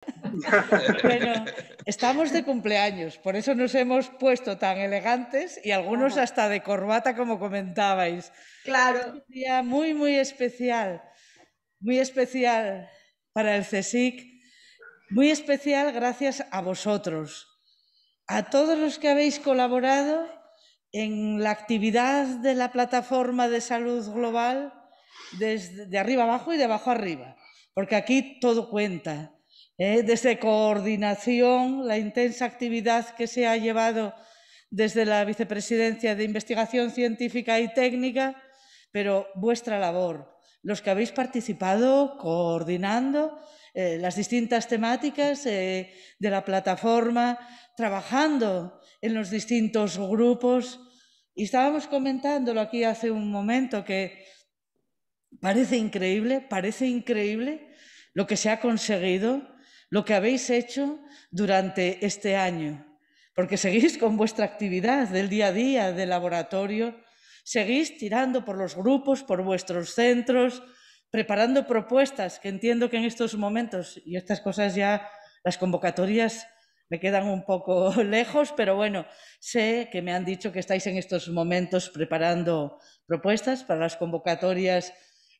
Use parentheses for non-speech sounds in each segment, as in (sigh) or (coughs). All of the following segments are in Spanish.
(laughs) bueno, estamos de cumpleaños, por eso nos hemos puesto tan elegantes y algunos hasta de corbata, como comentabais. Claro. Es un día muy, muy especial, muy especial para el CSIC, muy especial gracias a vosotros, a todos los que habéis colaborado en la actividad de la plataforma de salud global desde arriba abajo y de abajo arriba, porque aquí todo cuenta eh, desde coordinación, la intensa actividad que se ha llevado desde la Vicepresidencia de Investigación Científica y Técnica, pero vuestra labor, los que habéis participado coordinando eh, las distintas temáticas eh, de la plataforma, trabajando en los distintos grupos. Y estábamos comentándolo aquí hace un momento que parece increíble, parece increíble lo que se ha conseguido lo que habéis hecho durante este año, porque seguís con vuestra actividad del día a día, de laboratorio, seguís tirando por los grupos, por vuestros centros, preparando propuestas que entiendo que en estos momentos y estas cosas ya las convocatorias me quedan un poco (laughs) lejos, pero bueno, sé que me han dicho que estáis en estos momentos preparando propuestas para las convocatorias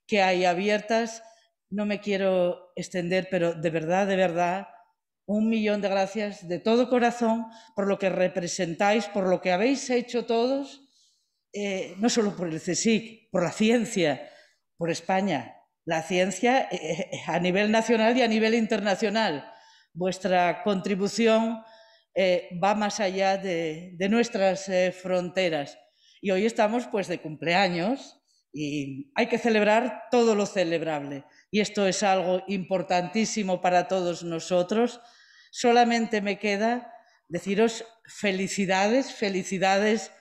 que hay abiertas no me quiero extender, pero de verdad, de verdad, un millón de gracias de todo corazón por lo que representáis, por lo que habéis hecho todos, eh, no solo por el CSIC, por la ciencia, por España, la ciencia eh, eh, a nivel nacional y a nivel internacional. Vuestra contribución va más allá de, de nuestras fronteras. Y hoy estamos pues de cumpleaños y hay que celebrar todo lo celebrable y esto es algo importantísimo para todos nosotros, solamente me queda deciros felicidades, felicidades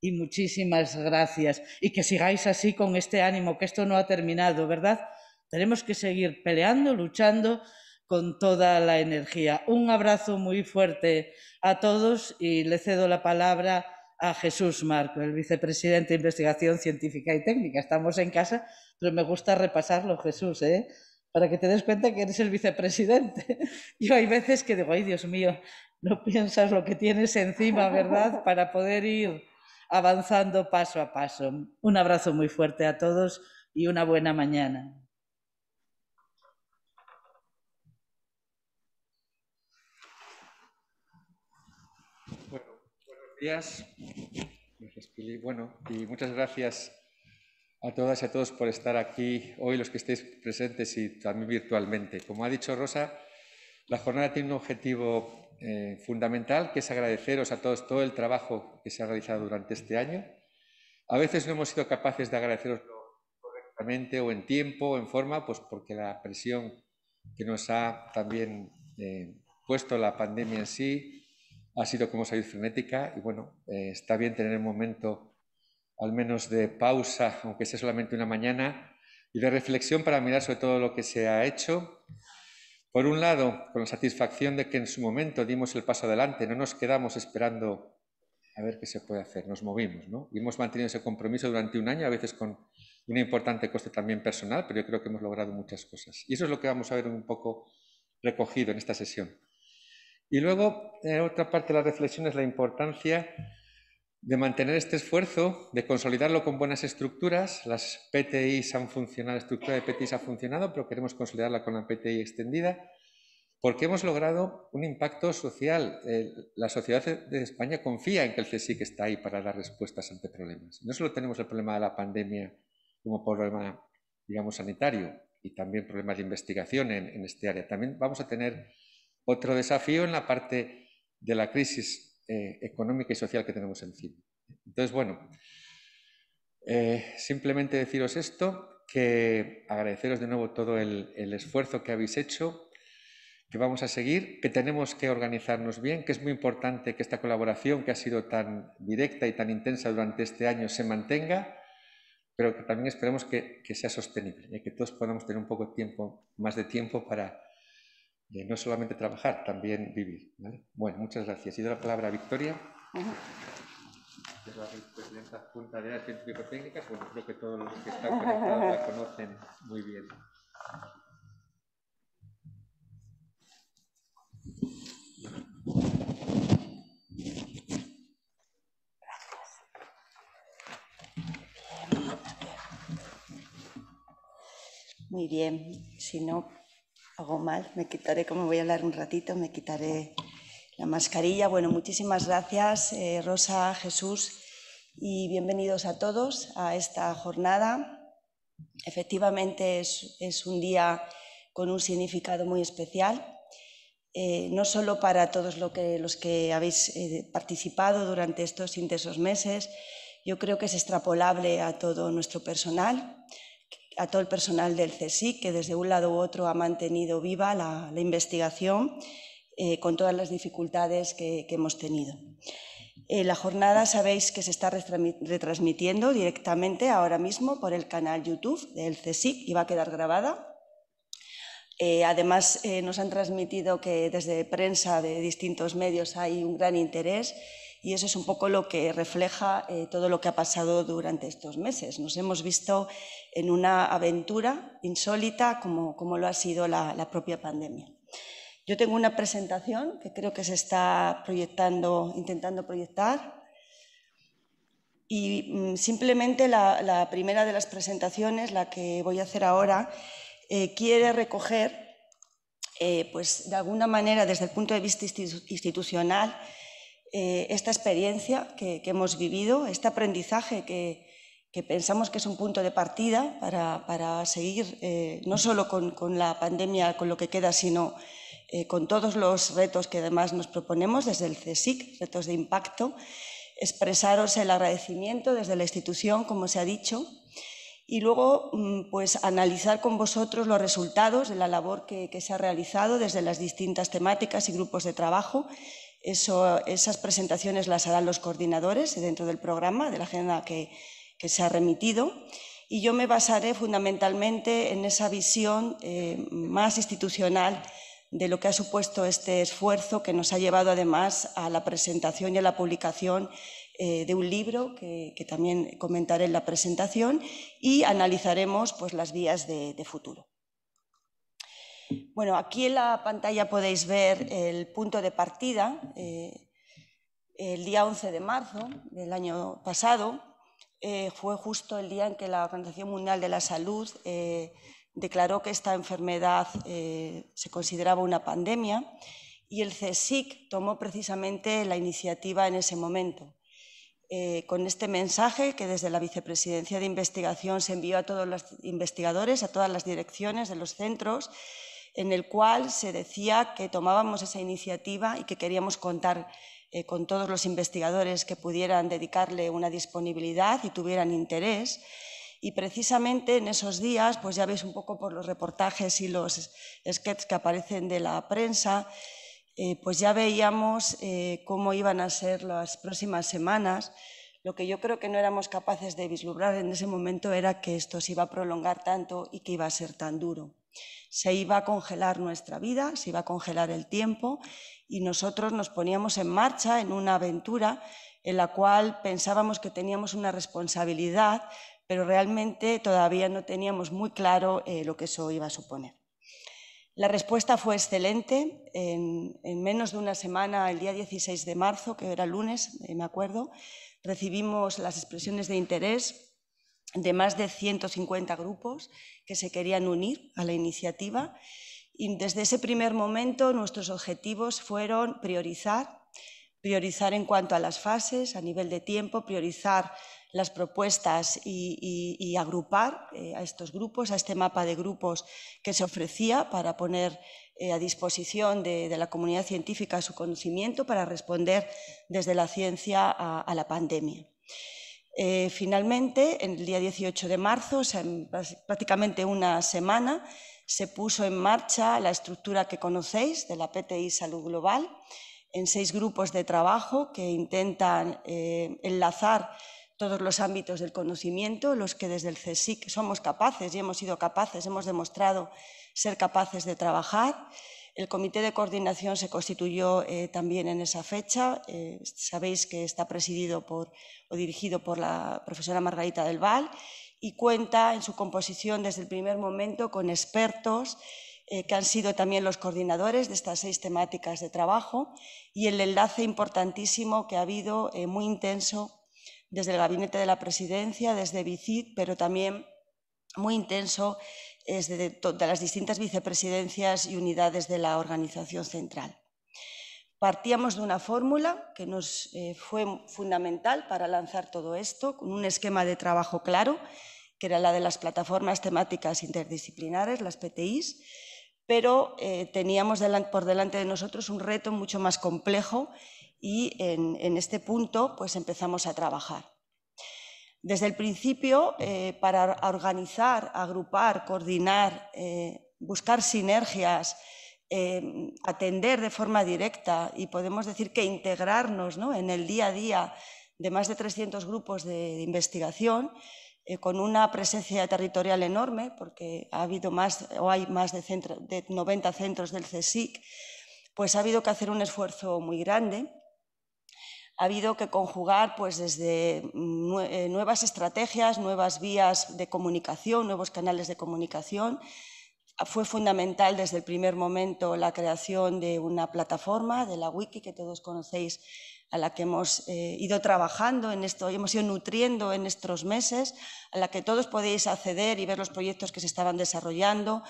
y muchísimas gracias. Y que sigáis así con este ánimo, que esto no ha terminado, ¿verdad? Tenemos que seguir peleando, luchando con toda la energía. Un abrazo muy fuerte a todos y le cedo la palabra a Jesús Marco, el vicepresidente de Investigación Científica y Técnica. Estamos en casa, pero me gusta repasarlo, Jesús, ¿eh? para que te des cuenta que eres el vicepresidente. (laughs) Yo hay veces que digo, ay Dios mío, no piensas lo que tienes encima, ¿verdad? (laughs) Para poder ir avanzando paso a paso. Un abrazo muy fuerte a todos y una buena mañana. Bueno, buenos días. Bueno, y muchas gracias a todas y a todos por estar aquí hoy, los que estéis presentes y también virtualmente. Como ha dicho Rosa, la jornada tiene un objetivo eh, fundamental, que es agradeceros a todos todo el trabajo que se ha realizado durante este año. A veces no hemos sido capaces de agradeceros correctamente o en tiempo o en forma, pues porque la presión que nos ha también eh, puesto la pandemia en sí ha sido como salud frenética y bueno, eh, está bien tener un momento al menos de pausa, aunque sea solamente una mañana, y de reflexión para mirar sobre todo lo que se ha hecho. Por un lado, con la satisfacción de que en su momento dimos el paso adelante, no nos quedamos esperando a ver qué se puede hacer, nos movimos, ¿no? hemos mantenido ese compromiso durante un año, a veces con un importante coste también personal, pero yo creo que hemos logrado muchas cosas. Y eso es lo que vamos a ver un poco recogido en esta sesión. Y luego, eh, otra parte de la reflexión es la importancia de mantener este esfuerzo, de consolidarlo con buenas estructuras. Las PTIs han funcionado, la estructura de PTIs ha funcionado, pero queremos consolidarla con la PTI extendida, porque hemos logrado un impacto social. la sociedad de España confía en que el CSIC está ahí para dar respuestas ante problemas. No solo tenemos el problema de la pandemia como problema, digamos, sanitario, y también problemas de investigación en, en este área. También vamos a tener otro desafío en la parte de la crisis eh, económica y social que tenemos encima. Entonces, bueno, eh, simplemente deciros esto, que agradeceros de nuevo todo el, esfuerzo que habéis hecho, que vamos a seguir, que tenemos que organizarnos bien, que es muy importante que esta colaboración que ha sido tan directa y tan intensa durante este año se mantenga, pero que también esperemos que, que sea sostenible y ¿eh? que todos podamos tener un poco de tiempo, más de tiempo para de no solamente trabajar, también vivir. Bueno, muchas gracias. Y de la palabra a Victoria. Ajá. Es la vicepresidenta adjunta de la Bueno, creo que todos los que están conectados la conocen muy bien. Muy bien, si no, hago mal, me quitaré, como voy a hablar un ratito, me quitaré la mascarilla. Bueno, muchísimas gracias, eh, Rosa, Jesús, y bienvenidos a todos a esta jornada. Efectivamente, es, un día con un significado muy especial, eh, no solo para todos que, los que habéis eh, participado durante estos intensos meses, yo creo que es extrapolable a todo nuestro personal, a todo el personal del CSIC, que desde un lado u otro ha mantenido viva la, investigación eh, con todas las dificultades que, hemos tenido. Eh, la jornada sabéis que se está retransmitiendo directamente ahora mismo por el canal YouTube del CSIC y va a quedar grabada. Eh, además, nos han transmitido que desde prensa de distintos medios hay un gran interés y eso es un poco lo que refleja todo lo que ha pasado durante estos meses. Nos hemos visto en una aventura insólita como, lo ha sido la, propia pandemia. Yo tengo una presentación que creo que se está proyectando, intentando proyectar. Y mm, simplemente la, primera de las presentaciones, la que voy a hacer ahora, eh, quiere recoger, eh, pues de alguna manera, desde el punto de vista institucional, eh, esta experiencia que, que, hemos vivido, este aprendizaje que, que pensamos que es un punto de partida para, para seguir eh, no solo con, con, la pandemia, con lo que queda, sino eh, con todos los retos que además nos proponemos desde el CSIC, retos de impacto, expresaros el agradecimiento desde la institución, como se ha dicho, y luego mm, pues analizar con vosotros los resultados de la labor que, que se ha realizado desde las distintas temáticas y grupos de trabajo eso, esas presentaciones las harán los coordinadores dentro del programa, de la agenda que, que se ha remitido y yo me basaré fundamentalmente en esa visión eh, más institucional de lo que ha supuesto este esfuerzo que nos ha llevado además a la presentación y a la publicación eh, de un libro que, también comentaré en la presentación y analizaremos pues, las vías de, futuro. Bueno, aquí en la pantalla podéis ver el punto de partida. Eh, el día 11 de marzo del año pasado, eh, fue justo el día en que la Organización Mundial de la Salud eh, declaró que esta enfermedad eh, se consideraba una pandemia y el CSIC tomó precisamente la iniciativa en ese momento. con este mensaje que desde la Vicepresidencia de Investigación se envió a todos los investigadores, a todas las direcciones de los centros, en el cual se decía que tomábamos esa iniciativa y que queríamos contar eh, con todos los investigadores que pudieran dedicarle una disponibilidad y tuvieran interés. Y precisamente en esos días, pues ya veis un poco por los reportajes y los sketches que aparecen de la prensa, eh, pues ya veíamos eh, cómo iban a ser las próximas semanas. Lo que yo creo que no éramos capaces de vislumbrar en ese momento era que esto se iba a prolongar tanto y que iba a ser tan duro. Se iba a congelar nuestra vida, se iba a congelar el tiempo y nosotros nos poníamos en marcha en una aventura en la cual pensábamos que teníamos una responsabilidad, pero realmente todavía no teníamos muy claro eh, lo que eso iba a suponer. La respuesta fue excelente. En, menos de una semana, el día 16 de marzo, que era lunes, eh, me acuerdo, recibimos las expresiones de interés de más de 150 grupos que se querían unir a la iniciativa. Y desde ese primer momento nuestros objetivos fueron priorizar, priorizar en cuanto a las fases, a nivel de tiempo, priorizar las propuestas y, agrupar eh, a estos grupos, a este mapa de grupos que se ofrecía para poner eh, a disposición de, la comunidad científica su conocimiento para responder desde la ciencia a la pandemia. Eh, finalmente, en el día 18 de marzo, o sea, prácticamente una semana, se puso en marcha la estructura que conocéis de la PTI Salud Global en seis grupos de trabajo que intentan eh, enlazar todos los ámbitos del conocimiento, los que desde el CSIC somos capaces y hemos sido capaces, hemos demostrado ser capaces de trabajar. El comité de coordinación se constituyó eh, también en esa fecha. Eh, sabéis que está presidido o dirigido por la profesora Margarita del Val y cuenta en su composición desde el primer momento con expertos eh, que han sido también los coordinadores de estas seis temáticas de trabajo y el enlace importantísimo que ha habido, muy intenso, desde el gabinete de la presidencia, desde BICID, pero también muy intenso es de, las distintas vicepresidencias y unidades de la organización central. Partíamos de una fórmula que nos eh, fue fundamental para lanzar todo esto, con un esquema de trabajo claro, que era la de las plataformas temáticas interdisciplinares, las PTIs, pero eh, teníamos por delante de nosotros un reto mucho más complejo y en, en este punto pues empezamos a trabajar. Desde el principio, eh, para organizar, agrupar, coordinar, eh, buscar sinergias, eh, atender de forma directa y podemos decir que integrarnos en el día a día de más de 300 grupos de, investigación, con una presencia territorial enorme, porque ha habido más o hay más de, de 90 centros del CSIC, pues ha habido que hacer un esfuerzo muy grande ha habido que conjugar pues, desde mm, eh, nuevas estrategias, nuevas vías de comunicación, nuevos canales de comunicación. Fue fundamental desde el primer momento la creación de una plataforma, de la wiki, que todos conocéis, a la que hemos eh, ido trabajando en esto, hemos ido nutriendo en estos meses, a la que todos podéis acceder y ver los proyectos que se estaban desarrollando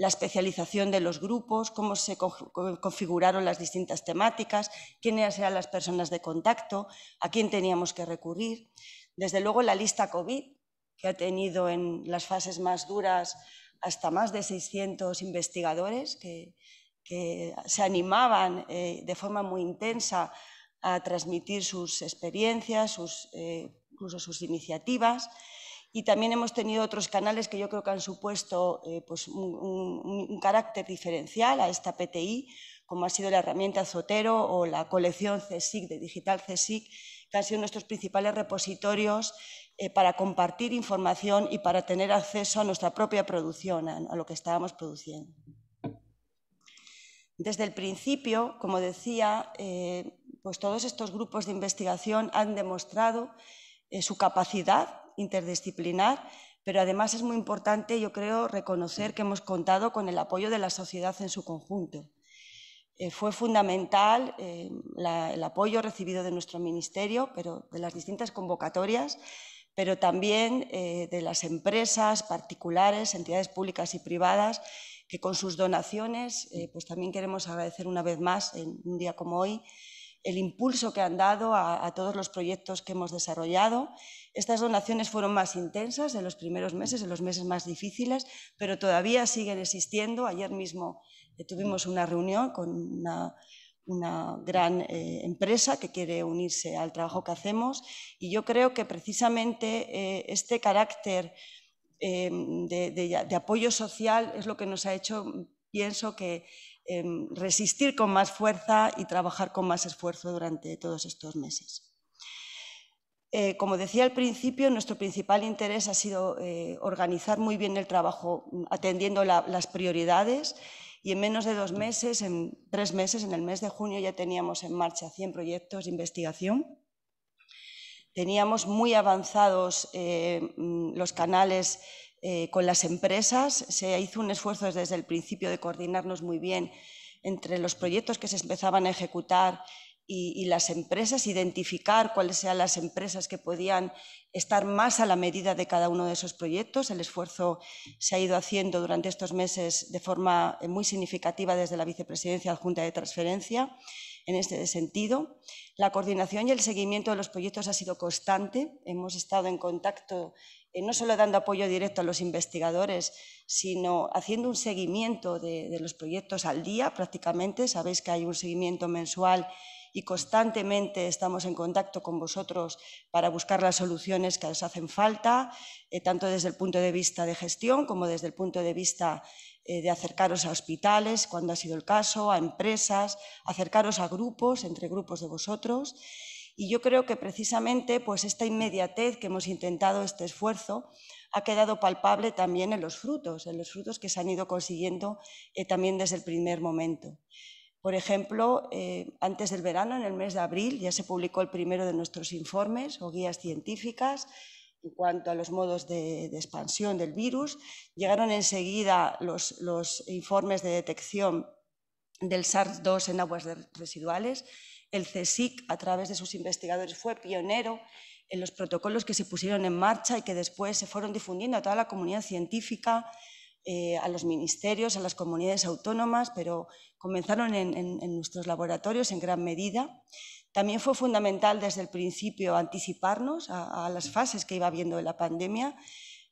la especialización de los grupos, cómo se configuraron las distintas temáticas, quiénes eran las personas de contacto, a quién teníamos que recurrir. Desde luego la lista COVID, que ha tenido en las fases más duras hasta más de 600 investigadores que, se animaban eh, de forma muy intensa a transmitir sus experiencias, eh, incluso sus iniciativas y también hemos tenido otros canales que yo creo que han supuesto eh, pues un, carácter diferencial a esta PTI, como ha sido la herramienta Zotero o la colección CSIC de Digital CSIC, que han sido nuestros principales repositorios eh, para compartir información y para tener acceso a nuestra propia producción, a, lo que estábamos produciendo. Desde el principio, como decía, eh, pues todos estos grupos de investigación han demostrado su capacidad interdisciplinar, pero además es muy importante, yo creo, reconocer que hemos contado con el apoyo de la sociedad en su conjunto. Eh, fue fundamental eh, el apoyo recibido de nuestro ministerio, pero de las distintas convocatorias, pero también eh, de las empresas particulares, entidades públicas y privadas, que con sus donaciones, pues también queremos agradecer una vez más, en un día como hoy, el impulso que han dado a, todos los proyectos que hemos desarrollado. Estas donaciones fueron más intensas en los primeros meses, en los meses más difíciles, pero todavía siguen existiendo. Ayer mismo eh, tuvimos una reunión con una, gran eh, empresa que quiere unirse al trabajo que hacemos y yo creo que precisamente eh, este carácter de apoyo social es lo que nos ha hecho, mm, pienso que resistir con más fuerza y trabajar con más esfuerzo durante todos estos meses. Eh, como decía al principio, nuestro principal interés ha sido eh, organizar muy bien el trabajo, mm, atendiendo las prioridades y en menos de dos meses, en tres meses, en el mes de junio ya teníamos en marcha 100 proyectos de investigación. Teníamos muy avanzados eh, mm, los canales eh, con las empresas. Se hizo un esfuerzo desde el principio de coordinarnos muy bien entre los proyectos que se empezaban a ejecutar y, y, las empresas, identificar cuáles sean las empresas que podían estar más a la medida de cada uno de esos proyectos. El esfuerzo se ha ido haciendo durante estos meses de forma eh, muy significativa desde la Vicepresidencia Adjunta de Transferencia en este sentido. La coordinación y el seguimiento de los proyectos ha sido constante. Hemos estado en contacto eh, no solo dando apoyo directo a los investigadores, sino haciendo un seguimiento de, los proyectos al día prácticamente. Sabéis que hay un seguimiento mensual y constantemente estamos en contacto con vosotros para buscar las soluciones que os hacen falta, eh, tanto desde el punto de vista de gestión como desde el punto de vista eh, de acercaros a hospitales, cuando ha sido el caso, a empresas, acercaros a grupos, entre grupos de vosotros. Y yo creo que precisamente pues, esta inmediatez que hemos intentado, este esfuerzo, ha quedado palpable también en los frutos, en los frutos que se han ido consiguiendo eh, también desde el primer momento. Por ejemplo, eh, antes del verano, en el mes de abril, ya se publicó el primero de nuestros informes o guías científicas en cuanto a los modos de, expansión del virus. Llegaron enseguida los, los informes de detección del SARS-2 en aguas residuales el CSIC, a través de sus investigadores, fue pionero en los protocolos que se pusieron en marcha y que después se fueron difundiendo a toda la comunidad científica, eh, a los ministerios, a las comunidades autónomas, pero comenzaron en, nuestros laboratorios en gran medida. También fue fundamental desde el principio anticiparnos a, a, las fases que iba habiendo de la pandemia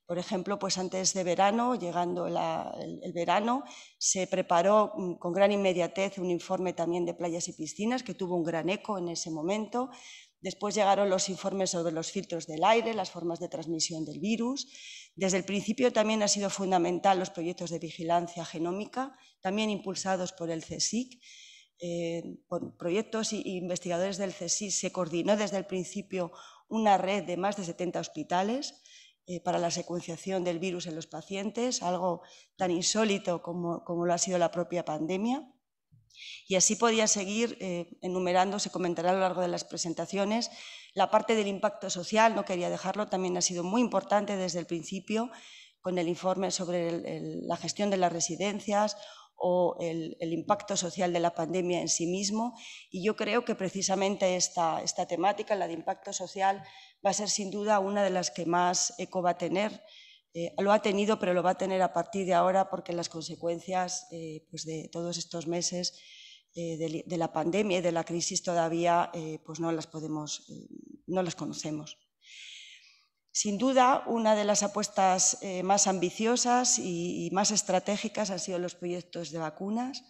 por ejemplo, pues antes de verano, llegando el, verano, se preparó mm, con gran inmediatez un informe también de playas y piscinas que tuvo un gran eco en ese momento. Después llegaron los informes sobre los filtros del aire, las formas de transmisión del virus. Desde el principio también han sido fundamental los proyectos de vigilancia genómica, también impulsados por el CSIC. Eh, por proyectos e investigadores del CSIC se coordinó desde el principio una red de más de 70 hospitales eh, para la secuenciación del virus en los pacientes, algo tan insólito como, lo ha sido la propia pandemia. Y así podía seguir eh, enumerando, se comentará a lo largo de las presentaciones. La parte del impacto social, no quería dejarlo, también ha sido muy importante desde el principio, con el informe sobre la gestión de las residencias o el, impacto social de la pandemia en sí mismo. Y yo creo que precisamente esta, esta temática, la de impacto social, va a ser sin duda una de las que más eco va a tener. Eh, lo ha tenido, pero lo va a tener a partir de ahora porque las consecuencias eh, pues de todos estos meses eh, de, la pandemia y de la crisis todavía pues no las podemos, no las conocemos. Sin duda, una de las apuestas más ambiciosas y, y más estratégicas han sido los proyectos de vacunas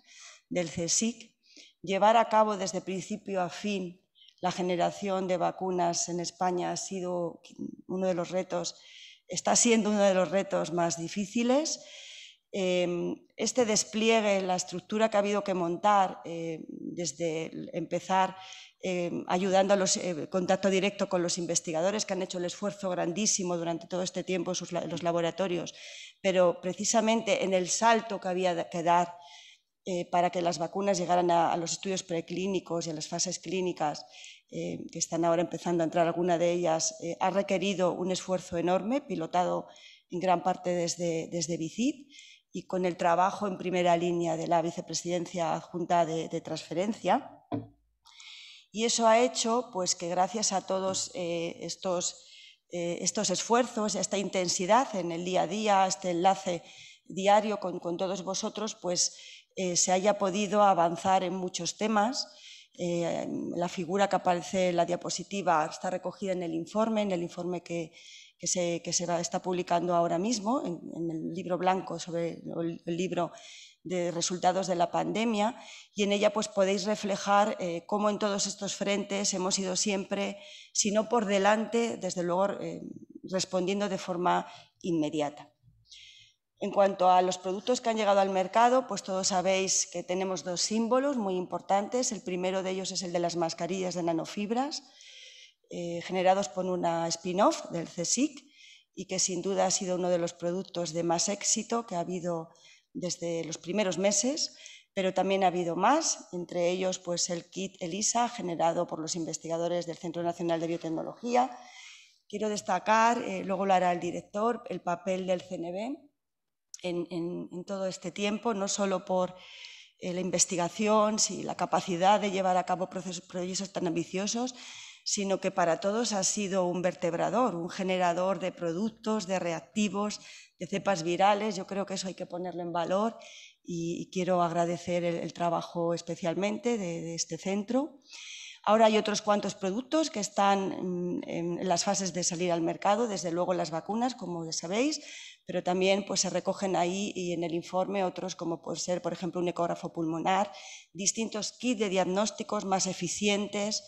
del CSIC. Llevar a cabo desde principio a fin la generación de vacunas en España ha sido uno de los retos, está siendo uno de los retos más difíciles. Em, este despliegue, la estructura que ha habido que montar eh, desde empezar em, ayudando a los eh, contacto directo con los investigadores que han hecho el esfuerzo grandísimo durante todo este tiempo sus, los laboratorios, pero precisamente en el salto que había que dar eh, para que las vacunas llegaran a los estudios preclínicos y a las fases clínicas eh, que están ahora empezando a entrar alguna de ellas, eh, ha requerido un esfuerzo enorme, pilotado en gran parte desde, desde BICID y con el trabajo en primera línea de la vicepresidencia adjunta de, transferencia. Y eso ha hecho pues, que gracias a todos eh, estos, estos esfuerzos, a esta intensidad en el día a día, este enlace diario con, con todos vosotros, pues se haya podido avanzar en muchos temas eh, la figura que aparece en la diapositiva está recogida en el informe, en el informe que, se, está publicando ahora mismo, en, el libro blanco sobre el, libro de resultados de la pandemia, y en ella pues, podéis reflejar eh, cómo en todos estos frentes hemos ido siempre, si no por delante, desde luego eh, respondiendo de forma inmediata. En cuanto a los productos que han llegado al mercado, pues todos sabéis que tenemos dos símbolos muy importantes. El primero de ellos es el de las mascarillas de nanofibras, eh, generados por una spin-off del CSIC y que sin duda ha sido uno de los productos de más éxito que ha habido desde los primeros meses, pero también ha habido más, entre ellos pues el kit ELISA generado por los investigadores del Centro Nacional de Biotecnología. Quiero destacar, eh, luego lo hará el director, el papel del CNB en, todo este tiempo, no solo por eh, la investigación, y la capacidad de llevar a cabo proyectos tan ambiciosos, sino que para todos ha sido un vertebrador, un generador de productos, de reactivos, de cepas virales. Yo creo que eso hay que ponerlo en valor y, quiero agradecer el, trabajo especialmente de este centro. Ahora hay otros cuantos productos que están en las fases de salir al mercado, desde luego las vacunas, como sabéis, pero también pues, se recogen ahí y en el informe otros como puede ser, por ejemplo, un ecógrafo pulmonar, distintos kits de diagnósticos más eficientes,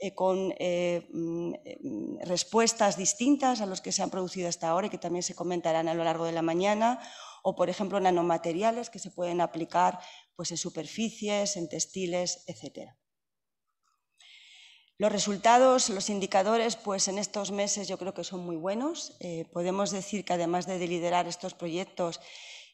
eh, con eh, mm, respuestas distintas a los que se han producido hasta ahora y que también se comentarán a lo largo de la mañana, o por ejemplo nanomateriales que se pueden aplicar pues, en superficies, en textiles, etcétera. Los resultados, los indicadores, pues en estos meses yo creo que son muy buenos. Eh, podemos decir que además de liderar estos proyectos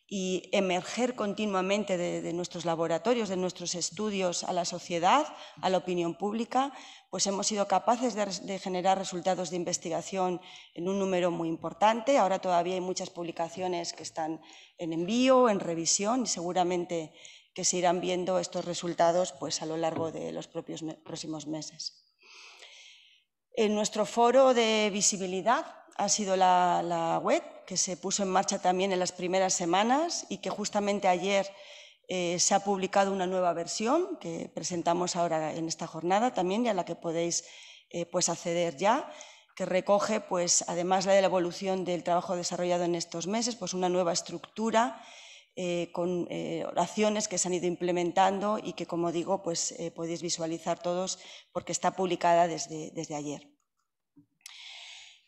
y emerger continuamente de, nuestros laboratorios, de nuestros estudios a la sociedad, a la opinión pública, pues hemos sido capaces de, de generar resultados de investigación en un número muy importante. Ahora todavía hay muchas publicaciones que están en envío, en revisión y seguramente que se irán viendo estos resultados pues, a lo largo de los propios próximos meses. En nuestro foro de visibilidad ha sido la, web, que se puso en marcha también en las primeras semanas y que justamente ayer eh, se ha publicado una nueva versión que presentamos ahora en esta jornada también y a la que podéis eh, pues acceder ya, que recoge, pues, además de la evolución del trabajo desarrollado en estos meses, pues una nueva estructura eh, con eh, oraciones que se han ido implementando y que, como digo, pues eh, podéis visualizar todos porque está publicada desde, ayer.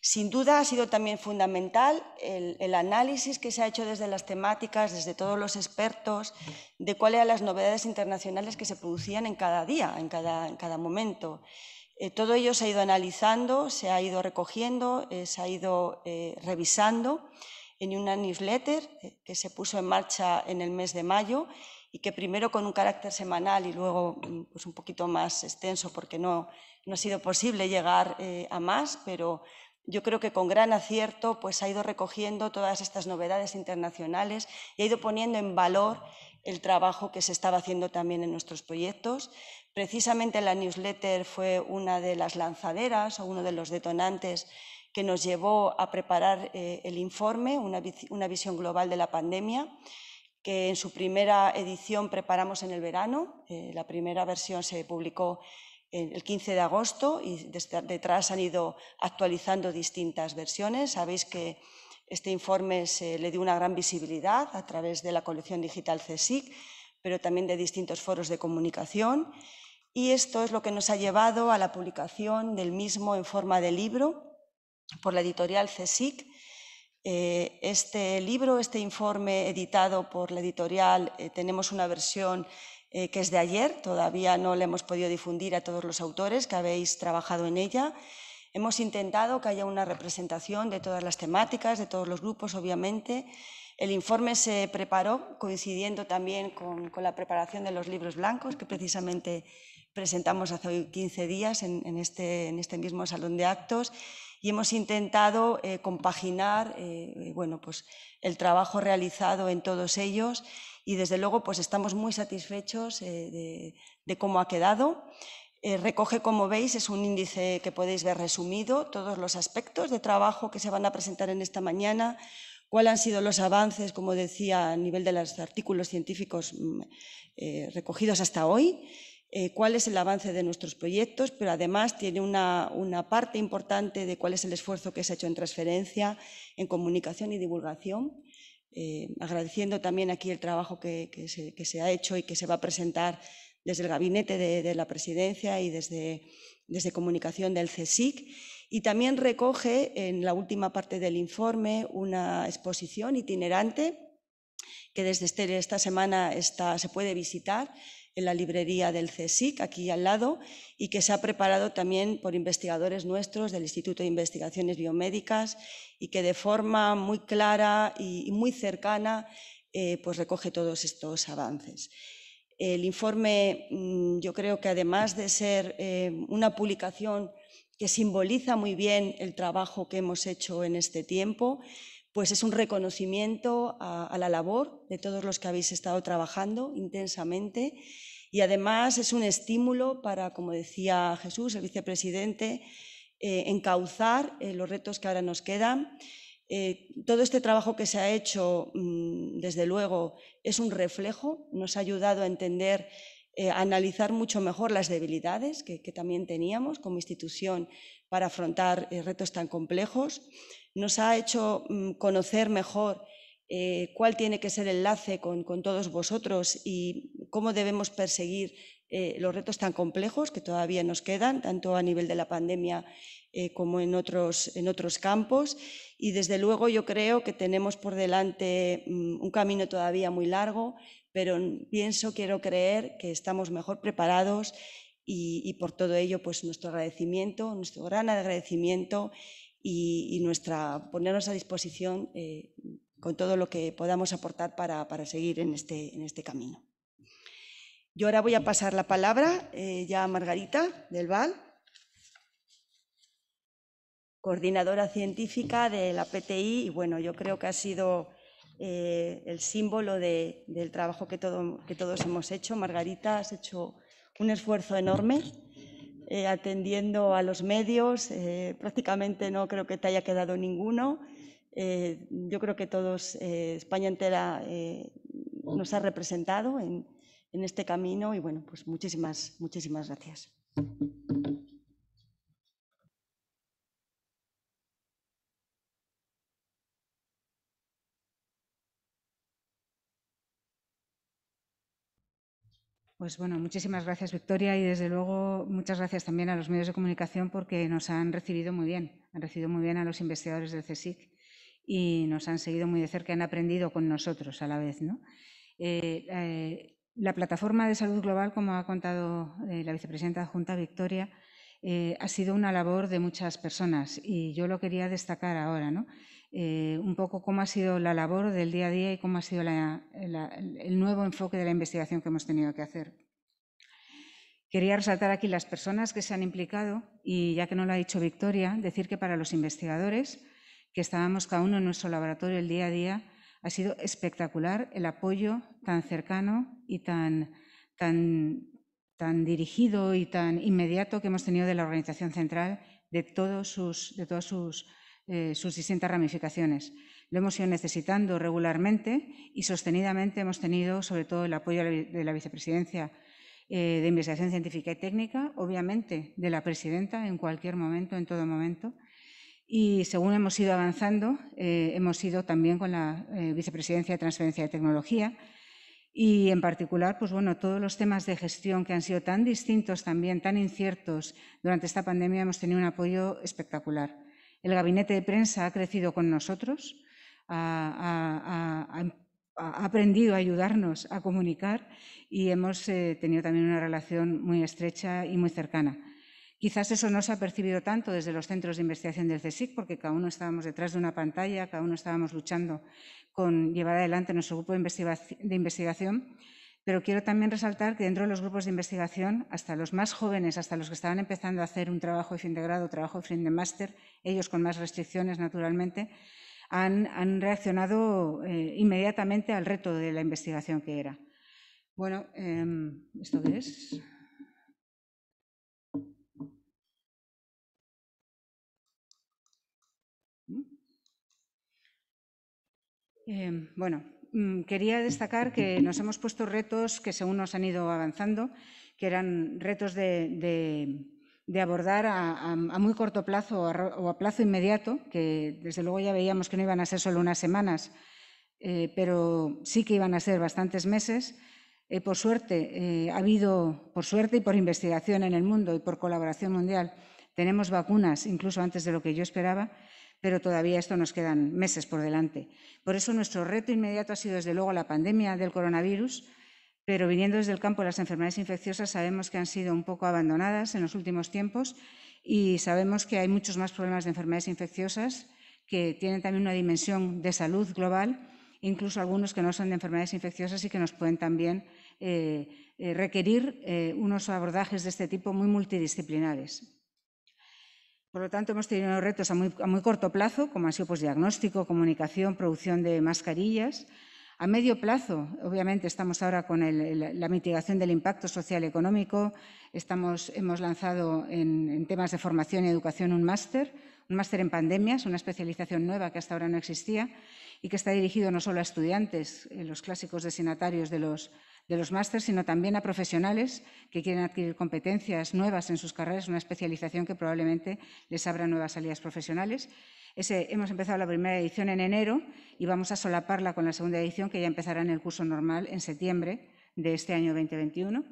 Sin duda ha sido también fundamental el, análisis que se ha hecho desde las temáticas, desde todos los expertos, de cuáles eran las novedades internacionales que se producían en cada día, en cada, en cada momento. todo ello se ha ido analizando, se ha ido recogiendo, se ha ido revisando en una newsletter eh, que se puso en marcha en el mes de mayo y que primero con un carácter semanal y luego mm, pues un poquito más extenso porque no, no ha sido posible llegar eh, a más, pero yo creo que con gran acierto pues ha ido recogiendo todas estas novedades internacionales y ha ido poniendo en valor el trabajo que se estaba haciendo también en nuestros proyectos. Precisamente la newsletter fue una de las lanzaderas o uno de los detonantes que nos llevó a preparar eh, el informe, una, visión global de la pandemia, que en su primera edición preparamos en el verano. Eh, la primera versión se publicó el 15 de agosto y detrás han ido actualizando distintas versiones. Sabéis que este informe se le dio una gran visibilidad a través de la colección digital CSIC, pero también de distintos foros de comunicación. Y esto es lo que nos ha llevado a la publicación del mismo en forma de libro por la editorial CSIC. Eh, este libro, este informe editado por la editorial, eh, tenemos una versión eh, que es de ayer, todavía no le hemos podido difundir a todos los autores que habéis trabajado en ella. Hemos intentado que haya una representación de todas las temáticas, de todos los grupos, obviamente. El informe se preparó coincidiendo también con, la preparación de los libros blancos, que precisamente presentamos hace 15 días este, en este mismo salón de actos y hemos intentado eh, compaginar eh, bueno, pues el trabajo realizado en todos ellos y desde luego pues estamos muy satisfechos eh, de, de, cómo ha quedado. recoge, como veis, es un índice que podéis ver resumido, todos los aspectos de trabajo que se van a presentar en esta mañana, cuáles han sido los avances, como decía, a nivel de los artículos científicos mm, recogidos hasta hoy eh, cuál es el avance de nuestros proyectos, pero además tiene una, parte importante de cuál es el esfuerzo que se ha hecho en transferencia, en comunicación y divulgación. Eh, agradeciendo también aquí el trabajo que, se, ha hecho y que se va a presentar desde el gabinete de, la presidencia y desde, desde comunicación del CSIC. Y también recoge en la última parte del informe una exposición itinerante que desde este, esta semana se puede visitar en la librería del CSIC, aquí al lado, y que se ha preparado también por investigadores nuestros del Instituto de Investigaciones Biomédicas y que de forma muy clara y muy cercana eh, pues recoge todos estos avances. El informe mm, yo creo que además de ser eh, una publicación que simboliza muy bien el trabajo que hemos hecho en este tiempo, pues es un reconocimiento a la labor de todos los que habéis estado trabajando intensamente y además es un estímulo para, como decía Jesús, el vicepresidente, eh, encauzar eh, los retos que ahora nos quedan. Eh, todo este trabajo que se ha hecho, mm, desde luego, es un reflejo, nos ha ayudado a entender, a analizar mucho mejor las debilidades que, también teníamos como institución para afrontar retos tan complejos, nos ha hecho mm, conocer mejor eh, cuál tiene que ser el enlace con, todos vosotros y cómo debemos perseguir eh, los retos tan complejos que todavía nos quedan, tanto a nivel de la pandemia eh, como en otros, en otros campos. Y desde luego yo creo que tenemos por delante mm, un camino todavía muy largo, pero pienso, quiero creer que estamos mejor preparados y, por todo ello pues nuestro agradecimiento, nuestro gran agradecimiento y, nuestra ponernos a disposición con todo lo que podamos aportar para, seguir este, en este, camino. Yo ahora voy a pasar la palabra eh, ya a Margarita del Val, coordinadora científica de la PTI, y bueno, yo creo que ha sido eh, el símbolo del trabajo que, que, todos hemos hecho. Margarita, has hecho un esfuerzo enorme eh, atendiendo a los medios, prácticamente no creo que te haya quedado ninguno. Eh, yo creo que todos, eh, España entera, eh, nos ha representado en, este camino y bueno, pues muchísimas, muchísimas gracias. Pues bueno, muchísimas gracias Victoria y desde luego muchas gracias también a los medios de comunicación porque nos han recibido muy bien, han recibido muy bien a los investigadores del CSIC y nos han seguido muy de cerca, han aprendido con nosotros a la vez. Eh, eh, la plataforma de salud global, como ha contado eh, la vicepresidenta Junta, Victoria, ha sido una labor de muchas personas y yo lo quería destacar ahora, un poco cómo ha sido la labor del día a día y cómo ha sido el nuevo enfoque de la investigación que hemos tenido que hacer. Quería resaltar aquí las personas que se han implicado y, ya que no lo ha dicho Victoria, decir que para los investigadores que estábamos cada uno en nuestro laboratorio el día a día, ha sido espectacular el apoyo tan cercano y tan, dirigido y tan inmediato que hemos tenido de la organización central de, todos de todas eh, sus, distintas ramificaciones. Lo hemos ido necesitando regularmente y sostenidamente hemos tenido sobre todo el apoyo de la vicepresidencia eh, de investigación científica y técnica, obviamente de la presidenta en cualquier momento, en todo momento, y según hemos ido avanzando, eh, hemos ido también con la eh, Vicepresidencia de Transferencia de Tecnología y, en particular, pues bueno, todos los temas de gestión que han sido tan distintos también, tan inciertos durante esta pandemia, hemos tenido un apoyo espectacular. El gabinete de prensa ha crecido con nosotros, ha, aprendido a ayudarnos a comunicar y hemos eh, tenido también una relación muy estrecha y muy cercana. Quizás eso no se ha percibido tanto desde los centros de investigación del CSIC, porque cada uno estábamos detrás de una pantalla, cada uno estábamos luchando con llevar adelante nuestro grupo de, investigación, Pero quiero también resaltar que dentro de los grupos de investigación, hasta los más jóvenes, hasta los que estaban empezando a hacer un trabajo de fin de grado, trabajo de fin de máster, ellos con más restricciones naturalmente, han, reaccionado eh, inmediatamente al reto de la investigación que era. Bueno, em, ¿esto qué es? Em, bueno, mm, quería destacar que nos hemos puesto retos que según nos han ido avanzando, que eran retos de, abordar a, muy corto plazo o a, plazo inmediato, que desde luego ya veíamos que no iban a ser solo unas semanas, eh, pero sí que iban a ser bastantes meses. Eh, por suerte, eh, ha habido, por suerte y por investigación en el mundo y por colaboración mundial, tenemos vacunas, incluso antes de lo que yo esperaba, pero todavía esto nos quedan meses por delante. Por eso nuestro reto inmediato ha sido, desde luego, la pandemia del coronavirus, pero viniendo desde el campo de las enfermedades infecciosas sabemos que han sido un poco abandonadas en los últimos tiempos y sabemos que hay muchos más problemas de enfermedades infecciosas que tienen también una dimensión de salud global, incluso algunos que no son de enfermedades infecciosas y que nos pueden también eh, eh, requerir eh, unos abordajes de este tipo muy multidisciplinares. Por lo tanto, hemos tenido retos a muy, a muy corto plazo, como han sido pues, diagnóstico, comunicación, producción de mascarillas. A medio plazo, obviamente, estamos ahora con la mitigación del impacto social económico. hemos lanzado en, en temas de formación y educación un máster, un máster en pandemias, una especialización nueva que hasta ahora no existía y que está dirigido no solo a estudiantes, eh, los clásicos destinatarios de los de los másteres, sino también a profesionales que quieren adquirir competencias nuevas en sus carreras, una especialización que probablemente les abra nuevas salidas profesionales. hemos empezado la primera edición en enero y vamos a solaparla con la segunda edición, que ya empezará en el curso normal en septiembre de este año 2021.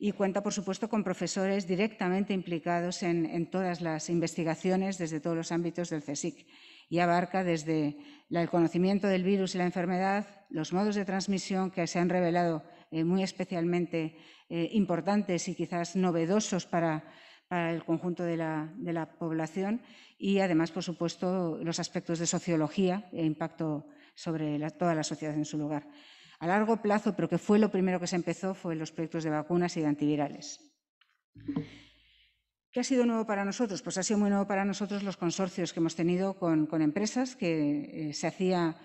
Y cuenta, por supuesto, con profesores directamente implicados en, en todas las investigaciones desde todos los ámbitos del CSIC y abarca desde el conocimiento del virus y la enfermedad, los modos de transmisión que se han revelado eh, muy especialmente eh, importantes y quizás novedosos para, el conjunto de la, población y además, por supuesto, los aspectos de sociología e impacto sobre toda la sociedad en su lugar. A largo plazo, pero que fue lo primero que se empezó, fue los proyectos de vacunas y de antivirales. ¿Qué ha sido nuevo para nosotros? Pues ha sido muy nuevo para nosotros los consorcios que hemos tenido con, empresas que eh, se hacía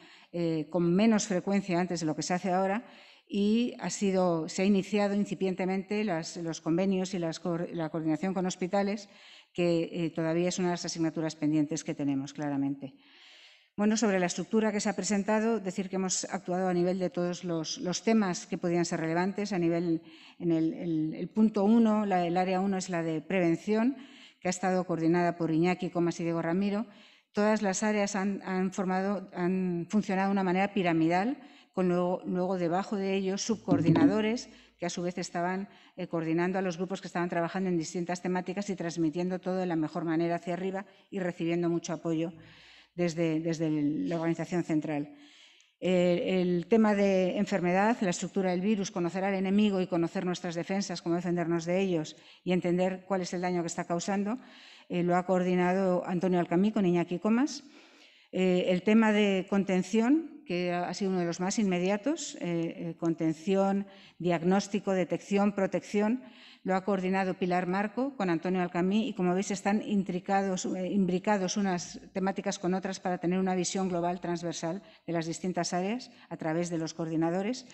con menos frecuencia antes de lo que se hace ahora y se ha iniciado incipientemente los convenios y la coordinación con hospitales, que eh, todavía es una de las asignaturas pendientes que tenemos, claramente. Bueno, sobre la estructura que se ha presentado, decir que hemos actuado a nivel de todos los, temas que podían ser relevantes. A nivel, en el, punto 1, el área 1 es la de prevención, que ha estado coordinada por Iñaki Comas y Diego Ramiro. Todas las áreas han funcionado de una manera piramidal, con luego, debajo de ellos subcoordinadores que a su vez estaban eh, coordinando a los grupos que estaban trabajando en distintas temáticas y transmitiendo todo de la mejor manera hacia arriba y recibiendo mucho apoyo desde, desde la organización central. el tema de enfermedad, la estructura del virus, conocer al enemigo y conocer nuestras defensas, cómo defendernos de ellos y entender cuál es el daño que está causando, eh, lo ha coordinado Antonio Alcamí con Iñaki Comas. Eh, el tema de contención, que ha sido uno de los más inmediatos, eh, eh, contención, diagnóstico, detección, protección. Lo ha coordinado Pilar Marco con Antonio Alcamí y, como veis, están intricados, eh, imbricados unas temáticas con otras para tener una visión global transversal de las distintas áreas a través de los coordinadores.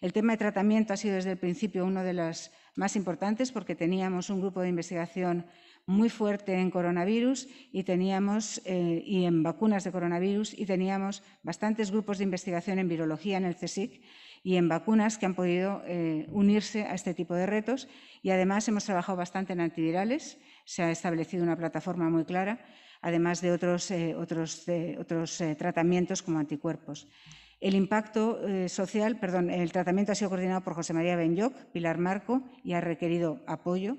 El tema de tratamiento ha sido desde el principio uno de los más importantes porque teníamos un grupo de investigación muy fuerte en coronavirus y teníamos eh, y en vacunas de coronavirus y teníamos bastantes grupos de investigación en virología en el CSIC y en vacunas que han podido eh, unirse a este tipo de retos y además hemos trabajado bastante en antivirales se ha establecido una plataforma muy clara además de otros, eh, otros, otros tratamientos como anticuerpos. El impacto social, perdón, el tratamiento ha sido coordinado por José María Benyoc, Pilar Marco y ha requerido apoyo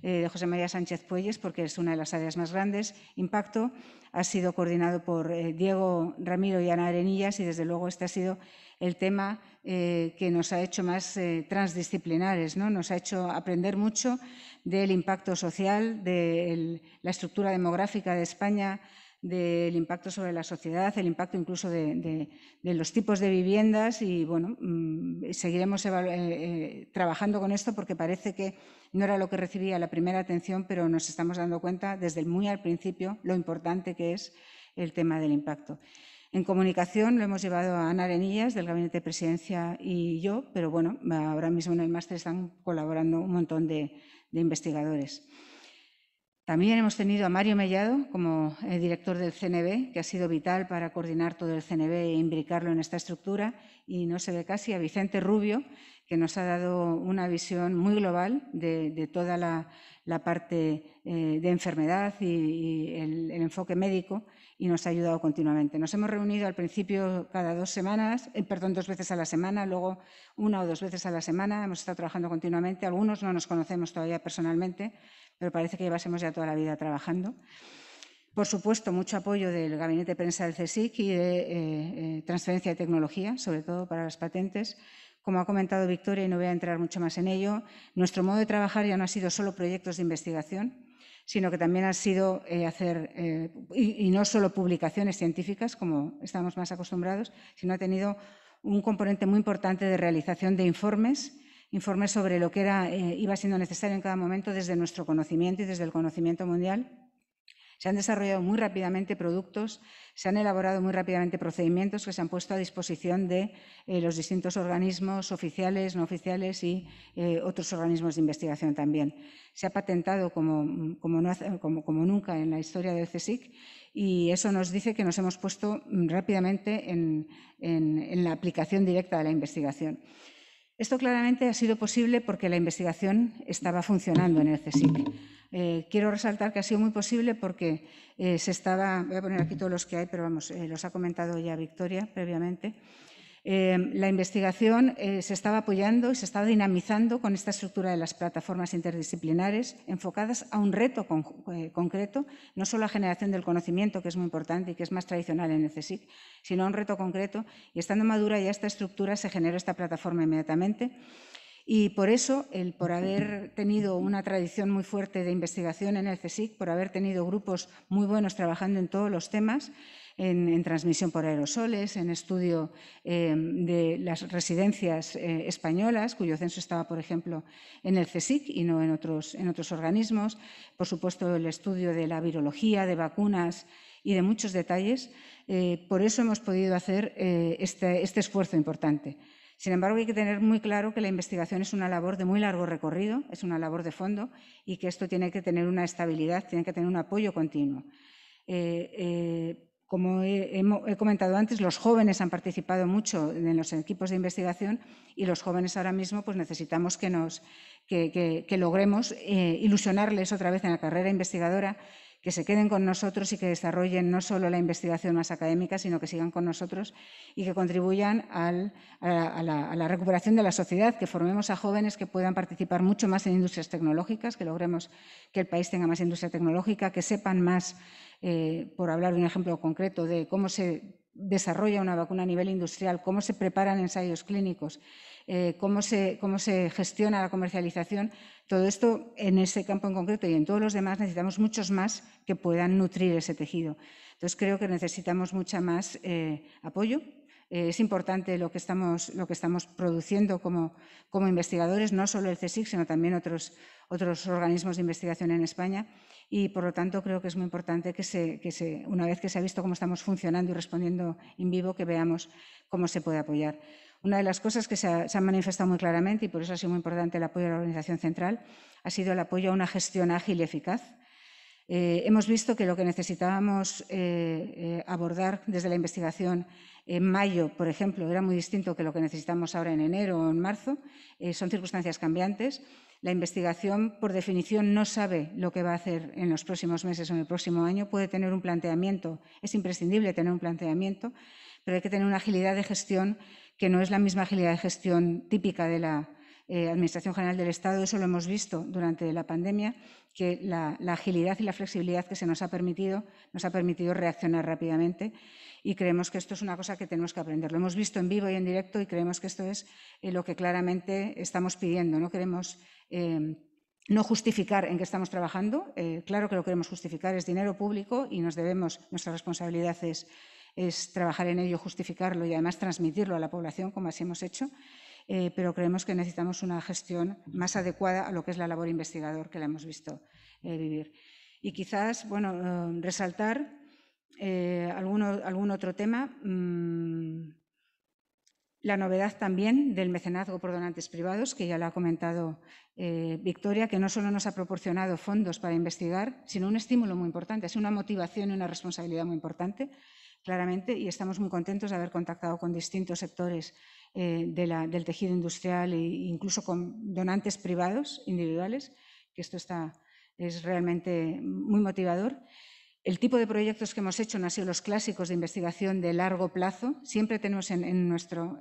eh, de José María Sánchez Puelles, porque es una de las áreas más grandes. Impacto ha sido coordinado por eh, Diego Ramiro y Ana Arenillas y, desde luego, este ha sido el tema eh, que nos ha hecho más transdisciplinares, ¿no? nos ha hecho aprender mucho del impacto social, de la estructura demográfica de España, del impacto sobre la sociedad, el impacto incluso de, los tipos de viviendas y bueno, mm, seguiremos eh, eh, trabajando con esto porque parece que no era lo que recibía la primera atención, pero nos estamos dando cuenta desde muy al principio lo importante que es el tema del impacto. En comunicación lo hemos llevado a Ana Arenillas del Gabinete de Presidencia y yo, pero bueno, ahora mismo en el máster están colaborando un montón de investigadores. También hemos tenido a Mario Mellado como eh, director del CNB, que ha sido vital para coordinar todo el CNB e imbricarlo en esta estructura, y no se ve casi a Vicente Rubio, que nos ha dado una visión muy global de, toda la, parte eh, de enfermedad y, el, enfoque médico y nos ha ayudado continuamente. Nos hemos reunido al principio cada dos semanas, eh, perdón, dos veces a la semana, luego una o dos veces a la semana. Hemos estado trabajando continuamente. Algunos no nos conocemos todavía personalmente, pero parece que llevásemos ya toda la vida trabajando. Por supuesto, mucho apoyo del Gabinete de Prensa del CSIC y de eh, eh, transferencia de tecnología, sobre todo para las patentes. Como ha comentado Victoria, y no voy a entrar mucho más en ello, nuestro modo de trabajar ya no ha sido solo proyectos de investigación, sino que también ha sido eh, hacer, y, no solo publicaciones científicas, como estamos más acostumbrados, sino ha tenido un componente muy importante de realización de informes informes sobre lo que era, eh, iba siendo necesario en cada momento desde nuestro conocimiento y desde el conocimiento mundial. Se han desarrollado muy rápidamente productos, se han elaborado muy rápidamente procedimientos que se han puesto a disposición de eh, los distintos organismos oficiales, no oficiales y eh, otros organismos de investigación también. Se ha patentado como, no, como, nunca en la historia del CSIC y eso nos dice que nos hemos puesto mm, rápidamente en la aplicación directa de la investigación. Esto claramente ha sido posible porque la investigación estaba funcionando en el CSIC. Eh, quiero resaltar que ha sido muy posible porque eh, se estaba, voy a poner aquí todos los que hay, pero vamos, eh, los ha comentado ya Victoria previamente, Em, la investigación eh, se estaba apoyando y se estaba dinamizando con esta estructura de las plataformas interdisciplinares enfocadas a un reto eh, concreto, no solo a generación del conocimiento, que es muy importante y que es más tradicional en el CSIC, sino a un reto concreto. Y estando madura ya esta estructura, se generó esta plataforma inmediatamente. Y por eso, el, por haber tenido una tradición muy fuerte de investigación en el CSIC, por haber tenido grupos muy buenos trabajando en todos los temas, en, transmisión por aerosoles, en estudio em, de las residencias eh, españolas, cuyo censo estaba, por ejemplo, en el CSIC y no en otros, en otros organismos. Por supuesto, el estudio de la virología, de vacunas y de muchos detalles. Eh, por eso hemos podido hacer eh, este, este esfuerzo importante. Sin embargo, hay que tener muy claro que la investigación es una labor de muy largo recorrido, es una labor de fondo y que esto tiene que tener una estabilidad, tiene que tener un apoyo continuo. Eh, como he, comentado antes, los jóvenes han participado mucho en los equipos de investigación y los jóvenes ahora mismo pues necesitamos que, nos, logremos eh, ilusionarles otra vez en la carrera investigadora, que se queden con nosotros y que desarrollen no solo la investigación más académica, sino que sigan con nosotros y que contribuyan a, la, recuperación de la sociedad, que formemos a jóvenes que puedan participar mucho más en industrias tecnológicas, que logremos que el país tenga más industria tecnológica, que sepan más eh, por hablar de un ejemplo concreto, de cómo se desarrolla una vacuna a nivel industrial, cómo se preparan ensayos clínicos, eh, cómo, se, gestiona la comercialización, todo esto en ese campo en concreto y en todos los demás necesitamos muchos más que puedan nutrir ese tejido. Entonces creo que necesitamos mucha más eh, apoyo. es importante lo que estamos, lo que estamos produciendo como, investigadores, no solo el CSIC, sino también otros, otros organismos de investigación en España y por lo tanto creo que es muy importante que, se, se, una vez que se ha visto cómo estamos funcionando y respondiendo en vivo, que veamos cómo se puede apoyar. Una de las cosas que se, ha, han manifestado muy claramente, y por eso ha sido muy importante el apoyo de la organización central, ha sido el apoyo a una gestión ágil y eficaz. Eh, hemos visto que lo que necesitábamos eh, eh, abordar desde la investigación en mayo, por ejemplo, era muy distinto que lo que necesitamos ahora en enero o en marzo. Eh, son circunstancias cambiantes. La investigación, por definición, no sabe lo que va a hacer en los próximos meses o en el próximo año. Puede tener un planteamiento, es imprescindible tener un planteamiento, pero hay que tener una agilidad de gestión que no es la misma agilidad de gestión típica de la eh, Administración General del Estado. Eso lo hemos visto durante la pandemia, que la agilidad y la flexibilidad que se nos ha permitido nos ha permitido reaccionar rápidamente y creemos que esto es una cosa que tenemos que aprender. Lo hemos visto en vivo y en directo y creemos que esto es eh, lo que claramente estamos pidiendo. No queremos eh, no justificar en qué estamos trabajando. Eh, claro que lo queremos justificar, es dinero público y nos debemos, nuestra responsabilidad es, trabajar en ello, justificarlo y además transmitirlo a la población como así hemos hecho. pero creemos que necesitamos una gestión más adecuada a lo que es la labor investigador que la hemos visto vivir. Y quizás, bueno, resaltar eh, algún otro tema. Mm, la novedad también del mecenazgo por donantes privados, que ya lo ha comentado eh, Victoria, que no solo nos ha proporcionado fondos para investigar, sino un estímulo muy importante, es una motivación y una responsabilidad muy importante, claramente, y estamos muy contentos de haber contactado con distintos sectores eh, del tejido industrial e incluso con donantes privados individuales, que esto está, es realmente muy motivador. El tipo de proyectos que hemos hecho no han sido los clásicos de investigación de largo plazo. Siempre tenemos en, nuestro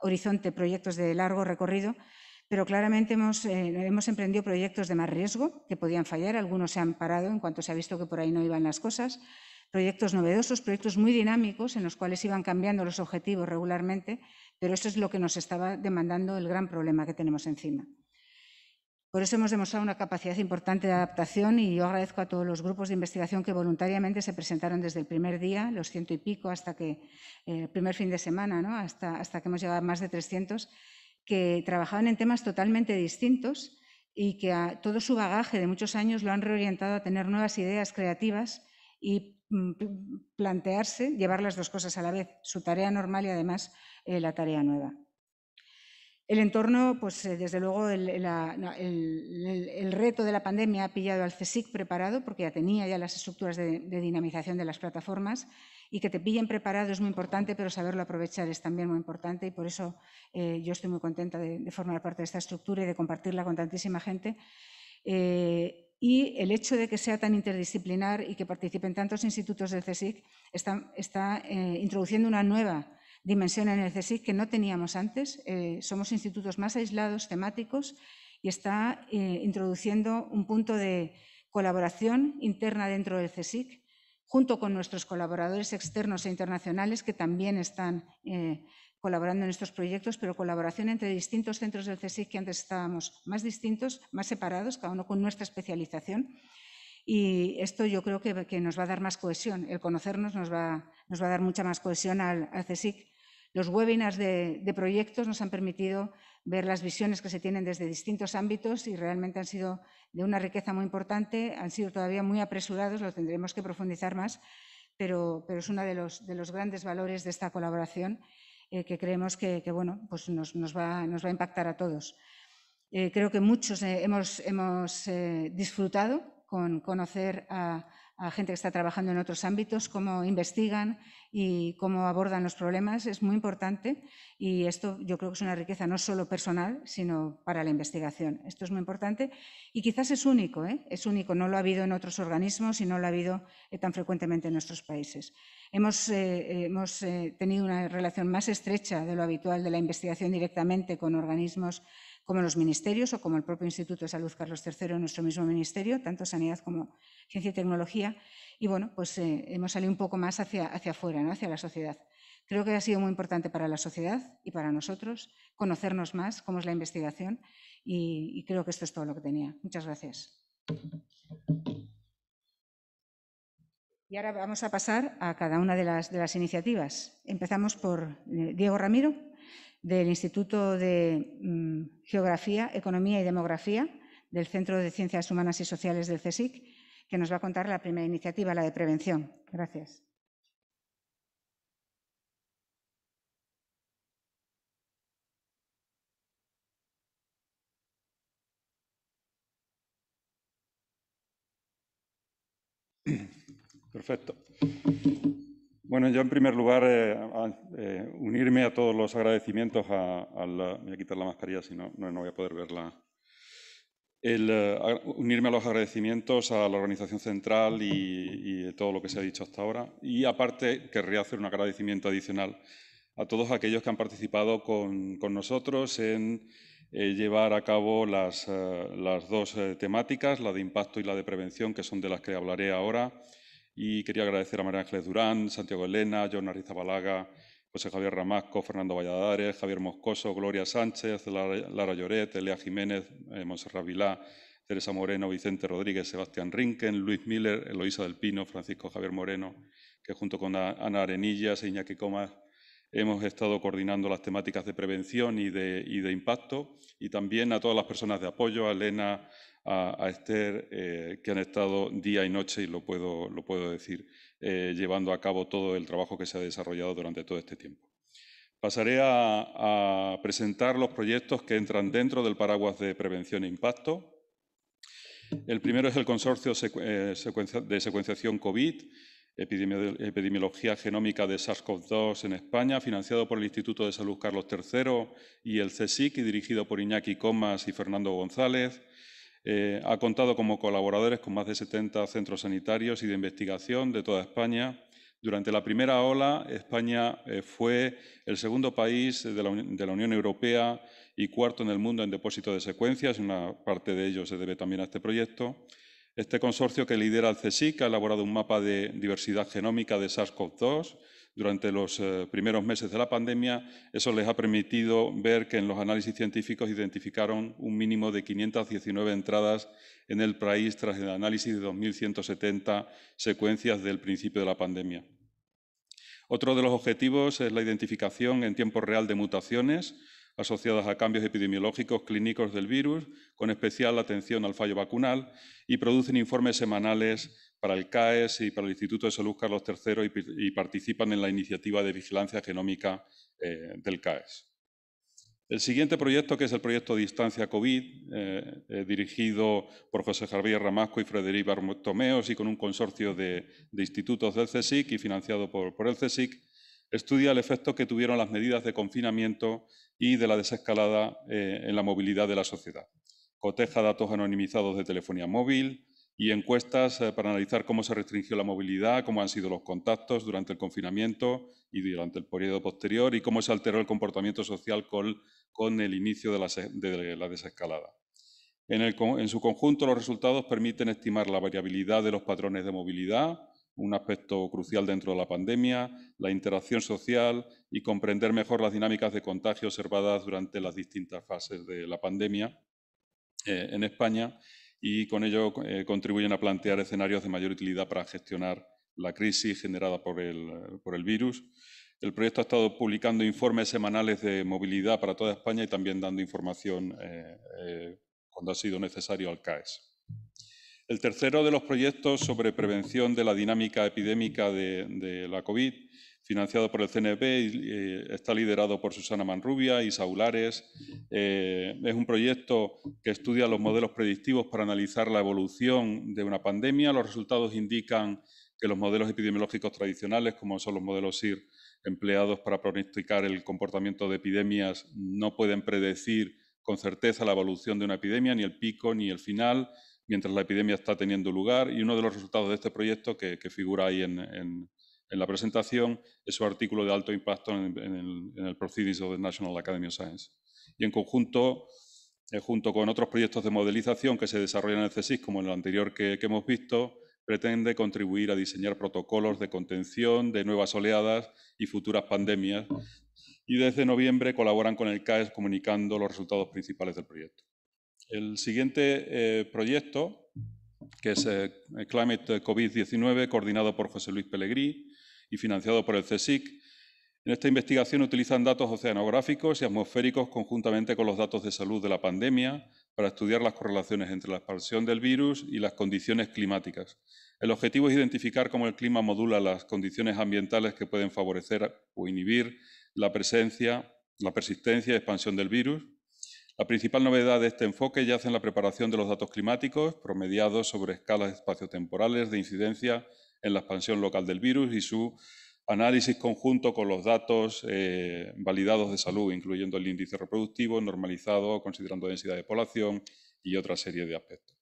horizonte proyectos de largo recorrido, pero claramente eh, hemos, emprendido proyectos de más riesgo que podían fallar. Algunos se han parado en cuanto se ha visto que por ahí no iban las cosas. Proyectos novedosos, proyectos muy dinámicos en los cuales iban cambiando los objetivos regularmente, pero eso es lo que nos estaba demandando el gran problema que tenemos encima. Por eso hemos demostrado una capacidad importante de adaptación y yo agradezco a todos los grupos de investigación que voluntariamente se presentaron desde el primer día, los ciento y pico, hasta que eh, el primer fin de semana, hasta, que hemos llegado a más de 300, que trabajaban en temas totalmente distintos y que a todo su bagaje de muchos años lo han reorientado a tener nuevas ideas creativas y mm, plantearse llevar las dos cosas a la vez, su tarea normal y además eh, la tarea nueva. El entorno, pues eh, desde luego el, reto de la pandemia ha pillado al CSIC preparado porque ya tenía ya las estructuras de, dinamización de las plataformas y que te pillen preparado es muy importante, pero saberlo aprovechar es también muy importante y por eso eh, yo estoy muy contenta de, formar parte de esta estructura y de compartirla con tantísima gente. Eh, y el hecho de que sea tan interdisciplinar y que participen tantos institutos del CSIC está, introduciendo una nueva dimensión en el CSIC que no teníamos antes. Eh, somos institutos más aislados, temáticos, y está eh, introduciendo un punto de colaboración interna dentro del CSIC, junto con nuestros colaboradores externos e internacionales que también están eh, colaborando en estos proyectos, pero colaboración entre distintos centros del CSIC que antes estábamos más distintos, más separados, cada uno con nuestra especialización. Y esto yo creo que, nos va a dar más cohesión. El conocernos nos va, nos va a dar mucha más cohesión al, al CSIC. Los webinars de, proyectos nos han permitido ver las visiones que se tienen desde distintos ámbitos y realmente han sido de una riqueza muy importante, han sido todavía muy apresurados, lo tendremos que profundizar más, pero, pero es uno de los, grandes valores de esta colaboración eh, que creemos que, bueno, pues nos, va, a impactar a todos. Eh, creo que muchos eh, hemos, hemos disfrutado con conocer a, gente que está trabajando en otros ámbitos, cómo investigan y cómo abordan los problemas, es muy importante y esto yo creo que es una riqueza no solo personal, sino para la investigación. Esto es muy importante y quizás es único, ¿eh? es único, no lo ha habido en otros organismos y no lo ha habido eh, tan frecuentemente en nuestros países. hemos eh, tenido una relación más estrecha de lo habitual de la investigación directamente con organismos como los ministerios o como el propio Instituto de Salud Carlos III en nuestro mismo ministerio, tanto Sanidad como Ciencia y Tecnología. Y bueno, pues eh, hemos salido un poco más hacia, hacia afuera, ¿no? hacia la sociedad. Creo que ha sido muy importante para la sociedad y para nosotros conocernos más cómo es la investigación y, creo que esto es todo lo que tenía. Muchas gracias. Y ahora vamos a pasar a cada una de las, de las iniciativas. Empezamos por eh, Diego Ramiro del Instituto de mm, Geografía, Economía y Demografía del Centro de Ciencias Humanas y Sociales del CSIC, que nos va a contar la primera iniciativa, la de prevención. Gracias. Perfecto. Bueno, yo en primer lugar, eh, eh, unirme a todos los agradecimientos a, la, Voy a quitar la mascarilla, si no, no, voy a poder verla. Eh, unirme a los agradecimientos a la organización central y, todo lo que se ha dicho hasta ahora. Y aparte, querría hacer un agradecimiento adicional a todos aquellos que han participado con, nosotros en llevar a cabo las, dos temáticas, la de impacto y la de prevención, que son de las que hablaré ahora, y quería agradecer a María Ángeles Durán, Santiago Elena, Jornalista Balaga, José Javier Ramasco, Fernando Valladares, Javier Moscoso, Gloria Sánchez, Lara, Lloret, Elia Jiménez, eh, Monserrat Vilá, Teresa Moreno, Vicente Rodríguez, Sebastián Rinken, Luis Miller, Eloísa del Pino, Francisco Javier Moreno, que junto con Ana Arenillas e Iñaki Comas hemos estado coordinando las temáticas de prevención y de, y de impacto, y también a todas las personas de apoyo, a Elena, a, Esther, eh, que han estado día y noche, y lo puedo, decir, eh, llevando a cabo todo el trabajo que se ha desarrollado durante todo este tiempo. Pasaré a, a presentar los proyectos que entran dentro del paraguas de prevención e impacto. El primero es el consorcio eh, de secuenciación COVID, epidemiología genómica de SARS-CoV-2 en España, financiado por el Instituto de Salud Carlos III y el CSIC y dirigido por Iñaki Comas y Fernando González. Eh, ha contado como colaboradores con más de 70 centros sanitarios y de investigación de toda España. Durante la primera ola, España eh, fue el segundo país de la, de la, Unión Europea y cuarto en el mundo en depósito de secuencias. Una parte de ello se debe también a este proyecto. Este consorcio que lidera el CSIC ha elaborado un mapa de diversidad genómica de SARS-CoV-2 durante los eh, primeros meses de la pandemia, eso les ha permitido ver que en los análisis científicos identificaron un mínimo de 519 entradas en el país tras el análisis de 2.170 secuencias del principio de la pandemia. Otro de los objetivos es la identificación en tiempo real de mutaciones asociadas a cambios epidemiológicos clínicos del virus, con especial atención al fallo vacunal, y producen informes semanales para el CAES y para el Instituto de Salud Carlos III y, participan en la iniciativa de vigilancia genómica eh, del CAES. El siguiente proyecto, que es el proyecto Distancia COVID, eh, eh, dirigido por José Javier Ramasco y Frederic Bartomeos y con un consorcio de, institutos del CSIC y financiado por, el CSIC, estudia el efecto que tuvieron las medidas de confinamiento y de la desescalada en la movilidad de la sociedad. Coteja datos anonimizados de telefonía móvil, y encuestas eh, para analizar cómo se restringió la movilidad, cómo han sido los contactos durante el confinamiento y durante el periodo posterior y cómo se alteró el comportamiento social con, el inicio de la, desescalada. En, su conjunto, los resultados permiten estimar la variabilidad de los patrones de movilidad, un aspecto crucial dentro de la pandemia, la interacción social y comprender mejor las dinámicas de contagio observadas durante las distintas fases de la pandemia eh, en España y con ello eh, contribuyen a plantear escenarios de mayor utilidad para gestionar la crisis generada por el, virus. El proyecto ha estado publicando informes semanales de movilidad para toda España y también dando información eh, eh, cuando ha sido necesario al CAES. El tercero de los proyectos sobre prevención de la dinámica epidémica de, de la COVID financiado por el CNB y eh, está liderado por Susana Manrubia y Saulares. Eh, es un proyecto que estudia los modelos predictivos para analizar la evolución de una pandemia. Los resultados indican que los modelos epidemiológicos tradicionales, como son los modelos SIR, empleados para pronosticar el comportamiento de epidemias, no pueden predecir con certeza la evolución de una epidemia, ni el pico ni el final, mientras la epidemia está teniendo lugar. Y uno de los resultados de este proyecto, que, figura ahí en en la presentación es su artículo de alto impacto en, el, Proceedings of the National Academy of Science. Y en conjunto, eh, junto con otros proyectos de modelización que se desarrollan en el CSIC, como el anterior que, hemos visto, pretende contribuir a diseñar protocolos de contención de nuevas oleadas y futuras pandemias. Y desde noviembre colaboran con el CAES comunicando los resultados principales del proyecto. El siguiente eh, proyecto, que es eh, Climate COVID-19, coordinado por José Luis Pellegrí, y financiado por el CSIC. En esta investigación utilizan datos oceanográficos y atmosféricos conjuntamente con los datos de salud de la pandemia para estudiar las correlaciones entre la expansión del virus y las condiciones climáticas. El objetivo es identificar cómo el clima modula las condiciones ambientales que pueden favorecer o inhibir la presencia, la persistencia y expansión del virus. La principal novedad de este enfoque yace en la preparación de los datos climáticos, promediados sobre escalas espaciotemporales de incidencia en la expansión local del virus y su análisis conjunto con los datos eh, validados de salud, incluyendo el índice reproductivo normalizado, considerando densidad de población y otra serie de aspectos.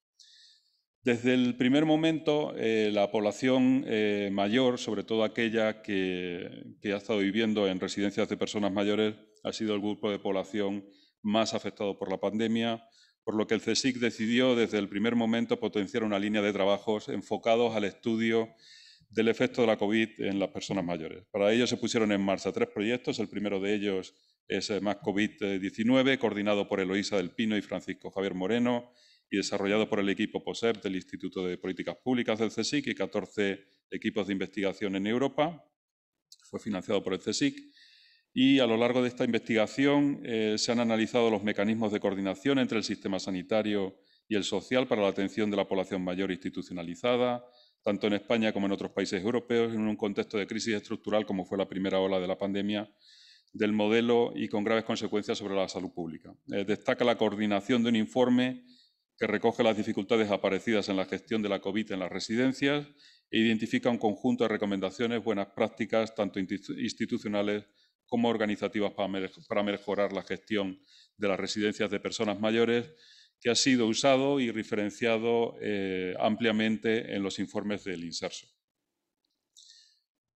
Desde el primer momento, eh, la población eh, mayor, sobre todo aquella que, ha estado viviendo en residencias de personas mayores, ha sido el grupo de población más afectado por la pandemia, por lo que el CSIC decidió desde el primer momento potenciar una línea de trabajos enfocados al estudio del efecto de la COVID en las personas mayores. Para ello se pusieron en marcha tres proyectos. El primero de ellos es Más COVID-19, coordinado por Eloisa del Pino y Francisco Javier Moreno y desarrollado por el equipo POSEP del Instituto de Políticas Públicas del CSIC y 14 equipos de investigación en Europa. Fue financiado por el CSIC y a lo largo de esta investigación eh, se han analizado los mecanismos de coordinación entre el sistema sanitario y el social para la atención de la población mayor institucionalizada, tanto en España como en otros países europeos, en un contexto de crisis estructural como fue la primera ola de la pandemia del modelo y con graves consecuencias sobre la salud pública. Eh, destaca la coordinación de un informe que recoge las dificultades aparecidas en la gestión de la COVID en las residencias e identifica un conjunto de recomendaciones, buenas prácticas, tanto institucionales como organizativas para, mejorar la gestión de las residencias de personas mayores, que ha sido usado y referenciado eh, ampliamente en los informes del INSERSO.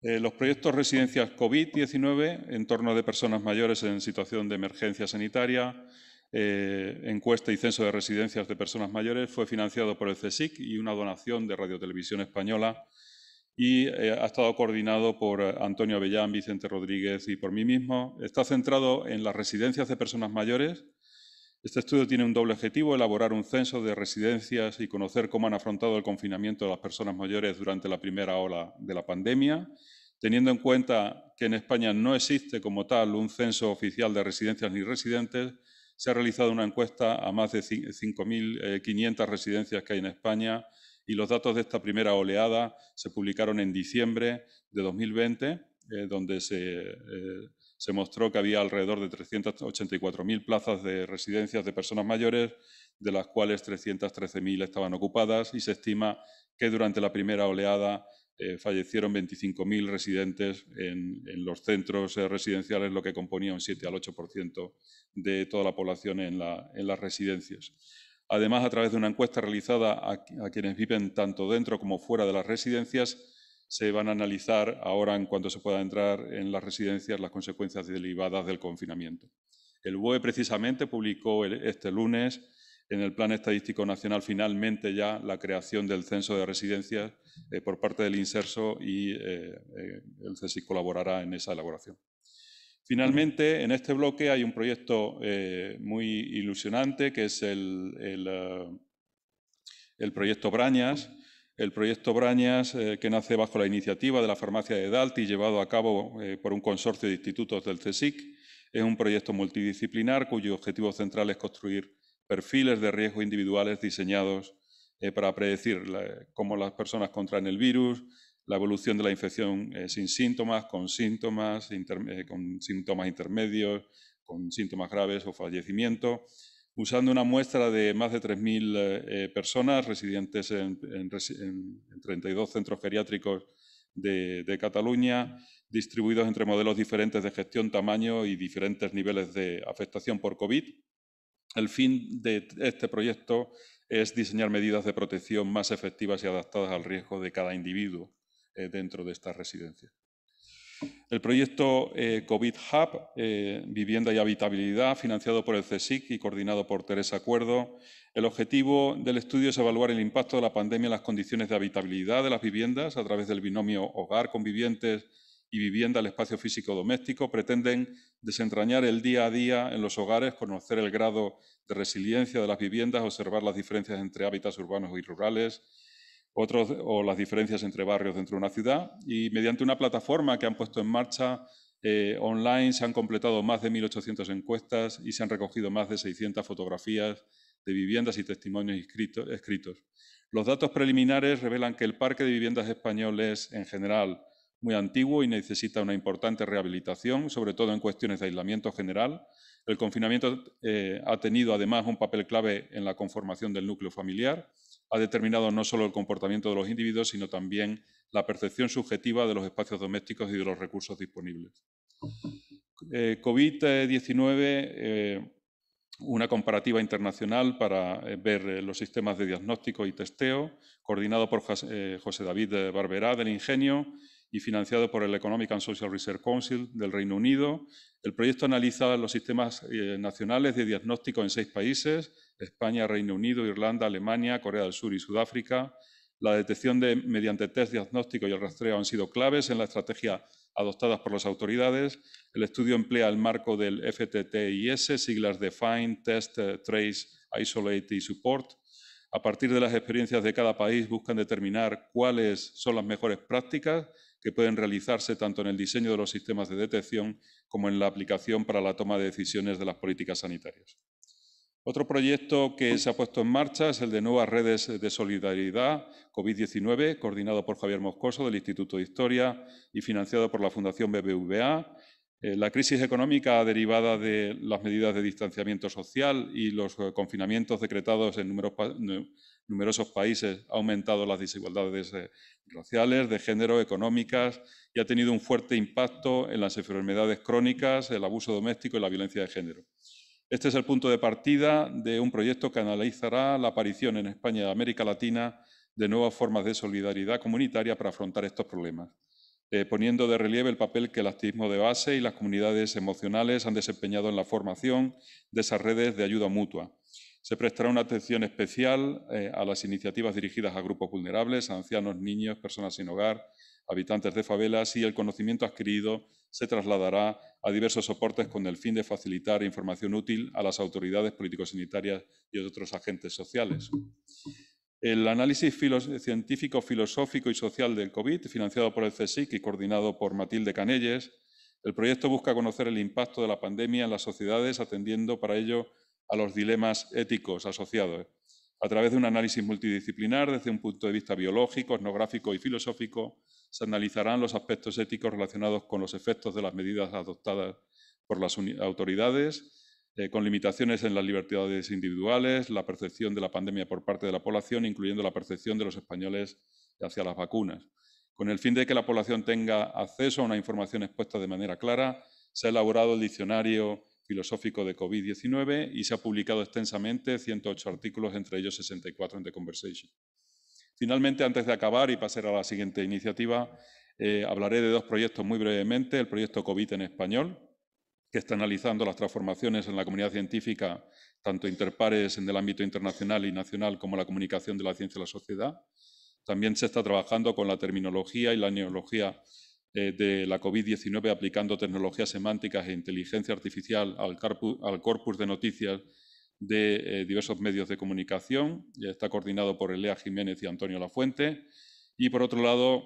Eh, los proyectos residencias COVID-19, entorno de personas mayores en situación de emergencia sanitaria, eh, encuesta y censo de residencias de personas mayores, fue financiado por el CSIC y una donación de Radio Española y eh, ha estado coordinado por eh, Antonio Avellán, Vicente Rodríguez y por mí mismo. Está centrado en las residencias de personas mayores. Este estudio tiene un doble objetivo, elaborar un censo de residencias y conocer cómo han afrontado el confinamiento de las personas mayores durante la primera ola de la pandemia, teniendo en cuenta que en España no existe como tal un censo oficial de residencias ni residentes, se ha realizado una encuesta a más de 5.500 eh, residencias que hay en España, y los datos de esta primera oleada se publicaron en diciembre de 2020, eh, donde eh, se, mostró que había alrededor de 384.000 plazas de residencias de personas mayores, de las cuales 313.000 estaban ocupadas y se estima que durante la primera oleada eh, fallecieron 25.000 residentes en, los centros residenciales, lo que componía un 7 al 8% de toda la población en las residencias. Además, a través de una encuesta realizada a, quienes viven tanto dentro como fuera de las residencias, se van a analizar ahora, en cuanto se pueda entrar en las residencias, las consecuencias derivadas del confinamiento. El BOE precisamente publicó este lunes en el Plan Estadístico Nacional finalmente ya la creación del censo de residencias eh, por parte del INSERSO y eh, eh, el CESI colaborará en esa elaboración. Finalmente, en este bloque hay un proyecto eh, muy ilusionante que es eh, el, proyecto Brañas. El proyecto Brañas, eh, que nace bajo la iniciativa de la farmacia de Dalti, llevado a cabo por un consorcio de institutos del CSIC, es un proyecto multidisciplinar cuyo objetivo central es construir perfiles de riesgo individuales diseñados para predecir cómo las personas contraen el virus, la evolución de la infección eh, sin síntomas, con síntomas, eh, con síntomas intermedios, con síntomas graves o fallecimiento, usando una muestra de más de 3.000 eh, personas residentes en, 32 centros geriátricos de, Cataluña, distribuidos entre modelos diferentes de gestión, tamaño y diferentes niveles de afectación por COVID. El fin de este proyecto es diseñar medidas de protección más efectivas y adaptadas al riesgo de cada individuo eh, dentro de estas residencias. El proyecto eh, COVID Hub, eh, Vivienda y Habitabilidad, financiado por el CSIC y coordinado por Teresa Acuerdo. El objetivo del estudio es evaluar el impacto de la pandemia en las condiciones de habitabilidad de las viviendas a través del binomio hogar convivientes y vivienda al espacio físico doméstico. Pretenden desentrañar el día a día en los hogares, conocer el grado de resiliencia de las viviendas, observar las diferencias entre hábitats urbanos y rurales, otros, o las diferencias entre barrios dentro de una ciudad. Y mediante una plataforma que han puesto en marcha eh, online se han completado más de 1.800 encuestas y se han recogido más de 600 fotografías de viviendas y testimonios escritos. Los datos preliminares revelan que el parque de viviendas español es, en general, muy antiguo y necesita una importante rehabilitación, sobre todo en cuestiones de aislamiento general. El confinamiento eh, ha tenido además un papel clave en la conformación del núcleo familiar ha determinado no solo el comportamiento de los individuos, sino también la percepción subjetiva de los espacios domésticos y de los recursos disponibles. Eh, COVID-19, eh, una comparativa internacional para eh, ver los sistemas de diagnóstico y testeo, coordinado por José David Barberá del Ingenio y financiado por el Economic and Social Research Council del Reino Unido. El proyecto analiza los sistemas nacionales de diagnóstico en seis países, España, Reino Unido, Irlanda, Alemania, Corea del Sur y Sudáfrica. La detección de, mediante test diagnóstico y el rastreo han sido claves en la estrategia adoptada por las autoridades. El estudio emplea el marco del FTTIS, siglas de Test, eh, Trace, Isolate y Support. A partir de las experiencias de cada país buscan determinar cuáles son las mejores prácticas que pueden realizarse tanto en el diseño de los sistemas de detección como en la aplicación para la toma de decisiones de las políticas sanitarias. Otro proyecto que se ha puesto en marcha es el de nuevas redes de solidaridad COVID-19, coordinado por Javier Moscoso del Instituto de Historia y financiado por la Fundación BBVA. Eh, la crisis económica derivada de las medidas de distanciamiento social y los eh, confinamientos decretados en numerosos países ha aumentado las desigualdades sociales, eh, raciales, de género, económicas y ha tenido un fuerte impacto en las enfermedades crónicas, el abuso doméstico y la violencia de género. Este es el punto de partida de un proyecto que analizará la aparición en España y América Latina de nuevas formas de solidaridad comunitaria para afrontar estos problemas, eh, poniendo de relieve el papel que el activismo de base y las comunidades emocionales han desempeñado en la formación de esas redes de ayuda mutua. Se prestará una atención especial eh, a las iniciativas dirigidas a grupos vulnerables, ancianos, niños, personas sin hogar, habitantes de favelas y el conocimiento adquirido se trasladará a diversos soportes con el fin de facilitar información útil a las autoridades político-sanitarias y otros agentes sociales. El análisis científico, filosófico y social del COVID, financiado por el CSIC y coordinado por Matilde Canelles, el proyecto busca conocer el impacto de la pandemia en las sociedades, atendiendo para ello a los dilemas éticos asociados, a través de un análisis multidisciplinar desde un punto de vista biológico, etnográfico y filosófico, se analizarán los aspectos éticos relacionados con los efectos de las medidas adoptadas por las autoridades, eh, con limitaciones en las libertades individuales, la percepción de la pandemia por parte de la población, incluyendo la percepción de los españoles hacia las vacunas. Con el fin de que la población tenga acceso a una información expuesta de manera clara, se ha elaborado el diccionario filosófico de COVID-19 y se ha publicado extensamente 108 artículos, entre ellos 64 en The Conversation. Finalmente, antes de acabar y pasar a la siguiente iniciativa, eh, hablaré de dos proyectos muy brevemente. El proyecto COVID en español, que está analizando las transformaciones en la comunidad científica, tanto interpares en el ámbito internacional y nacional como la comunicación de la ciencia y la sociedad. También se está trabajando con la terminología y la neología eh, de la COVID-19 aplicando tecnologías semánticas e inteligencia artificial al, al corpus de noticias de eh, diversos medios de comunicación, está coordinado por Elea Jiménez y Antonio Lafuente, y por otro lado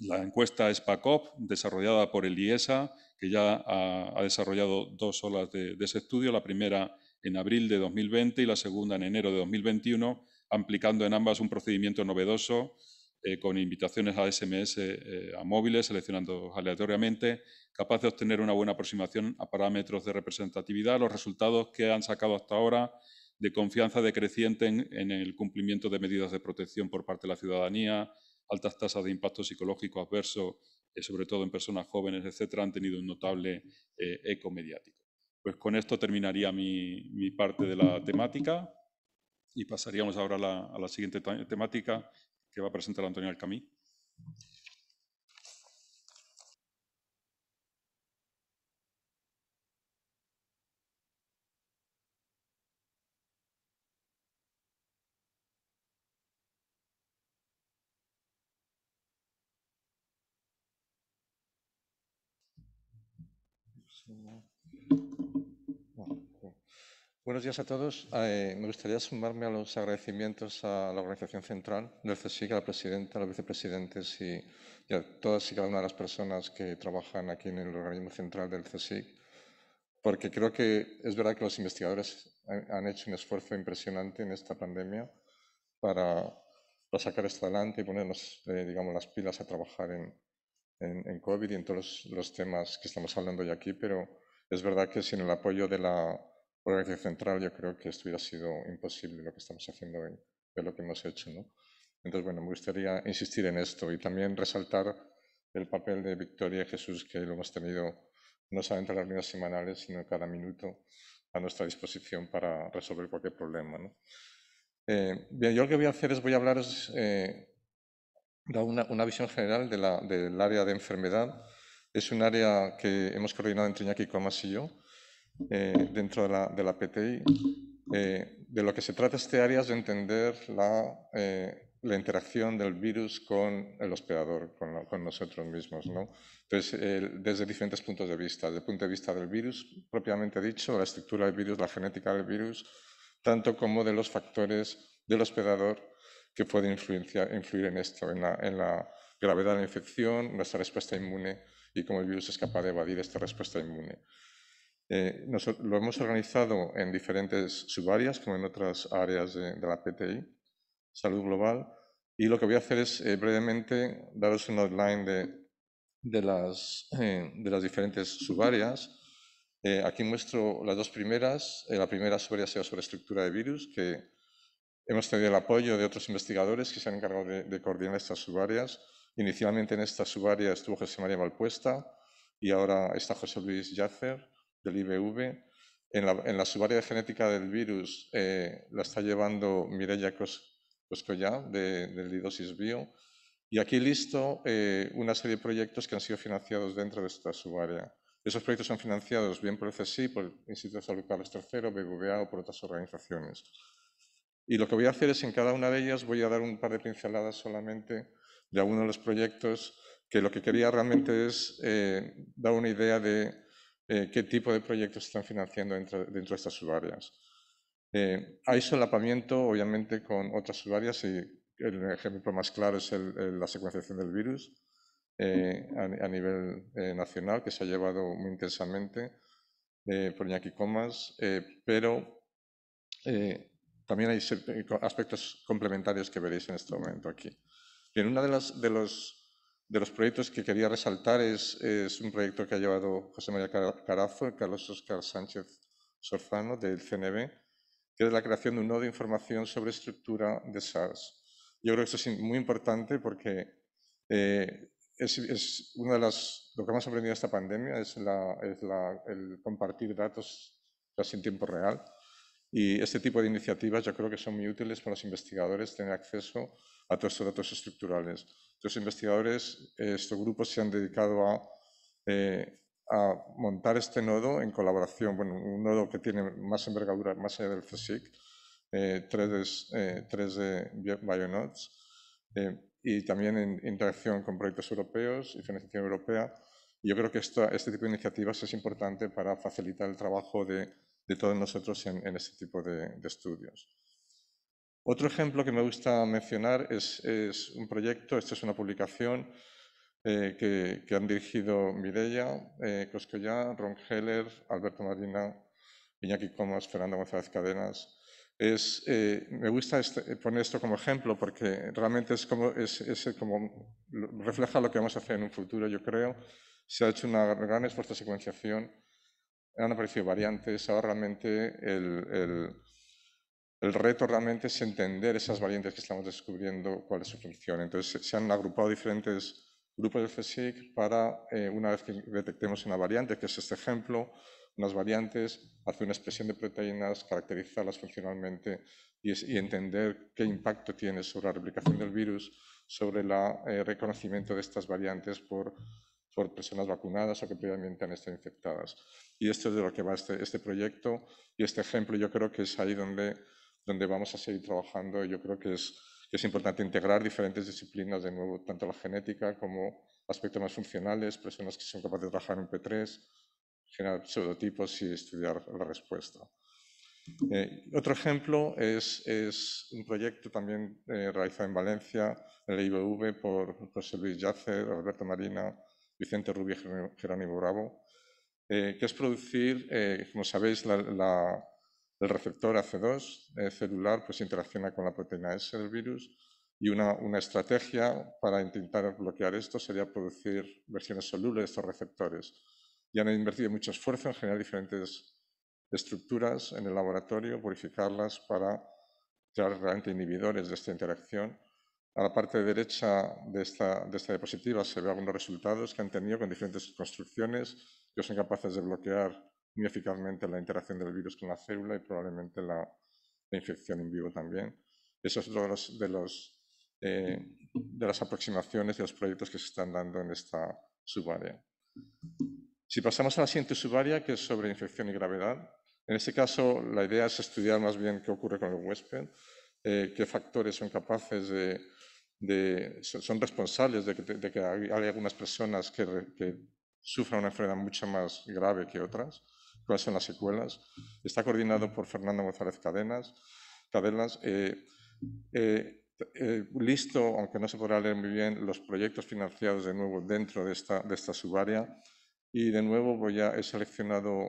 la encuesta SPACOP, desarrollada por el IESA, que ya ha, desarrollado dos olas de, de, ese estudio, la primera en abril de 2020 y la segunda en enero de 2021, aplicando en ambas un procedimiento novedoso eh, con invitaciones a SMS eh, a móviles, seleccionando aleatoriamente, capaz de obtener una buena aproximación a parámetros de representatividad, los resultados que han sacado hasta ahora de confianza decreciente en, el cumplimiento de medidas de protección por parte de la ciudadanía, altas tasas de impacto psicológico adverso, eh, sobre todo en personas jóvenes, etcétera, han tenido un notable eco mediático. Pues con esto terminaría mi, parte de la temática y pasaríamos ahora a la, a la siguiente temática, que va a presentar Antonio Alcamí. Buenos días a todos. Eh, me gustaría sumarme a los agradecimientos a la Organización Central del CSIC, a la presidenta, a los vicepresidentes y, a todas y cada una de las personas que trabajan aquí en el organismo central del CSIC, porque creo que es verdad que los investigadores han hecho un esfuerzo impresionante en esta pandemia para, sacar esto adelante y ponernos, eh, digamos, las pilas a trabajar en, COVID y en todos los, los temas que estamos hablando hoy aquí, pero es verdad que sin el apoyo de la por central, yo creo que esto hubiera sido imposible lo que estamos haciendo hoy, de lo que hemos hecho. ¿no? Entonces, bueno, me gustaría insistir en esto y también resaltar el papel de Victoria y Jesús, que lo hemos tenido no solamente en las reuniones semanales, sino cada minuto a nuestra disposición para resolver cualquier problema. ¿no? Eh, bien, yo lo que voy a hacer es voy a hablaros eh, de una, visión general del área de enfermedad. Es un área que hemos coordinado entre Iñaki Comas y yo, eh, dentro de la, de la PTI. Eh, de lo que se trata este área es de entender la, eh, la interacción del virus con el hospedador, con, nosotros mismos. ¿no? Entonces, desde diferentes puntos de vista, desde el punto de vista del virus, propiamente dicho, la estructura del virus, la genética del virus, tanto como de los factores del hospedador que pueden influir en esto, en la, en la gravedad de la infección, nuestra respuesta inmune y cómo el virus es capaz de evadir esta respuesta inmune. Eh, lo hemos organizado en diferentes subáreas, como en otras áreas de, la PTI, Salud Global, y lo que voy a hacer es eh, brevemente daros un outline de, de, las, eh, de las diferentes subáreas. aquí muestro las dos primeras. la primera subárea se sobre estructura de virus, que hemos tenido el apoyo de otros investigadores que se han encargado de, coordinar estas subáreas. Inicialmente en esta subárea estuvo José María Valpuesta y ahora está José Luis Yacer del IBV. En la, en subárea de genética del virus eh, la está llevando Mireia Coscoyá del de Lidosis Bio. Y aquí listo eh, una serie de proyectos que han sido financiados dentro de esta subárea. Esos proyectos son financiados bien por el CSI, por el Instituto de Salud Carlos III, BBVA o por otras organizaciones. Y lo que voy a hacer es, en cada una de ellas, voy a dar un par de pinceladas solamente de algunos de los proyectos que lo que quería realmente es eh, dar una idea de eh, qué tipo de proyectos están financiando dentro, de estas subáreas. Eh, hay solapamiento, obviamente, con otras subáreas y el ejemplo más claro es la secuenciación del virus eh, a, nivel nacional, que se ha llevado muy intensamente por Iñaki Comas, pero también hay aspectos complementarios que veréis en este momento aquí. En una de, las, de los de los proyectos que quería resaltar es, un proyecto que ha llevado José María Carazo y Carlos Oscar Sánchez Sorzano del CNB, que es la creación de un nodo de información sobre estructura de SARS. Yo creo que esto es muy importante porque eh, es, es, una de las, lo que hemos aprendido de esta pandemia es, el compartir datos casi en tiempo real. Y este tipo de iniciativas yo creo que son muy útiles para los investigadores tener acceso a todos estos datos estructurales. Estos investigadores, estos grupos se han dedicado eh, a, montar este nodo en colaboración, bueno, un nodo que tiene más envergadura, más allá del CSIC, eh, 3D, eh, eh, y también en interacción con proyectos europeos y financiación europea. Yo creo que este tipo de iniciativas es importante para facilitar el trabajo de, todos nosotros en, este tipo de estudios. Otro ejemplo que me gusta mencionar es, un proyecto, esta es una publicación eh, que, han dirigido Mireia eh, Ron Heller, Alberto Marina, Iñaki Comas, Fernando González Cadenas. Es, eh, me gusta este, poner esto como ejemplo porque realmente es como, como refleja lo que vamos a hacer en un futuro, yo creo. Se ha hecho una gran esfuerzo de secuenciación, han aparecido variantes, ahora realmente el el reto realmente es entender esas variantes que estamos descubriendo, cuál es su función. Entonces, se han agrupado diferentes grupos de FSIC para, eh, una vez que detectemos una variante, que es este ejemplo, unas variantes, hacer una expresión de proteínas, caracterizarlas funcionalmente y, entender qué impacto tiene sobre la replicación del virus, sobre el eh, reconocimiento de estas variantes por, por personas vacunadas o que previamente han estado infectadas. Y esto es de lo que va este, este proyecto y este ejemplo. Yo creo que es ahí donde donde vamos a seguir trabajando. Yo creo que es, es importante integrar diferentes disciplinas, de nuevo, tanto la genética como aspectos más funcionales, personas que son capaces de trabajar en P3, generar pseudotipos y estudiar la respuesta. Eh, otro ejemplo es, es, un proyecto también eh, realizado en Valencia, en la IBV, por José Luis Yacer, Alberto Marina, Vicente Rubio y Jerónimo Bravo, eh, que es producir, como sabéis, la, el receptor AC2 celular pues interacciona con la proteína S del virus y una, estrategia para intentar bloquear esto sería producir versiones solubles de estos receptores. Y han invertido mucho esfuerzo en generar diferentes estructuras en el laboratorio, purificarlas para crear realmente inhibidores de esta interacción. A la parte derecha de esta, de esta diapositiva se ve algunos resultados que han tenido con diferentes construcciones que son capaces de bloquear muy la interacción del virus con la célula y probablemente la, infección in vivo también. Eso es de, los, de, eh, de las aproximaciones y los proyectos que se están dando en esta subárea. Si pasamos a la siguiente subárea, que es sobre infección y gravedad, en este caso la idea es estudiar más bien qué ocurre con el huésped, eh, qué factores son capaces de, de son responsables de que, de que, hay algunas personas que, que sufran una enfermedad mucho más grave que otras cuáles son las secuelas. Está coordinado por Fernando González Cadenas. Cadenas eh, eh, eh, listo, aunque no se podrá leer muy bien, los proyectos financiados de nuevo dentro de esta, de subárea. Y de nuevo voy a, he seleccionado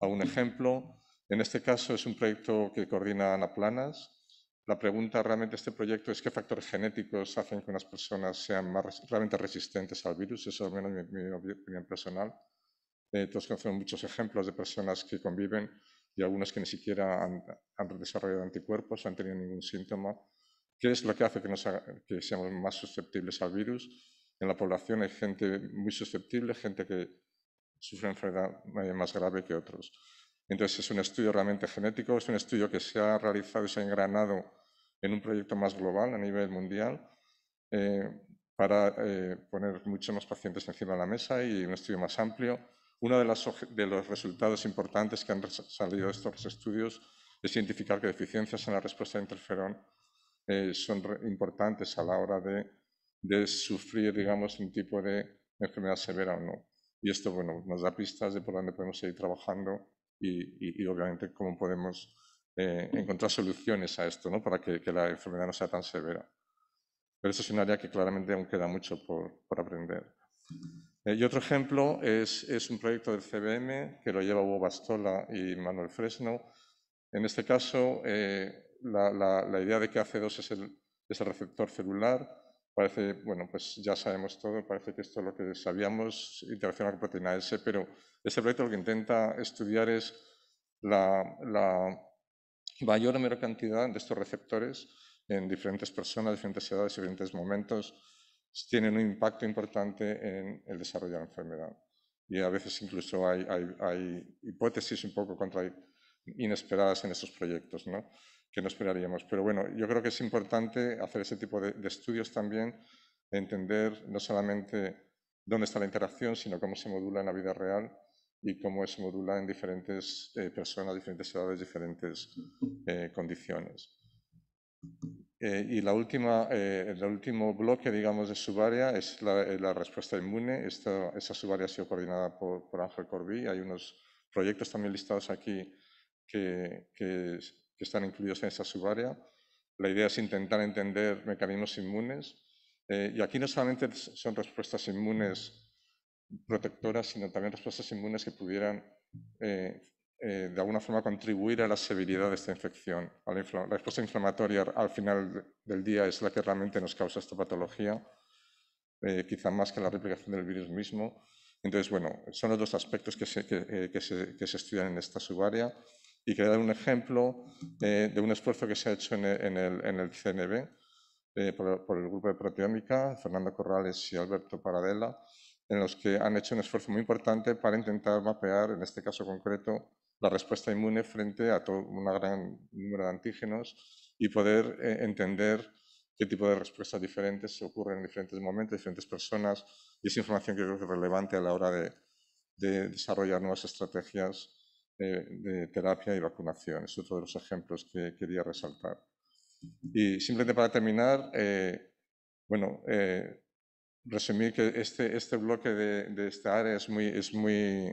a un ejemplo. En este caso es un proyecto que coordina Ana Planas. La pregunta realmente de este proyecto es qué factores genéticos hacen que unas personas sean más, realmente resistentes al virus. Eso al menos mi, mi opinión personal. Eh, todos conocemos muchos ejemplos de personas que conviven y algunos que ni siquiera han, desarrollado anticuerpos, o han tenido ningún síntoma. ¿Qué es lo que hace que, nos seamos más susceptibles al virus? En la población hay gente muy susceptible, gente que sufre enfermedad eh, más grave que otros. Entonces, es un estudio realmente genético, es un estudio que se ha realizado y se ha engranado en un proyecto más global a nivel mundial eh, para eh, poner muchos más pacientes encima de la mesa y un estudio más amplio uno de, las, de los resultados importantes que han salido de estos estudios es identificar que deficiencias en la respuesta de interferón eh, son importantes a la hora de, sufrir, digamos, un tipo de enfermedad severa o no. Y esto, bueno, nos da pistas de por dónde podemos seguir trabajando y, obviamente, cómo podemos eh, encontrar soluciones a esto, ¿no? Para que, la enfermedad no sea tan severa. Pero eso es un área que claramente aún queda mucho por, por aprender. Eh, y otro ejemplo es, un proyecto del CBM que lo lleva Hugo Bastola y Manuel Fresno. En este caso, eh, la, idea de que AC2 es el, receptor celular parece, bueno, pues ya sabemos todo, parece que esto es lo que sabíamos, interaccionar con proteína S, pero este proyecto lo que intenta estudiar es la, la mayor o menor cantidad de estos receptores en diferentes personas, diferentes edades, diferentes momentos, pues, tienen un impacto importante en el desarrollo de la enfermedad. Y a veces incluso hay, hipótesis un poco inesperadas en esos proyectos, ¿no? que no esperaríamos. Pero bueno, yo creo que es importante hacer ese tipo de, estudios también, entender no solamente dónde está la interacción, sino cómo se modula en la vida real y cómo se modula en diferentes eh, personas, diferentes edades, diferentes eh, condiciones. Eh, y la última, eh, el último bloque, digamos, de subárea es eh, la, respuesta inmune. Esta, esa subárea ha sido coordinada por, Ángel Corbí. Hay unos proyectos también listados aquí que, están incluidos en esa subárea. La idea es intentar entender mecanismos inmunes. y aquí no solamente son respuestas inmunes protectoras, sino también respuestas inmunes que pudieran eh, de alguna forma contribuir a la severidad de esta infección. La, respuesta inflamatoria al final del día es la que realmente nos causa esta patología, eh, quizá más que la replicación del virus mismo. Entonces, bueno, son los dos aspectos que se, que, eh, estudian en esta subárea y quería dar un ejemplo eh, de un esfuerzo que se ha hecho en, el, en CNB por, por, el grupo de proteómica, Fernando Corrales y Alberto Paradela, en los que han hecho un esfuerzo muy importante para intentar mapear, en este caso concreto, la respuesta inmune frente a todo un gran número de antígenos y poder eh, entender qué tipo de respuestas diferentes se ocurren en diferentes momentos, diferentes personas. Y es información que creo que es relevante a la hora de, desarrollar nuevas estrategias eh, de, terapia y vacunación. Es otro de los ejemplos que quería resaltar. Y simplemente para terminar, eh, bueno, resumir que este, este bloque de, de, esta área es muy, es muy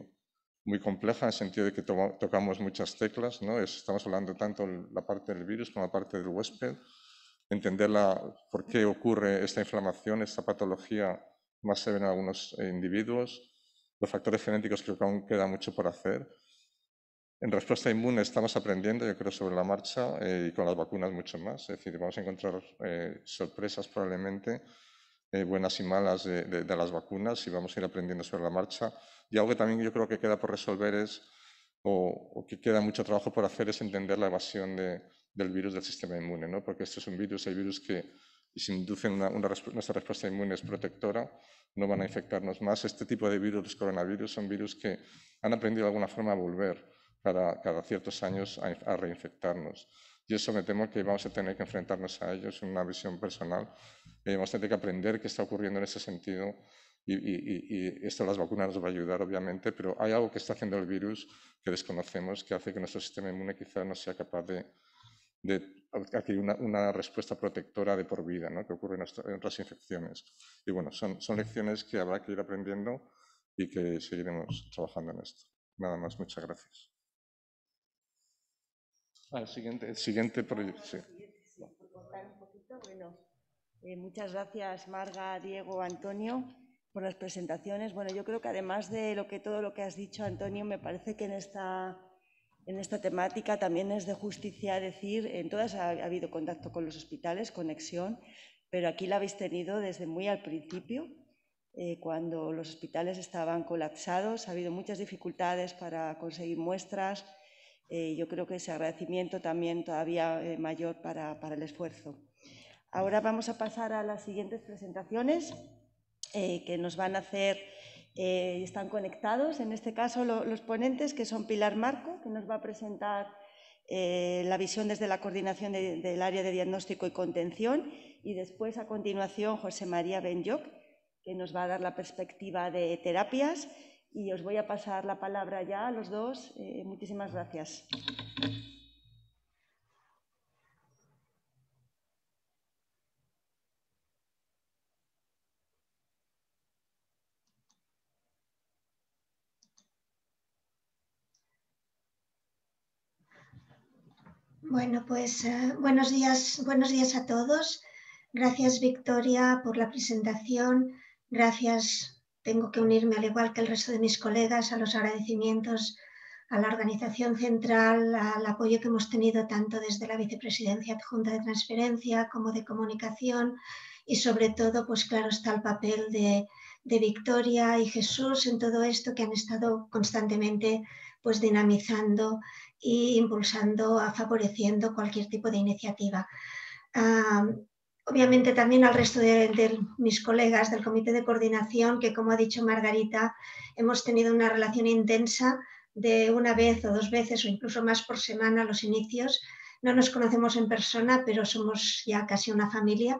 muy compleja en el sentido de que tocamos muchas teclas, estamos hablando tanto la parte del virus como la parte del huésped, entender la, por qué ocurre esta inflamación, esta patología más se en algunos individuos, los factores genéticos creo que aún queda mucho por hacer. En respuesta inmune estamos aprendiendo, yo creo, sobre la marcha eh, y con las vacunas mucho más. Es decir, vamos a encontrar eh, sorpresas probablemente eh, buenas y malas de, las vacunas y vamos a ir aprendiendo sobre la marcha. Y algo que también yo creo que queda por resolver es, o, que queda mucho trabajo por hacer, es entender la evasión del virus del sistema inmune, ¿no? porque este es un virus, hay virus que si inducen una, nuestra respuesta inmune es protectora, no van a infectarnos más. Este tipo de virus, coronavirus, son virus que han aprendido de alguna forma a volver cada, ciertos años a reinfectarnos. Y eso me temo que vamos a tener que enfrentarnos a ellos en una visión personal. Eh, vamos a tener que aprender qué está ocurriendo en ese sentido. Y, y, y, esto las vacunas nos va a ayudar, obviamente, pero hay algo que está haciendo el virus que desconocemos, que hace que nuestro sistema inmune quizás no sea capaz de, de adquirir una, una, respuesta protectora de por vida, ¿no? que ocurre en, otras infecciones. Y bueno, son, son lecciones que habrá que ir aprendiendo y que seguiremos trabajando en esto. Nada más, muchas gracias el siguiente, el siguiente proyecto. Eh, muchas gracias, Marga, Diego, Antonio, por las presentaciones. Bueno, yo creo que además de lo que todo lo que has dicho, Antonio, me parece que en esta en esta temática también es de justicia decir, en todas ha, habido contacto con los hospitales, conexión, pero aquí la habéis tenido desde muy al principio, eh, cuando los hospitales estaban colapsados, ha habido muchas dificultades para conseguir muestras, eh, yo creo que ese agradecimiento también todavía eh, mayor para, el esfuerzo. Ahora vamos a pasar a las siguientes presentaciones eh, que nos van a hacer, están conectados, en este caso los ponentes, que son Pilar Marco, que nos va a presentar la visión desde la coordinación del área de diagnóstico y contención, y después a continuación José María Benyoc, que nos va a dar la perspectiva de terapias y os voy a pasar la palabra ya a los dos. Eh, muchísimas gracias. Bueno, pues eh, buenos días, buenos días a todos. Gracias Victoria por la presentación. Gracias tengo que unirme, al igual que el resto de mis colegas, a los agradecimientos a la organización central, al apoyo que hemos tenido tanto desde la Vicepresidencia Adjunta de Transferencia como de Comunicación y sobre todo, pues claro, está el papel de, Victoria y Jesús en todo esto que han estado constantemente pues dinamizando e impulsando, favoreciendo cualquier tipo de iniciativa. Ah, obviamente también al resto de, mis colegas del comité de coordinación, que como ha dicho Margarita, hemos tenido una relación intensa de una vez o dos veces o incluso más por semana los inicios. No nos conocemos en persona, pero somos ya casi una familia.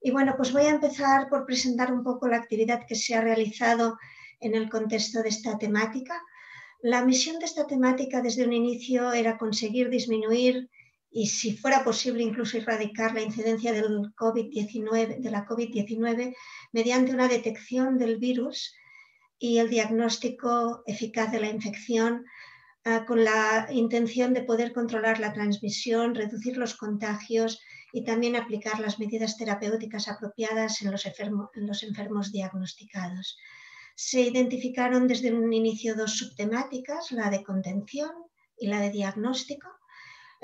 Y bueno, pues voy a empezar por presentar un poco la actividad que se ha realizado en el contexto de esta temática. La misión de esta temática desde un inicio era conseguir disminuir y si fuera posible incluso erradicar la incidencia del COVID -19, de la COVID-19 mediante una detección del virus y el diagnóstico eficaz de la infección ah, con la intención de poder controlar la transmisión, reducir los contagios y también aplicar las medidas terapéuticas apropiadas en los, en los enfermos diagnosticados. Se identificaron desde un inicio dos subtemáticas, la de contención y la de diagnóstico,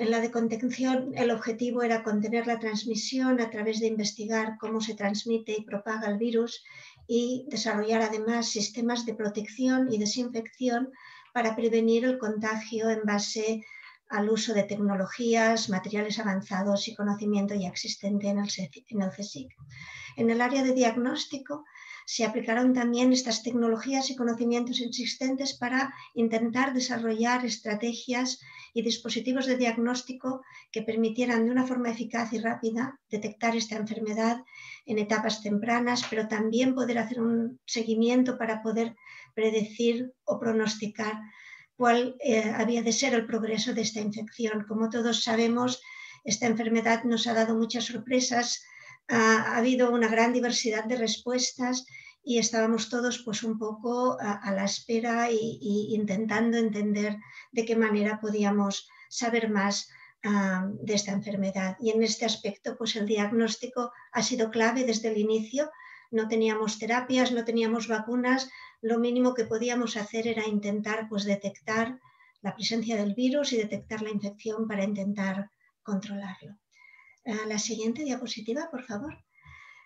en la de contención, el objetivo era contener la transmisión a través de investigar cómo se transmite y propaga el virus y desarrollar además sistemas de protección y desinfección para prevenir el contagio en base al uso de tecnologías, materiales avanzados y conocimiento ya existente en el, CSIC. En el área de diagnóstico, se aplicaron también estas tecnologías y conocimientos existentes para intentar desarrollar estrategias y dispositivos de diagnóstico que permitieran de una forma eficaz y rápida detectar esta enfermedad en etapas tempranas, pero también poder hacer un seguimiento para poder predecir o pronosticar cuál eh, había de ser el progreso de esta infección. Como todos sabemos, esta enfermedad nos ha dado muchas sorpresas ha, habido una gran diversidad de respuestas y estábamos todos pues un poco a, la espera e intentando entender de qué manera podíamos saber más de esta enfermedad. Y en este aspecto pues el diagnóstico ha sido clave desde el inicio. No teníamos terapias, no teníamos vacunas, lo mínimo que podíamos hacer era intentar pues detectar la presencia del virus y detectar la infección para intentar controlarlo la siguiente diapositiva, por favor.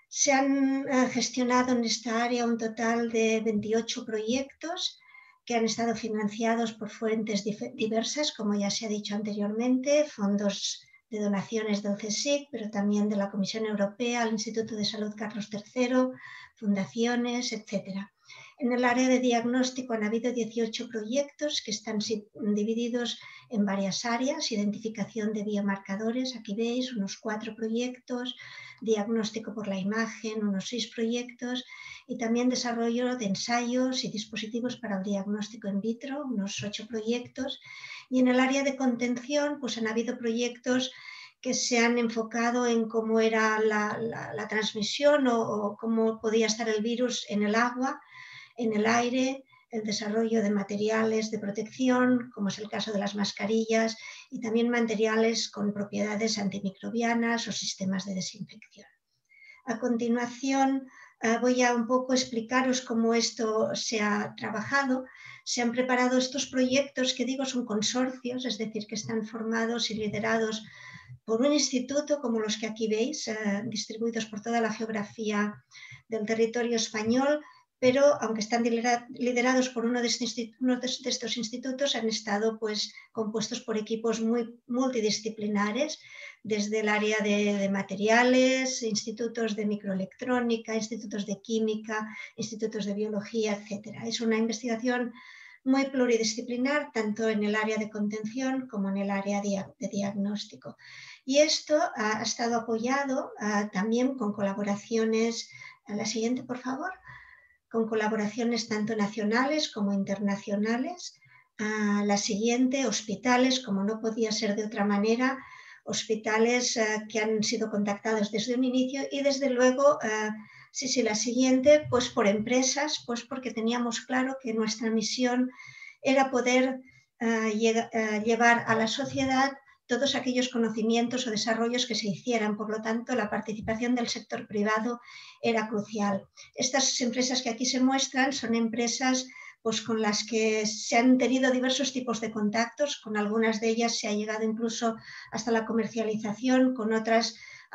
Se han eh, gestionado en esta área un total de 28 proyectos que han estado financiados por fuentes diversas, como ya se ha dicho anteriormente, fondos de donaciones del CSIC, pero también de la Comisión Europea, el Instituto de Salud Carlos III, fundaciones, etcétera. En el área de diagnóstico han habido 18 proyectos que están divididos en varias áreas, identificación de biomarcadores, aquí veis unos cuatro proyectos, diagnóstico por la imagen, unos seis proyectos, y también desarrollo de ensayos y dispositivos para el diagnóstico in vitro, unos ocho proyectos. Y en el área de contención, pues han habido proyectos que se han enfocado en cómo era la, transmisión o, cómo podía estar el virus en el agua en el aire, el desarrollo de materiales de protección, como es el caso de las mascarillas, y también materiales con propiedades antimicrobianas o sistemas de desinfección. A continuación, eh, voy a un poco explicaros cómo esto se ha trabajado. Se han preparado estos proyectos que digo son consorcios, es decir, que están formados y liderados por un instituto como los que aquí veis, eh, distribuidos por toda la geografía del territorio español, pero aunque están liderados por uno este este, de, estos institutos, han estado pues, compuestos por equipos muy multidisciplinares, desde el área de, materiales, institutos de microelectrónica, institutos de química, institutos de biología, etc. Es una investigación muy pluridisciplinar, tanto en el área de contención como en el área de diagnóstico. Y esto ha, estado apoyado ah, también con colaboraciones. La siguiente, por favor con colaboraciones tanto nacionales como internacionales. la siguiente, hospitales, como no podía ser de otra manera, hospitales eh, que han sido contactados desde un inicio y desde luego, eh, sí, sí, la siguiente, pues por empresas, pues porque teníamos claro que nuestra misión era poder eh, llevar a la sociedad todos aquellos conocimientos o desarrollos que se hicieran. Por lo tanto, la participación del sector privado era crucial. Estas empresas que aquí se muestran son empresas pues, con las que se han tenido diversos tipos de contactos, con algunas de ellas se ha llegado incluso hasta la comercialización, con otras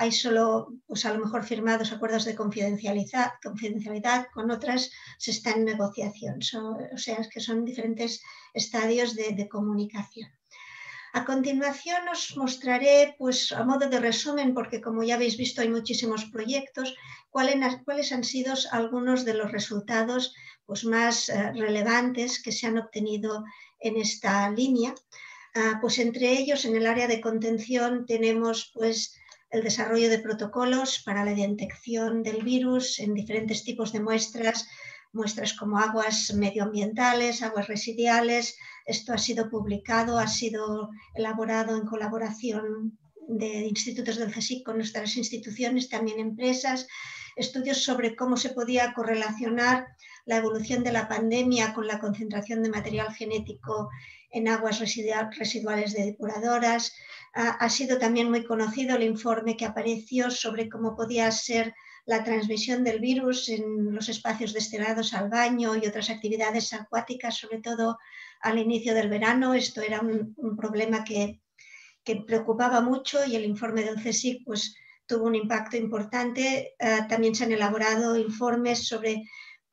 hay solo, pues a lo mejor firmados acuerdos de confidencialidad, con otras se está en negociación. o sea, que son diferentes estadios de comunicación. A continuación os mostraré, pues a modo de resumen, porque como ya habéis visto hay muchísimos proyectos, cuáles han sido algunos de los resultados pues, más eh, relevantes que se han obtenido en esta línea. Ah, pues entre ellos, en el área de contención tenemos pues, el desarrollo de protocolos para la detección del virus en diferentes tipos de muestras, muestras como aguas medioambientales, aguas residuales, esto ha sido publicado, ha sido elaborado en colaboración de institutos del CSIC con nuestras instituciones, también empresas, estudios sobre cómo se podía correlacionar la evolución de la pandemia con la concentración de material genético en aguas residuales de depuradoras. Ha sido también muy conocido el informe que apareció sobre cómo podía ser la transmisión del virus en los espacios destinados al baño y otras actividades acuáticas, sobre todo al inicio del verano. Esto era un, problema que, preocupaba mucho y el informe del CSIC pues, tuvo un impacto importante. Ah, también se han elaborado informes sobre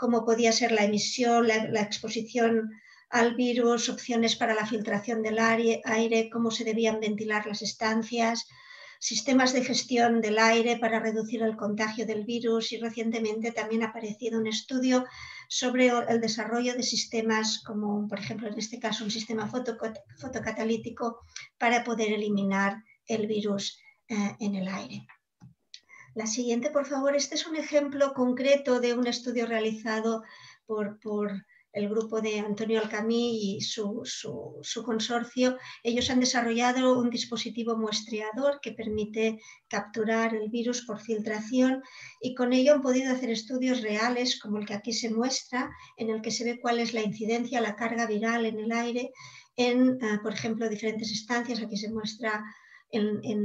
cómo podía ser la emisión, la, exposición al virus, opciones para la filtración del aire, cómo se debían ventilar las estancias, sistemas de gestión del aire para reducir el contagio del virus y recientemente también ha aparecido un estudio sobre el desarrollo de sistemas como, por ejemplo, en este caso un sistema fotocatalítico para poder eliminar el virus eh, en el aire. La siguiente, por favor, este es un ejemplo concreto de un estudio realizado por el grupo de Antonio Alcamí y su, consorcio, ellos han desarrollado un dispositivo muestreador que permite capturar el virus por filtración y con ello han podido hacer estudios reales como el que aquí se muestra, en el que se ve cuál es la incidencia, la carga viral en el aire en, eh, por ejemplo, diferentes estancias. Aquí se muestra en, en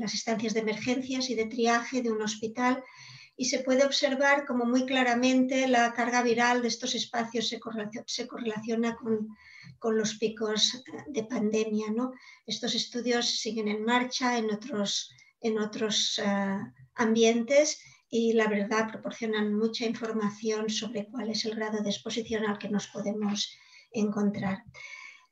las estancias de emergencias y de triaje de un hospital y se puede observar como muy claramente la carga viral de estos espacios se correlaciona, con, los picos de pandemia. Estos estudios siguen en marcha en otros, en otros ah, ambientes y la verdad proporcionan mucha información sobre cuál es el grado de exposición al que nos podemos encontrar.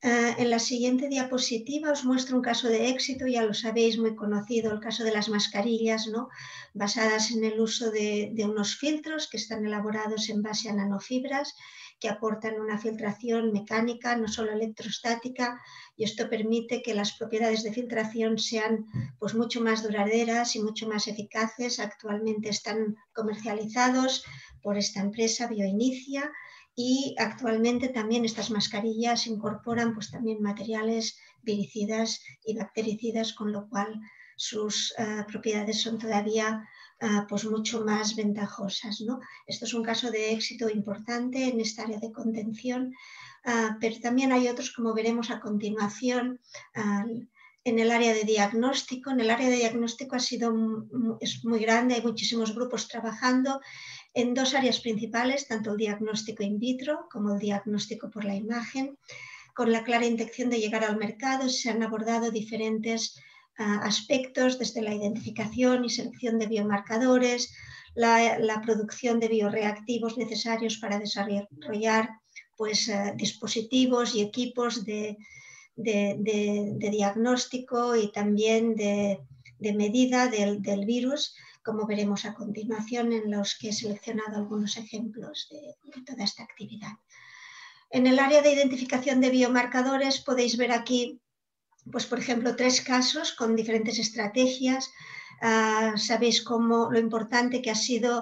Ah, en la siguiente diapositiva os muestro un caso de éxito, ya lo sabéis, muy conocido, el caso de las mascarillas, ¿no? basadas en el uso de, unos filtros que están elaborados en base a nanofibras que aportan una filtración mecánica, no solo electrostática, y esto permite que las propiedades de filtración sean pues, mucho más duraderas y mucho más eficaces. Actualmente están comercializados por esta empresa Bioinicia y actualmente también estas mascarillas incorporan pues también materiales viricidas y bactericidas, con lo cual sus eh, propiedades son todavía eh, pues mucho más ventajosas. Esto es un caso de éxito importante en esta área de contención, eh, pero también hay otros, como veremos a continuación, en el área de diagnóstico. En el área de diagnóstico ha sido, es muy grande, hay muchísimos grupos trabajando en dos áreas principales, tanto el diagnóstico in vitro como el diagnóstico por la imagen. Con la clara intención de llegar al mercado se han abordado diferentes ah, aspectos, desde la identificación y selección de biomarcadores, la, producción de bioreactivos necesarios para desarrollar pues, ah, dispositivos y equipos de, diagnóstico y también de, medida del virus como veremos a continuación, en los que he seleccionado algunos ejemplos de, toda esta actividad. En el área de identificación de biomarcadores podéis ver aquí, pues, por ejemplo, tres casos con diferentes estrategias. Ah, sabéis cómo lo importante que ha sido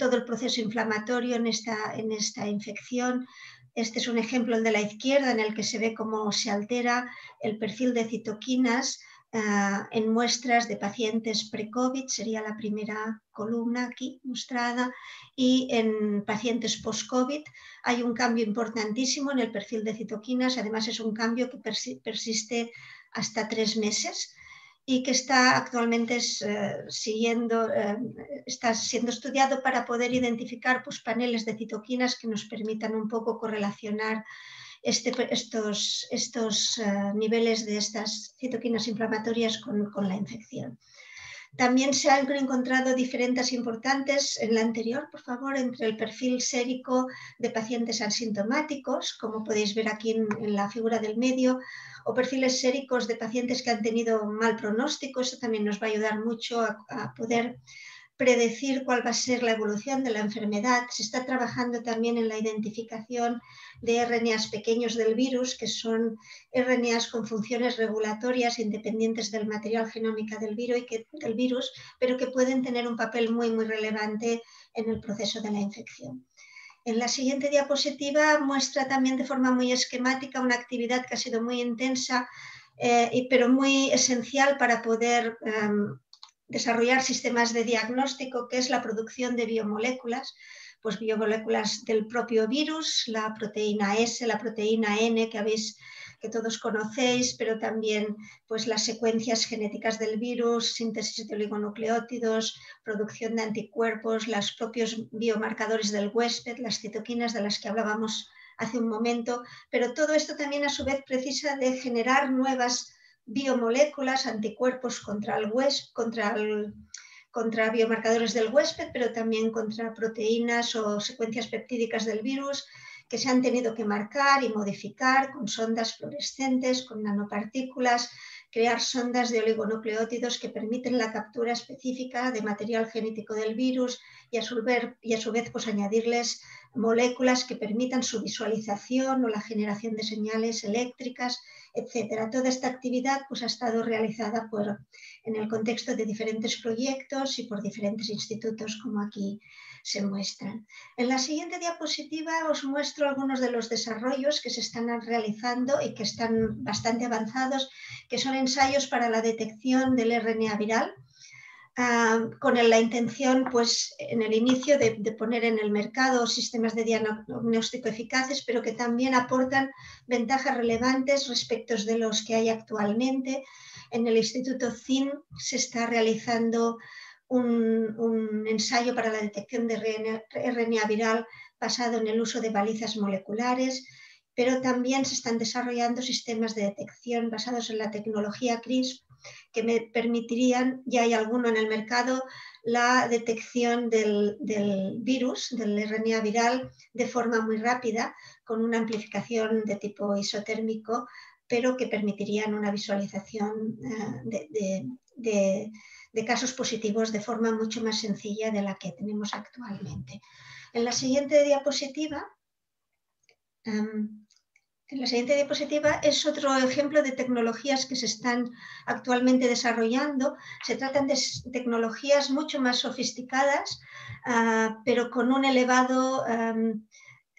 todo el proceso inflamatorio en esta, en esta infección. Este es un ejemplo, el de la izquierda, en el que se ve cómo se altera el perfil de citoquinas Ah, en muestras de pacientes pre-COVID, sería la primera columna aquí mostrada, y en pacientes post-COVID hay un cambio importantísimo en el perfil de citoquinas, además es un cambio que persiste hasta tres meses y que está actualmente eh, siguiendo, eh, está siendo estudiado para poder identificar pues, paneles de citoquinas que nos permitan un poco correlacionar este estos, estos eh, niveles de estas citoquinas inflamatorias con, la infección. También se han encontrado diferentes importantes en la anterior, por favor, entre el perfil sérico de pacientes asintomáticos, como podéis ver aquí en, la figura del medio, o perfiles séricos de pacientes que han tenido mal pronóstico. Eso también nos va a ayudar mucho a poder predecir cuál va a ser la evolución de la enfermedad. Se está trabajando también en la identificación de RNAs pequeños del virus, que son RNAs con funciones regulatorias independientes del material genómico del virus, pero que pueden tener un papel muy, muy relevante en el proceso de la infección. En la siguiente diapositiva muestra también de forma muy esquemática una actividad que ha sido muy intensa, eh, pero muy esencial para poder... Em, desarrollar sistemas de diagnóstico, que es la producción de biomoléculas, pues biomoléculas del propio virus, la proteína S, la proteína N que que todos conocéis, pero también pues, las secuencias genéticas del virus, síntesis de oligonucleótidos, producción de anticuerpos, los propios biomarcadores del huésped, las citoquinas de las que hablábamos hace un momento, pero todo esto también a su vez precisa de generar nuevas biomoléculas, anticuerpos contra el huésped, contra, biomarcadores del huésped, pero también contra proteínas o secuencias peptídicas del virus que se han tenido que marcar y modificar con sondas fluorescentes, con nanopartículas, crear sondas de oligonucleótidos que permiten la captura específica de material genético del virus y a su, vez pues, añadirles moléculas que permitan su visualización o la generación de señales eléctricas, etc. Toda esta actividad pues, ha estado realizada por, en el contexto de diferentes proyectos y por diferentes institutos como aquí se muestran. En la siguiente diapositiva os muestro algunos de los desarrollos que se están realizando y que están bastante avanzados, que son ensayos para la detección del RNA viral, ah, con la intención, pues, en el inicio de, de, poner en el mercado sistemas de diagnóstico eficaces, pero que también aportan ventajas relevantes respecto de los que hay actualmente. En el Instituto CIN se está realizando un, ensayo para la detección de RNA, viral basado en el uso de balizas moleculares, pero también se están desarrollando sistemas de detección basados en la tecnología CRISP que me permitirían, ya hay alguno en el mercado, la detección del, del, virus, del RNA viral, de forma muy rápida, con una amplificación de tipo isotérmico, pero que permitirían una visualización eh, de, de, casos positivos de forma mucho más sencilla de la que tenemos actualmente. En la siguiente diapositiva, em, la siguiente diapositiva es otro ejemplo de tecnologías que se están actualmente desarrollando. Se tratan de tecnologías mucho más sofisticadas, ah, pero con un elevado em,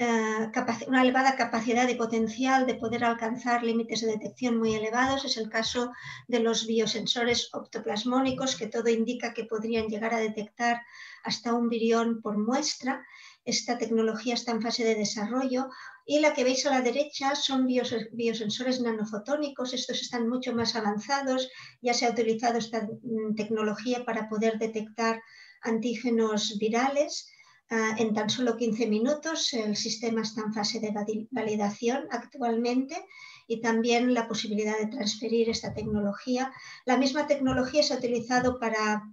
eh, una elevada capacidad de potencial de poder alcanzar límites de detección muy elevados. Es el caso de los biosensores optoplasmónicos, que todo indica que podrían llegar a detectar hasta un virión por muestra. Esta tecnología está en fase de desarrollo y la que veis a la derecha son biosensores nanofotónicos. Estos están mucho más avanzados. Ya se ha utilizado esta mm, tecnología para poder detectar antígenos virales Ah, en tan solo 15 minutos. El sistema está en fase de validación actualmente y también la posibilidad de transferir esta tecnología. La misma tecnología se ha utilizado para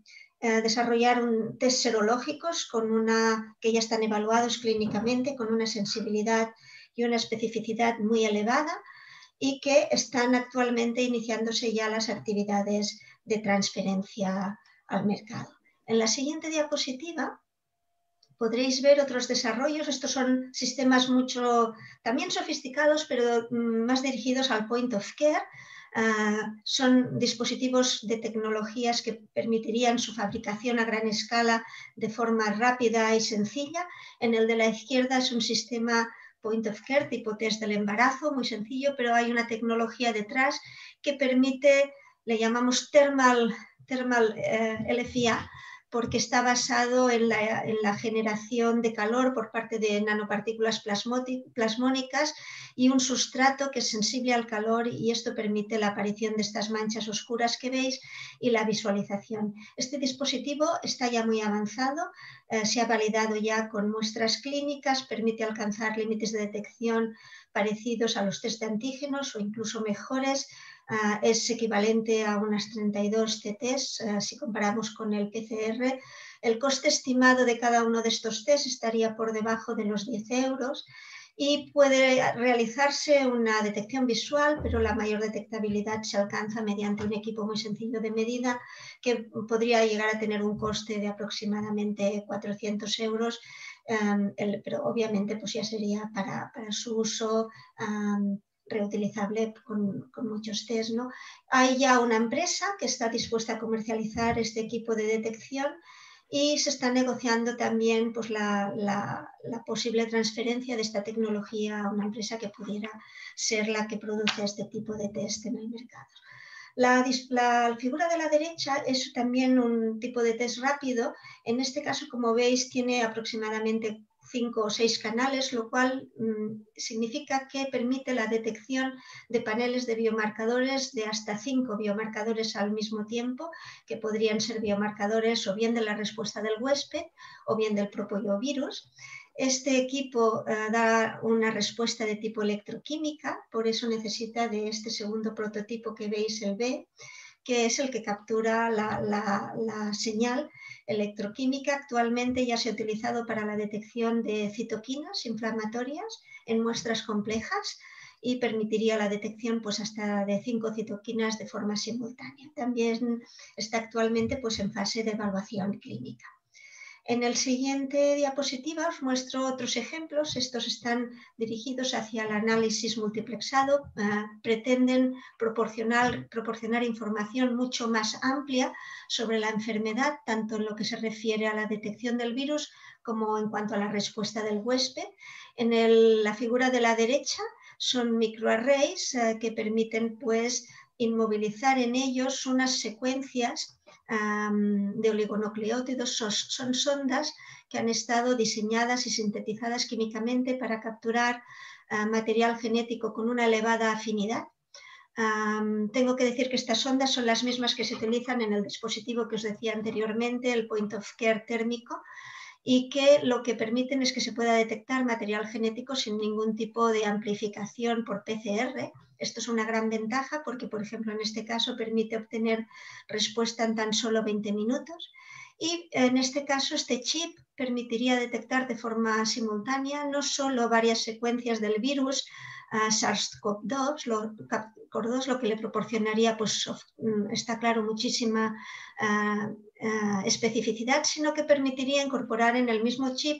eh, desarrollar un test serológicos con una, que ya están evaluados clínicamente con una sensibilidad y una especificidad muy elevada y que están actualmente iniciándose ya las actividades de transferencia al mercado. En la siguiente diapositiva podréis ver otros desarrollos. Estos son sistemas mucho también sofisticados, pero mm, más dirigidos al point of care. Ah, son dispositivos de tecnologías que permitirían su fabricación a gran escala de forma rápida y sencilla. En el de la izquierda es un sistema point of care tipo test del embarazo, muy sencillo, pero hay una tecnología detrás que permite, le llamamos thermal, thermal eh, LFA, porque está basado en la, generación de calor por parte de nanopartículas plasmónicas y un sustrato que es sensible al calor y esto permite la aparición de estas manchas oscuras que veis y la visualización. Este dispositivo está ya muy avanzado, eh, se ha validado ya con muestras clínicas, permite alcanzar límites de detección parecidos a los test de antígenos o incluso mejores es equivalente a unas 32 TTs eh, si comparamos con el PCR. El coste estimado de cada uno de estos test estaría por debajo de los 10 euros y puede realizarse una detección visual, pero la mayor detectabilidad se alcanza mediante un equipo muy sencillo de medida que podría llegar a tener un coste de aproximadamente 400 euros, em, pero obviamente pues ya sería para, para su uso reutilizable con, muchos test. ¿no? Hay ya una empresa que está dispuesta a comercializar este equipo de detección y se está negociando también pues, la, posible transferencia de esta tecnología a una empresa que pudiera ser la que produce este tipo de test en el mercado. La, la, figura de la derecha es también un tipo de test rápido. En este caso, como veis, tiene aproximadamente cinco o seis canales, lo cual mm, significa que permite la detección de paneles de biomarcadores de hasta cinco biomarcadores al mismo tiempo, que podrían ser biomarcadores o bien de la respuesta del huésped o bien del propio virus. Este equipo eh, da una respuesta de tipo electroquímica, por eso necesita de este segundo prototipo que veis, el B, que es el que captura la, señal electroquímica. Actualmente ya se ha utilizado para la detección de citoquinas inflamatorias en muestras complejas y permitiría la detección pues, hasta de cinco citoquinas de forma simultánea. También está actualmente pues, en fase de evaluación clínica. En el siguiente diapositiva os muestro otros ejemplos. Estos están dirigidos hacia el análisis multiplexado. Eh, pretenden proporcionar, información mucho más amplia sobre la enfermedad, tanto en lo que se refiere a la detección del virus como en cuanto a la respuesta del huésped. En la figura de la derecha son microarrays eh, que permiten pues, inmovilizar en ellos unas secuencias de oligonucleótidos son, sondas que han estado diseñadas y sintetizadas químicamente para capturar ah, material genético con una elevada afinidad. tengo que decir que estas sondas son las mismas que se utilizan en el dispositivo que os decía anteriormente, el point of care térmico, y que lo que permiten es que se pueda detectar material genético sin ningún tipo de amplificación por PCR esto es una gran ventaja porque, por ejemplo, en este caso permite obtener respuesta en tan solo 20 minutos. Y en este caso, este chip permitiría detectar de forma simultánea no solo varias secuencias del virus eh, SARS-CoV-2, lo, que le proporcionaría, pues mm, está claro, muchísima eh, eh, especificidad, sino que permitiría incorporar en el mismo chip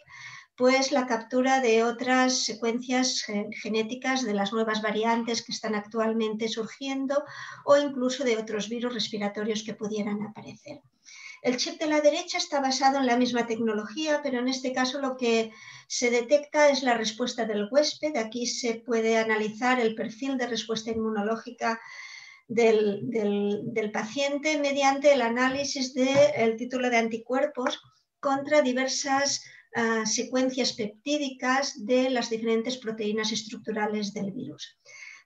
pues la captura de otras secuencias genéticas de las nuevas variantes que están actualmente surgiendo o incluso de otros virus respiratorios que pudieran aparecer. El chip de la derecha está basado en la misma tecnología, pero en este caso lo que se detecta es la respuesta del huésped. Aquí se puede analizar el perfil de respuesta inmunológica del, paciente mediante el análisis del título de anticuerpos contra diversas secuencias peptídicas de las diferentes proteínas estructurales del virus.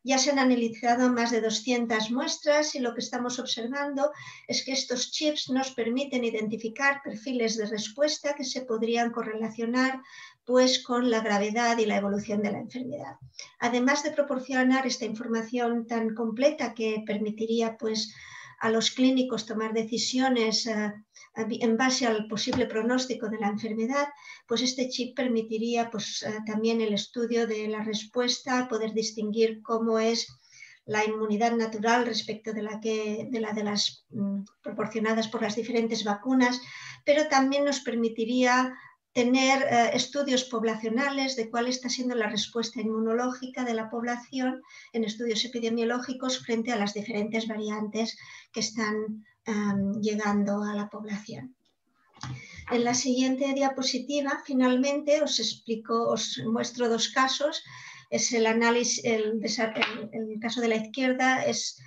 Ya se han analizado más de 200 muestras y lo que estamos observando es que estos chips nos permiten identificar perfiles de respuesta que se podrían correlacionar pues, con la gravedad y la evolución de la enfermedad. Además de proporcionar esta información tan completa que permitiría pues, a los clínicos tomar decisiones eh, en base al posible pronóstico de la enfermedad, pues este chip permitiría pues, eh, también el estudio de la respuesta, poder distinguir cómo es la inmunidad natural respecto de la, que, de, las mm, proporcionadas por las diferentes vacunas, pero también nos permitiría tener eh, estudios poblacionales de cuál está siendo la respuesta inmunológica de la población en estudios epidemiológicos frente a las diferentes variantes que están llegando a la población. En la siguiente diapositiva, finalmente, os explico, os muestro dos casos. Es el análisis, el, caso de la izquierda es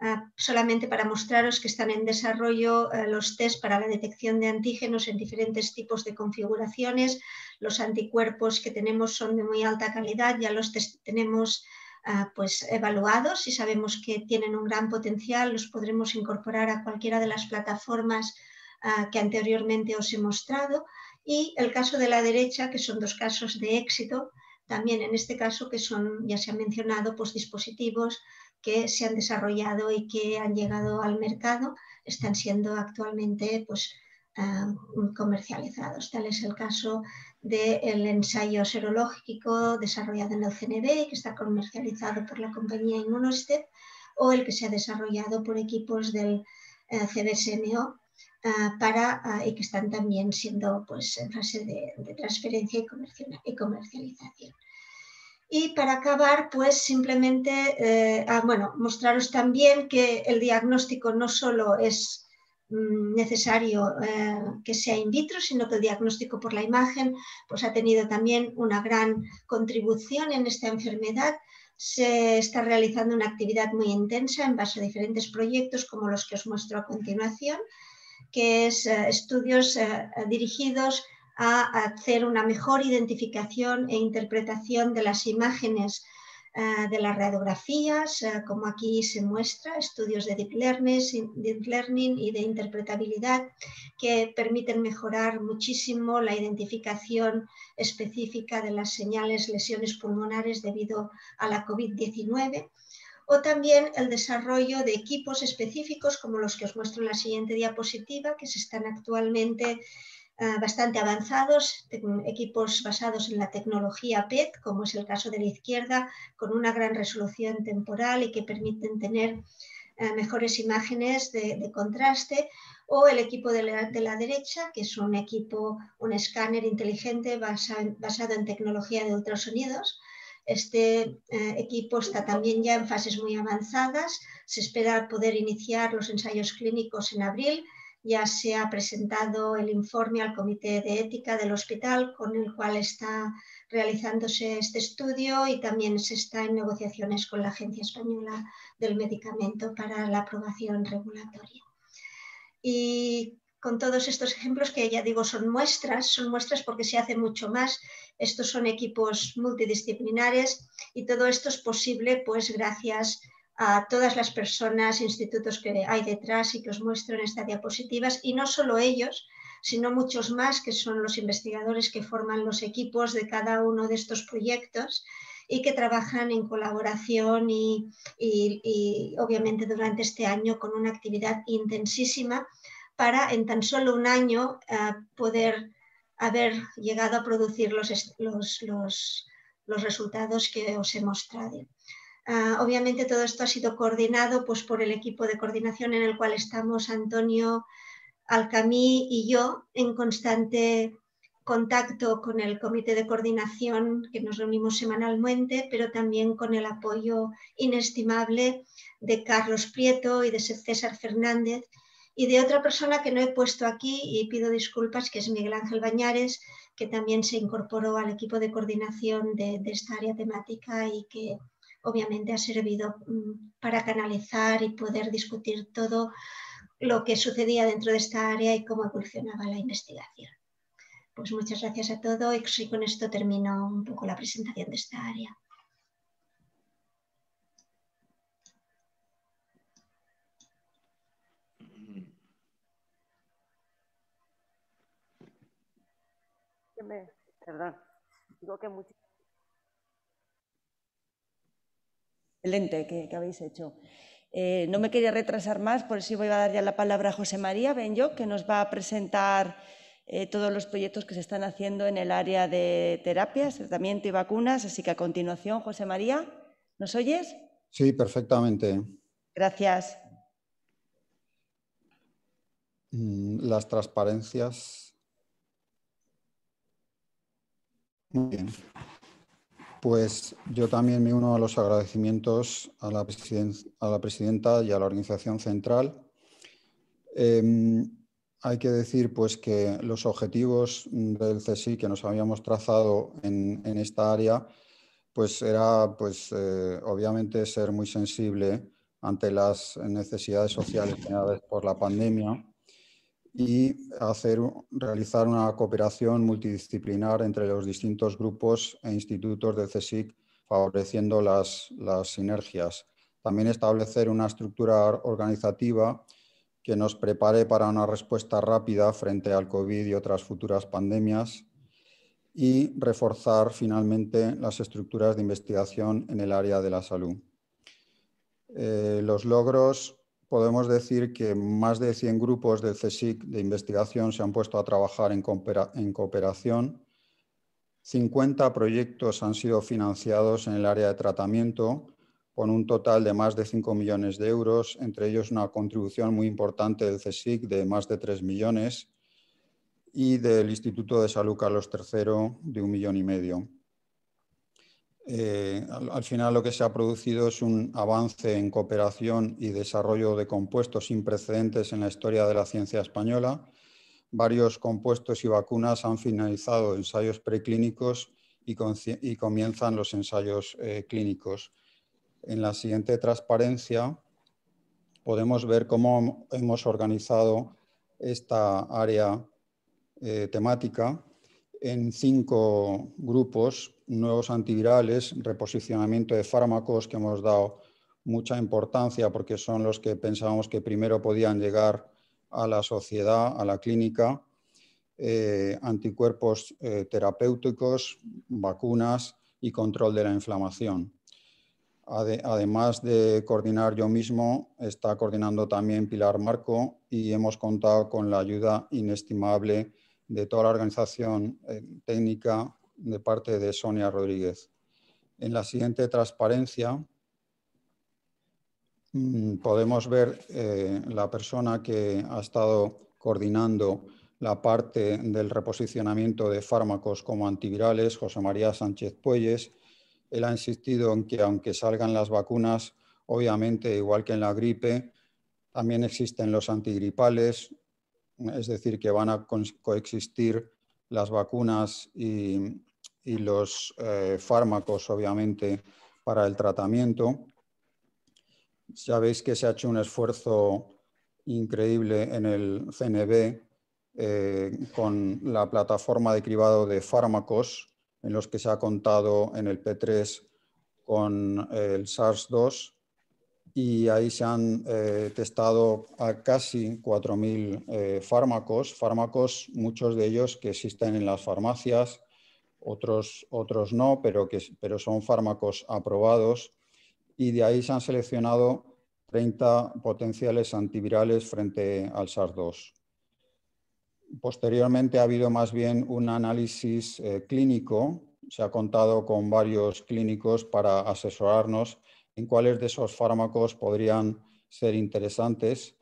ah, solamente para mostraros que están en desarrollo eh, los test para la detección de antígenos en diferentes tipos de configuraciones. Los anticuerpos que tenemos son de muy alta calidad, ya los tenemos Ah, pues, evaluados y sabemos que tienen un gran potencial, los podremos incorporar a cualquiera de las plataformas ah, que anteriormente os he mostrado. Y el caso de la derecha, que son dos casos de éxito, también en este caso que son, ya se han mencionado, pues, dispositivos que se han desarrollado y que han llegado al mercado, están siendo actualmente pues, ah, comercializados. Tal es el caso del ensayo serológico desarrollado en el CNB, que está comercializado por la compañía Immunostep, o el que se ha desarrollado por equipos del eh, CBSMO eh, para, eh, y que están también siendo pues, en fase de, transferencia y, comercialización. Y para acabar, pues simplemente, ah, bueno, mostraros también que el diagnóstico no solo es Mm, necesario eh, que sea in vitro, sino que el diagnóstico por la imagen pues, ha tenido también una gran contribución en esta enfermedad. Se está realizando una actividad muy intensa en base a diferentes proyectos como los que os muestro a continuación, que es eh, estudios eh, dirigidos a hacer una mejor identificación e interpretación de las imágenes eh, de las radiografías, eh, como aquí se muestra, estudios de deep learning y de interpretabilidad que permiten mejorar muchísimo la identificación específica de las señales lesiones pulmonares debido a la COVID-19 o también el desarrollo de equipos específicos como los que os muestro en la siguiente diapositiva que se están actualmente Ah, bastante avanzados, equipos basados en la tecnología PET, como es el caso de la izquierda, con una gran resolución temporal y que permiten tener ah, mejores imágenes de, contraste, o el equipo de la, de la, derecha, que es un equipo, un escáner inteligente basado en tecnología de ultrasonidos. Este ah, equipo está también ya en fases muy avanzadas, se espera poder iniciar los ensayos clínicos en abril ya se ha presentado el informe al Comité de Ética del Hospital con el cual está realizándose este estudio y también se está en negociaciones con la Agencia Española del Medicamento para la aprobación regulatoria. Y con todos estos ejemplos que ya digo son muestras, son muestras porque se hace mucho más. Estos son equipos multidisciplinares y todo esto es posible pues gracias a todas las personas, institutos que hay detrás y que os muestro en estas diapositivas, y no solo ellos, sino muchos más que son los investigadores que forman los equipos de cada uno de estos proyectos y que trabajan en colaboración y, obviamente durante este año con una actividad intensísima para en tan solo un año eh, poder haber llegado a producir los resultados que os he mostrado. Ah, obviamente todo esto ha sido coordinado pues, por el equipo de coordinación en el cual estamos Antonio Alcamí y yo en constante contacto con el comité de coordinación que nos reunimos semanalmente, pero también con el apoyo inestimable de Carlos Prieto y de César Fernández y de otra persona que no he puesto aquí y pido disculpas, que es Miguel Ángel Bañares, que también se incorporó al equipo de coordinación de, de esta área temática y que obviamente ha servido mm, para canalizar y poder discutir todo lo que sucedía dentro de esta área y cómo evolucionaba la investigación. Pues muchas gracias a todos y con esto termino un poco la presentación de esta área. Perdón, digo que excelente que, habéis hecho. Eh, no me quería retrasar más, por eso voy a dar ya la palabra a José María Benjo, que nos va a presentar eh, todos los proyectos que se están haciendo en el área de terapias, tratamiento y vacunas. Así que a continuación, José María, ¿nos oyes? Sí, perfectamente. Gracias. Mm, las transparencias. Muy bien. Pues yo también me uno a los agradecimientos a la, presidenta y a la organización central. Em, hay que decir pues, que los objetivos del CSI que nos habíamos trazado en, esta área pues era pues, eh, obviamente ser muy sensible ante las necesidades sociales generadas por la pandemia y hacer, realizar una cooperación multidisciplinar entre los distintos grupos e institutos del CSIC, favoreciendo las, sinergias. También establecer una estructura organizativa que nos prepare para una respuesta rápida frente al COVID y otras futuras pandemias y reforzar finalmente las estructuras de investigación en el área de la salud. Eh, los logros podemos decir que más de 100 grupos del CSIC de investigación se han puesto a trabajar en, cooperación. 50 proyectos han sido financiados en el área de tratamiento con un total de más de 5 millones de euros, entre ellos una contribución muy importante del CSIC de más de 3 millones y del Instituto de Salud Carlos III de un millón y medio. Eh, al, final lo que se ha producido es un avance en cooperación y desarrollo de compuestos sin precedentes en la historia de la ciencia española. Varios compuestos y vacunas han finalizado ensayos preclínicos y, comienzan los ensayos eh, clínicos. En la siguiente transparencia podemos ver cómo hemos organizado esta área eh, temática en cinco grupos nuevos antivirales, reposicionamiento de fármacos que hemos dado mucha importancia porque son los que pensábamos que primero podían llegar a la sociedad, a la clínica, eh, anticuerpos eh, terapéuticos, vacunas y control de la inflamación. además de coordinar yo mismo, está coordinando también Pilar Marco y hemos contado con la ayuda inestimable de toda la organización eh, técnica de parte de Sonia Rodríguez. En la siguiente transparencia mm, podemos ver eh, la persona que ha estado coordinando la parte del reposicionamiento de fármacos como antivirales, José María Sánchez Puelles. Él ha insistido en que aunque salgan las vacunas, obviamente, igual que en la gripe, también existen los antigripales, es decir, que van a coexistir las vacunas y y los eh, fármacos, obviamente, para el tratamiento. Ya veis que se ha hecho un esfuerzo increíble en el CNB eh, con la plataforma de cribado de fármacos en los que se ha contado en el P3 con el SARS-2 y ahí se han eh, testado a casi 4.000 fármacos, fármacos muchos de ellos que existen en las farmacias, otros, otros no, pero, son fármacos aprobados y de ahí se han seleccionado 30 potenciales antivirales frente al SARS-2. Posteriormente ha habido más bien un análisis eh, clínico, se ha contado con varios clínicos para asesorarnos en cuáles de esos fármacos podrían ser interesantes.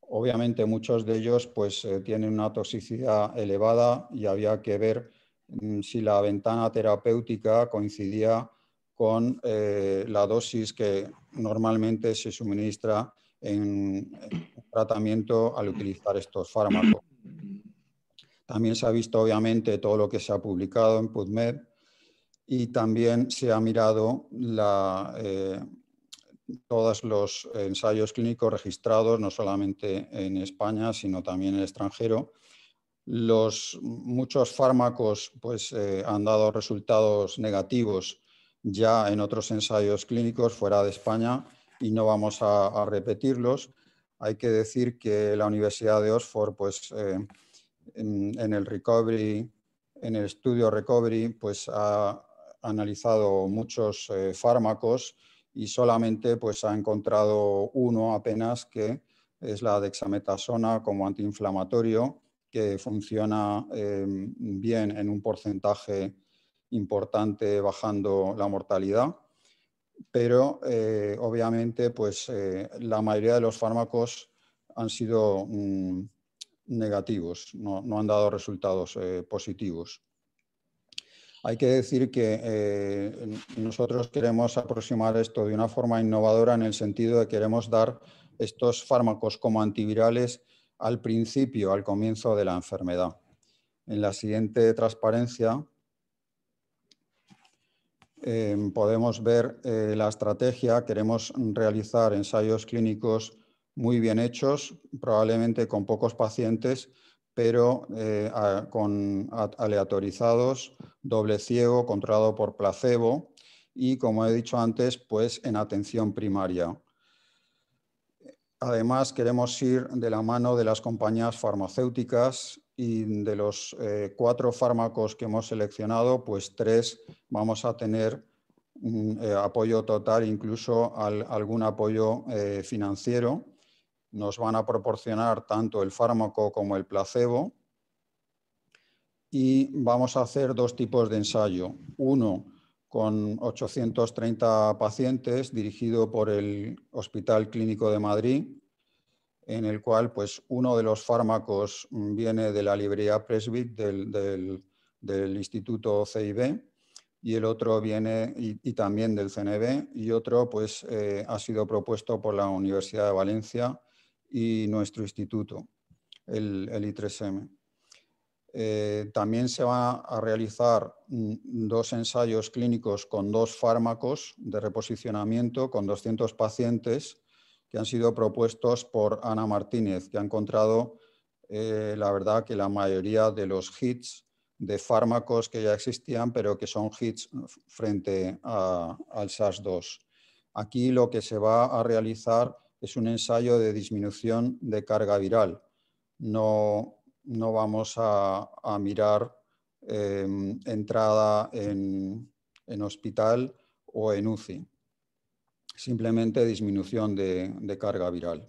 Obviamente muchos de ellos pues, eh, tienen una toxicidad elevada y había que ver Mm, si la ventana terapéutica coincidía con eh, la dosis que normalmente se suministra en, tratamiento al utilizar estos fármacos. También se ha visto, obviamente, todo lo que se ha publicado en PubMed y también se ha mirado eh, todos los ensayos clínicos registrados, no solamente en España, sino también en el extranjero, los, muchos fármacos pues, eh, han dado resultados negativos ya en otros ensayos clínicos fuera de España y no vamos a, repetirlos. Hay que decir que la Universidad de Oxford, pues, eh, en, el en el estudio recovery, pues, ha analizado muchos eh, fármacos y solamente pues, ha encontrado uno apenas que es la dexametasona como antiinflamatorio que funciona em, bien en un porcentaje importante bajando la mortalidad, pero eh, obviamente pues, eh, la mayoría de los fármacos han sido mm, negativos, no, no, han dado resultados eh, positivos. Hay que decir que nosotros queremos aproximar esto de una forma innovadora en el sentido de que queremos dar estos fármacos como antivirales al principio, al comienzo de la enfermedad. En la siguiente transparencia em, podemos ver eh, la estrategia. Queremos realizar ensayos clínicos muy bien hechos, probablemente con pocos pacientes, pero eh, con aleatorizados, doble ciego, controlado por placebo y, como he dicho antes, pues en atención primaria. Además, queremos ir de la mano de las compañías farmacéuticas y de los eh, cuatro fármacos que hemos seleccionado, pues tres vamos a tener mm, eh, apoyo total, incluso algún apoyo eh, financiero. Nos van a proporcionar tanto el fármaco como el placebo. Y vamos a hacer dos tipos de ensayo. Uno, con 830 pacientes dirigido por el Hospital Clínico de Madrid, en el cual pues, uno de los fármacos viene de la librería Presbit del, Instituto CIB y el otro viene y, también del CNB y otro pues, eh, ha sido propuesto por la Universidad de Valencia y nuestro instituto, el, el I3M. Eh, también se van a realizar mm, dos ensayos clínicos con dos fármacos de reposicionamiento con 200 pacientes que han sido propuestos por Ana Martínez, que ha encontrado, eh, la verdad, que la mayoría de los hits de fármacos que ya existían, pero que son hits frente al SARS-2. Aquí lo que se va a realizar es un ensayo de disminución de carga viral. No no vamos a, mirar em, entrada en, hospital o en UCI, simplemente disminución de, carga viral.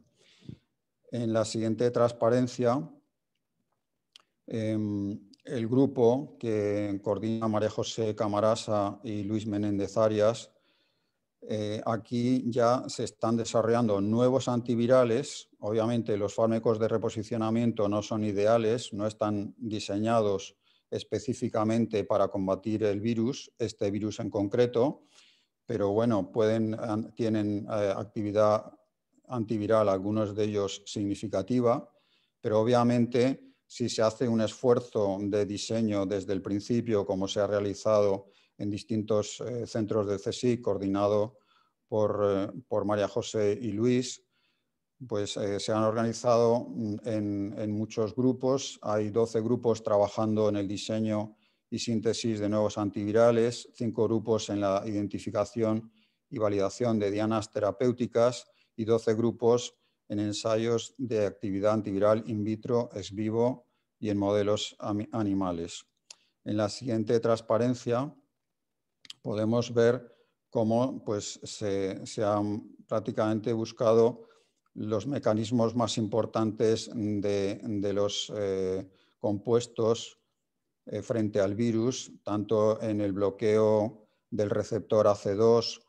En la siguiente transparencia, em, el grupo que coordina María José Camarasa y Luis Menéndez Arias eh, aquí ya se están desarrollando nuevos antivirales. Obviamente los fármacos de reposicionamiento no son ideales, no están diseñados específicamente para combatir el virus, este virus en concreto, pero bueno, tienen eh, actividad antiviral, algunos de ellos significativa, pero obviamente si se hace un esfuerzo de diseño desde el principio, como se ha realizado en distintos eh, centros del CSIC, coordinado eh, por, María José y Luis, pues eh, se han organizado mm, en, muchos grupos. Hay 12 grupos trabajando en el diseño y síntesis de nuevos antivirales, cinco grupos en la identificación y validación de dianas terapéuticas y 12 grupos en ensayos de actividad antiviral in vitro, ex vivo y en modelos animales. En la siguiente transparencia podemos ver cómo pues, se, han prácticamente buscado los mecanismos más importantes de, los eh, compuestos eh, frente al virus, tanto en el bloqueo del receptor AC2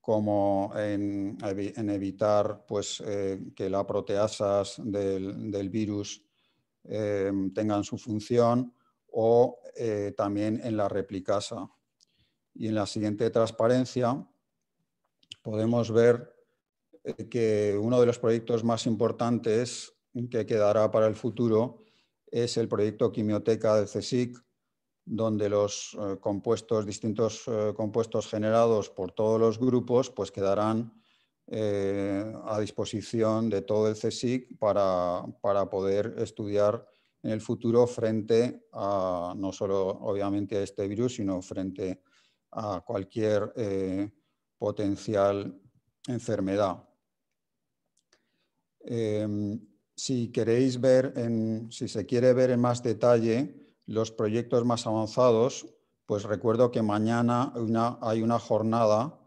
como en, evitar pues, eh, que las proteasas del virus tengan su función o también en la replicasa. Y en la siguiente transparencia podemos ver eh, que uno de los proyectos más importantes que quedará para el futuro es el proyecto Quimioteca del CSIC, donde los eh, distintos eh, compuestos generados por todos los grupos, pues quedarán a disposición de todo el CSIC para, poder estudiar en el futuro frente a, no solo obviamente a este virus, sino frente a a cualquier eh, potencial enfermedad. Em, si queréis ver, si se quiere ver en más detalle los proyectos más avanzados, pues recuerdo que mañana hay una jornada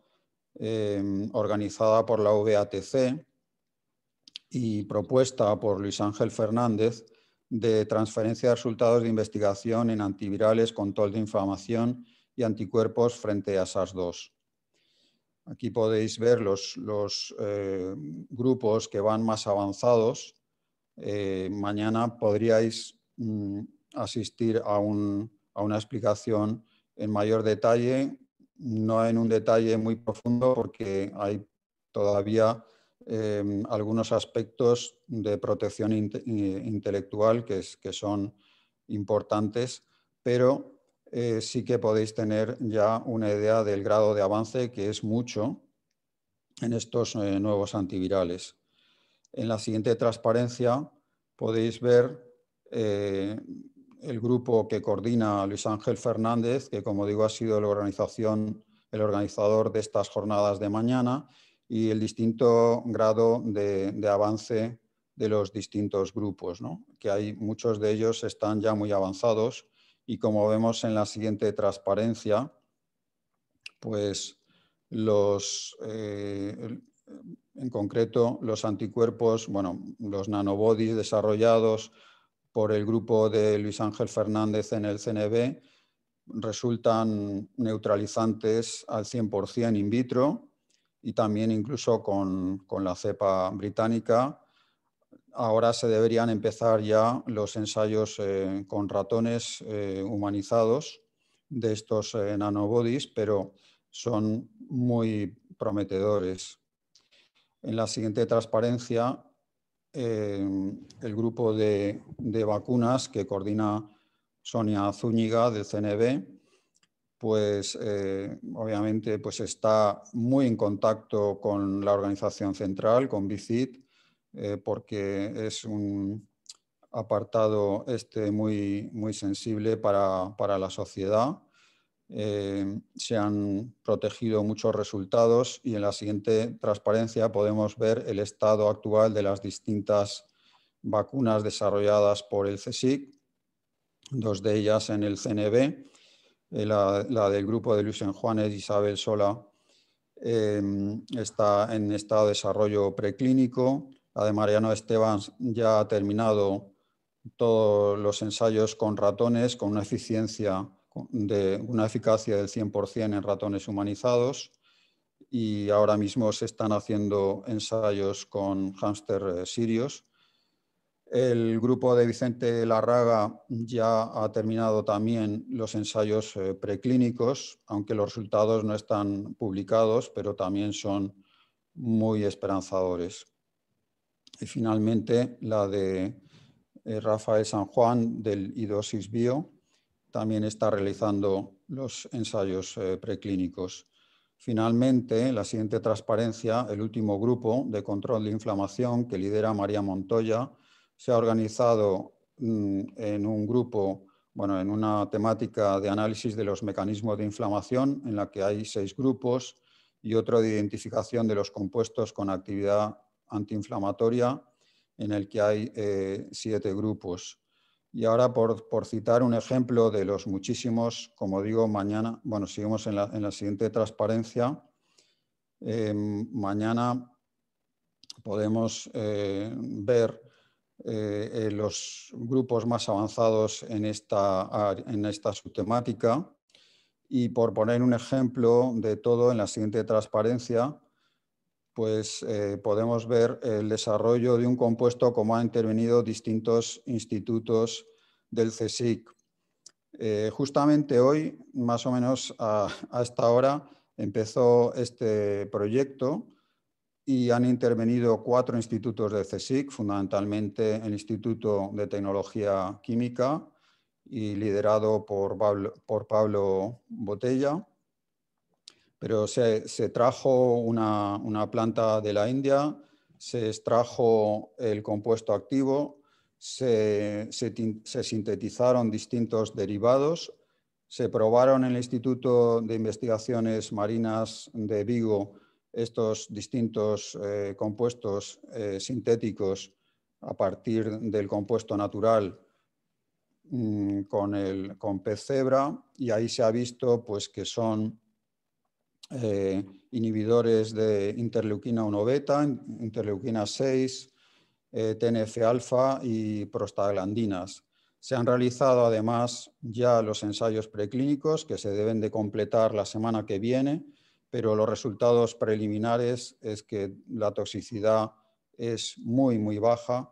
em, organizada por la VATC y propuesta por Luis Ángel Fernández de transferencia de resultados de investigación en antivirales, control de inflamación y anticuerpos frente a esas dos. Aquí podéis ver los, eh, grupos que van más avanzados. Eh, mañana podríais mm, asistir a, una explicación en mayor detalle, no en un detalle muy profundo porque hay todavía em, algunos aspectos de protección intelectual que, que, son importantes, pero eh, sí que podéis tener ya una idea del grado de avance, que es mucho, en estos eh, nuevos antivirales. En la siguiente transparencia podéis ver eh, el grupo que coordina Luis Ángel Fernández, que como digo ha sido el organizador de estas jornadas de mañana y el distinto grado de, avance de los distintos grupos, que hay muchos de ellos están ya muy avanzados y como vemos en la siguiente transparencia, pues los, eh, en concreto, los anticuerpos, bueno, los nanobodies desarrollados por el grupo de Luis Ángel Fernández en el CNB resultan neutralizantes al 100% in vitro y también incluso con la cepa británica ahora se deberían empezar ya los ensayos eh, con ratones eh, humanizados de estos eh, nanobodies, pero son muy prometedores. En la siguiente transparencia, el grupo de, vacunas que coordina Sonia Zúñiga del CNB, pues obviamente pues está muy en contacto con la organización central, con BICIT, eh, porque es un apartado este muy, sensible para, la sociedad. Eh, se han protegido muchos resultados y en la siguiente transparencia podemos ver el estado actual de las distintas vacunas desarrolladas por el CSIC, dos de ellas en el CNB, eh, la, del grupo de Luis Juanes y Isabel Sola está en estado de desarrollo preclínico. La de Mariano Esteban ya ha terminado todos los ensayos con ratones con una eficiencia de una eficacia del 100% en ratones humanizados y ahora mismo se están haciendo ensayos con hámster eh, sirios. El grupo de Vicente Larraga ya ha terminado también los ensayos eh, preclínicos, aunque los resultados no están publicados, pero también son muy esperanzadores y finalmente la de eh, Rafael San Juan del Idosis Bio también está realizando los ensayos eh, preclínicos. Finalmente, la siguiente transparencia, el último grupo de control de inflamación que lidera María Montoya, se ha organizado mm, en un grupo, bueno, en una temática de análisis de los mecanismos de inflamación, en la que hay seis grupos, y otro de identificación de los compuestos con actividad antiinflamatoria en el que hay eh, siete grupos. Y ahora, por, por, citar un ejemplo de los muchísimos, como digo, mañana, bueno, seguimos en la, siguiente transparencia. Em, mañana podemos eh, ver eh, los grupos más avanzados en esta, en esta subtemática. Y por poner un ejemplo de todo, en la siguiente transparencia pues eh, podemos ver el desarrollo de un compuesto como han intervenido distintos institutos del CSIC. Eh, justamente hoy, más o menos a, esta hora, empezó este proyecto y han intervenido cuatro institutos del CSIC, fundamentalmente el Instituto de Tecnología Química y liderado por Pablo Botella pero se, trajo una, planta de la India, se extrajo el compuesto activo, se, sintetizaron distintos derivados, se probaron en el Instituto de Investigaciones Marinas de Vigo estos distintos eh, compuestos eh, sintéticos a partir del compuesto natural mm, con, el, pez cebra y ahí se ha visto pues, que son eh, inhibidores de interleuquina 1 beta, interleuquina 6, eh, TNF alfa y prostaglandinas. Se han realizado además ya los ensayos preclínicos que se deben de completar la semana que viene, pero los resultados preliminares es que la toxicidad es muy, muy baja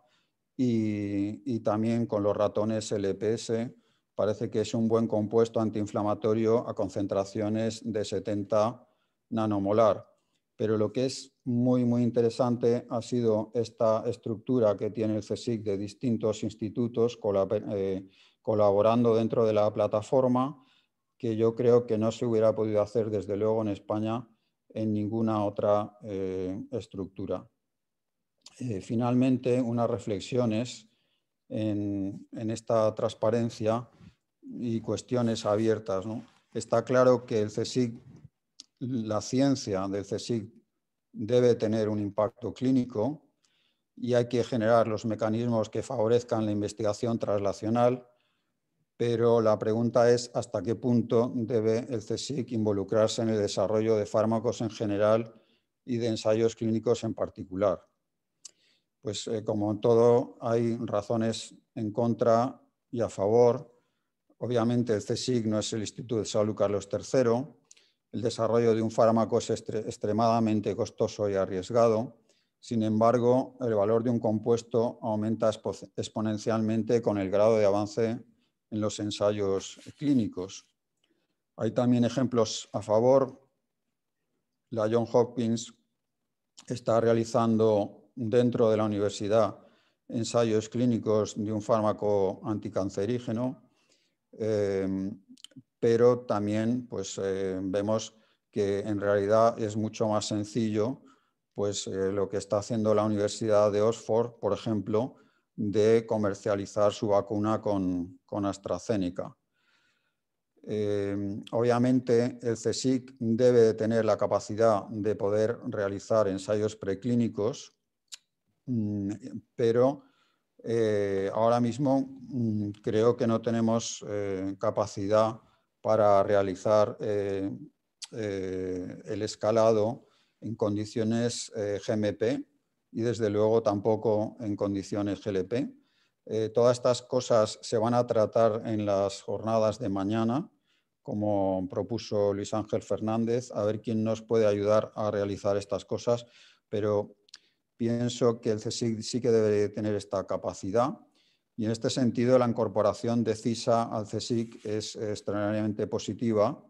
y también con los ratones LPS parece que es un buen compuesto antiinflamatorio a concentraciones de 70 nanomolar. Pero lo que es muy, muy interesante ha sido esta estructura que tiene el CSIC de distintos institutos eh, colaborando dentro de la plataforma, que yo creo que no se hubiera podido hacer desde luego en España en ninguna otra eh, estructura. Eh, finalmente, unas reflexiones en esta transparencia y cuestiones abiertas. ¿no? Está claro que el CSIC, la ciencia del CSIC debe tener un impacto clínico y hay que generar los mecanismos que favorezcan la investigación traslacional, pero la pregunta es hasta qué punto debe el CSIC involucrarse en el desarrollo de fármacos en general y de ensayos clínicos en particular. Pues eh, como en todo, hay razones en contra y a favor Obviamente el este signo no es el Instituto de Salud Carlos III. El desarrollo de un fármaco es extremadamente costoso y arriesgado. Sin embargo, el valor de un compuesto aumenta exponencialmente con el grado de avance en los ensayos clínicos. Hay también ejemplos a favor. La John Hopkins está realizando dentro de la universidad ensayos clínicos de un fármaco anticancerígeno Em, pero también pues, eh, vemos que en realidad es mucho más sencillo pues, eh, lo que está haciendo la Universidad de Oxford, por ejemplo, de comercializar su vacuna con, con AstraZeneca. Em, obviamente, el CSIC debe de tener la capacidad de poder realizar ensayos preclínicos, mm, pero eh, ahora mismo mm, creo que no tenemos eh, capacidad para realizar eh, el escalado en condiciones GMP y desde luego tampoco en condiciones GLP. todas estas cosas se van a tratar en las jornadas de mañana, como propuso Luis Ángel Fernández, a ver quién nos puede ayudar a realizar estas cosas, pero Pienso que el CSIC sí que debe tener esta capacidad y en este sentido la incorporación de CISA al CSIC es extraordinariamente positiva.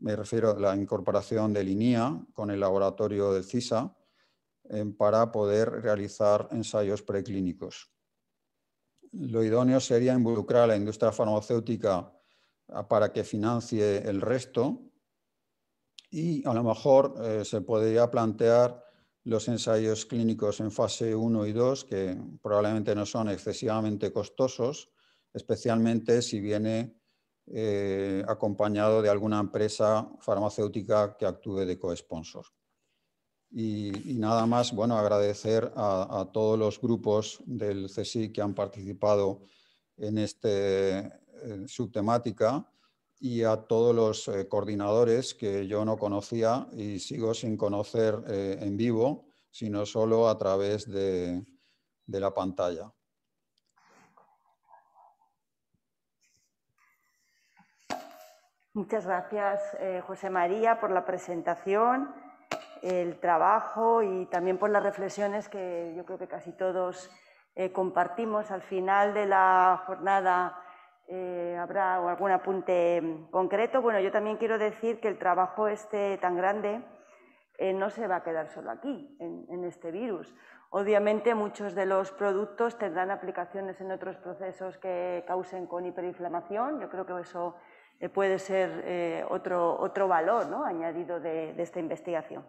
Me refiero a la incorporación de INIA con el laboratorio del CISA eh, para poder realizar ensayos preclínicos. Lo idóneo sería involucrar a la industria farmacéutica ah, para que financie el resto y a lo mejor eh, se podría plantear los ensayos clínicos en fase 1 y 2, que probablemente no son excesivamente costosos, especialmente si viene eh, acompañado de alguna empresa farmacéutica que actúe de coesponsor. Y, y, nada más, bueno, agradecer a, todos los grupos del CSI que han participado en esta eh, subtemática y a todos los eh, coordinadores que yo no conocía y sigo sin conocer eh, en vivo, sino solo a través de, la pantalla. Muchas gracias, eh, José María, por la presentación, el trabajo y también por las reflexiones que yo creo que casi todos compartimos al final de la jornada eh, habrá algún apunte concreto. Bueno, yo también quiero decir que el trabajo este tan grande eh, no se va a quedar solo aquí, en, este virus. Obviamente muchos de los productos tendrán aplicaciones en otros procesos que causen con hiperinflamación. Yo creo que eso eh, puede ser otro, valor añadido de, esta investigación.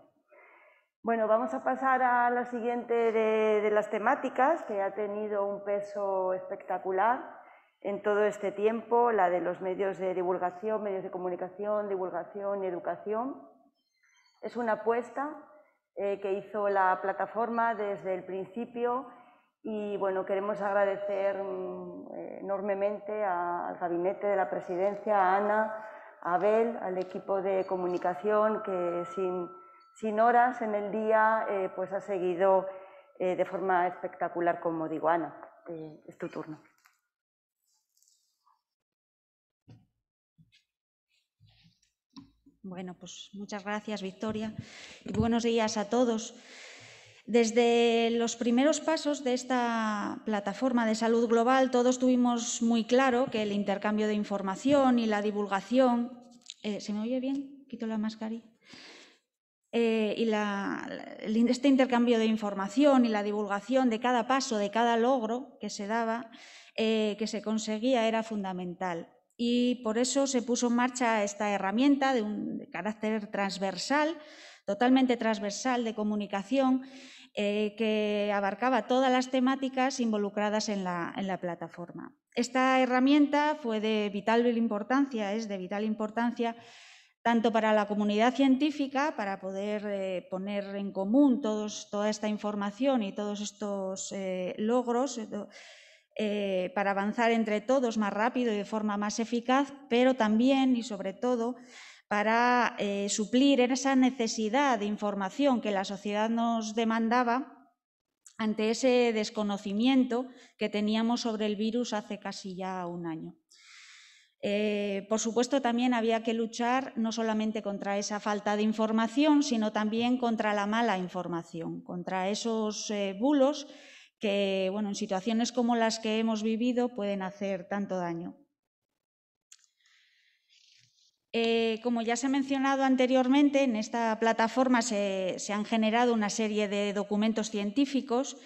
Bueno, vamos a pasar a la siguiente de las temáticas, que ha tenido un peso espectacular en todo este tiempo, la de los medios de divulgación, medios de comunicación, divulgación y educación. Es una apuesta eh, que hizo la plataforma desde el principio y bueno, queremos agradecer mm, eh, enormemente al gabinete de la presidencia, a Ana, a Abel, al equipo de comunicación que sin, horas en el día eh, pues ha seguido de forma espectacular, como digo, Ana, es tu turno. Bueno, pues muchas gracias, Victoria, y buenos días a todos. Desde los primeros pasos de esta plataforma de salud global, todos tuvimos muy claro que el intercambio de información y la divulgación. Eh, ¿Se me oye bien? Quito la mascarilla. Eh, y este intercambio de información y la divulgación de cada paso, de cada logro que se daba, eh, que se conseguía, era fundamental y por eso se puso en marcha esta herramienta de un carácter transversal, totalmente transversal de comunicación, eh, que abarcaba todas las temáticas involucradas en la, plataforma. Esta herramienta fue de vital importancia, es de vital importancia tanto para la comunidad científica, para poder eh, poner en común toda esta información y todos estos eh, logros, eh, para avanzar entre todos más rápido y de forma más eficaz, pero también y sobre todo para eh, suplir esa necesidad de información que la sociedad nos demandaba ante ese desconocimiento que teníamos sobre el virus hace casi ya un año. Eh, por supuesto, también había que luchar no solamente contra esa falta de información, sino también contra la mala información, contra esos bulos que bueno, en situaciones como las que hemos vivido pueden hacer tanto daño. Eh, como ya se ha mencionado anteriormente, en esta plataforma se, han generado una serie de documentos científicos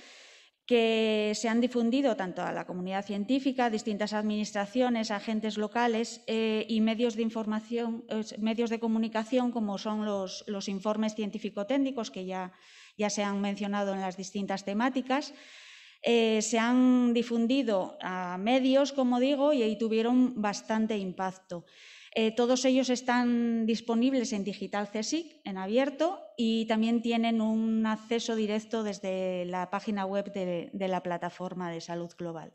que se han difundido tanto a la comunidad científica, distintas administraciones, agentes locales eh, y medios de información, medios de comunicación, como son los, informes científico-técnicos que ya se han mencionado en las distintas temáticas eh, se han difundido a medios, como digo, y ahí tuvieron bastante impacto. Eh, todos ellos están disponibles en Digital CSIC, en abierto, y también tienen un acceso directo desde la página web de, la plataforma de salud global.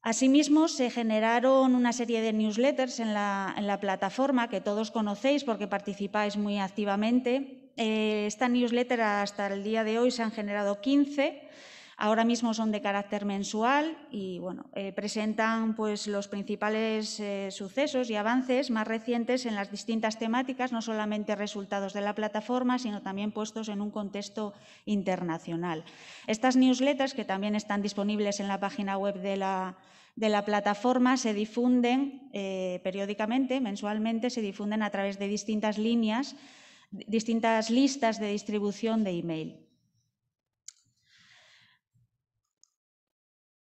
Asimismo, se generaron una serie de newsletters en la plataforma que todos conocéis porque participáis muy activamente eh, esta newsletter hasta el día de hoy se han generado 15. Ahora mismo son de carácter mensual y bueno, eh, presentan pues, los principales eh, sucesos y avances más recientes en las distintas temáticas, no solamente resultados de la plataforma, sino también puestos en un contexto internacional. Estas newsletters, que también están disponibles en la página web de la, plataforma se difunden periódicamente, mensualmente, se difunden a través de distintas líneas distintas listas de distribución de email.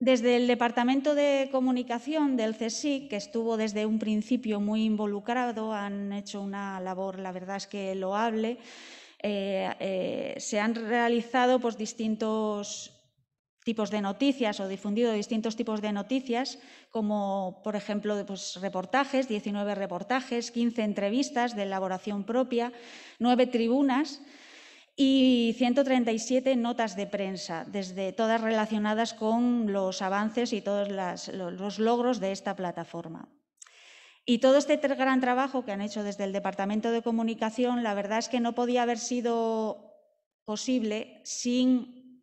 Desde el Departamento de Comunicación del CSIC, que estuvo desde un principio muy involucrado, han hecho una labor, la verdad es que loable, hable, eh, eh, se han realizado pues, distintos tipos de noticias o difundido distintos tipos de noticias, como por ejemplo pues, reportajes, 19 reportajes, 15 entrevistas de elaboración propia, 9 tribunas y 137 notas de prensa, desde todas relacionadas con los avances y todos los logros de esta plataforma. Y todo este gran trabajo que han hecho desde el Departamento de Comunicación, la verdad es que no podía haber sido posible sin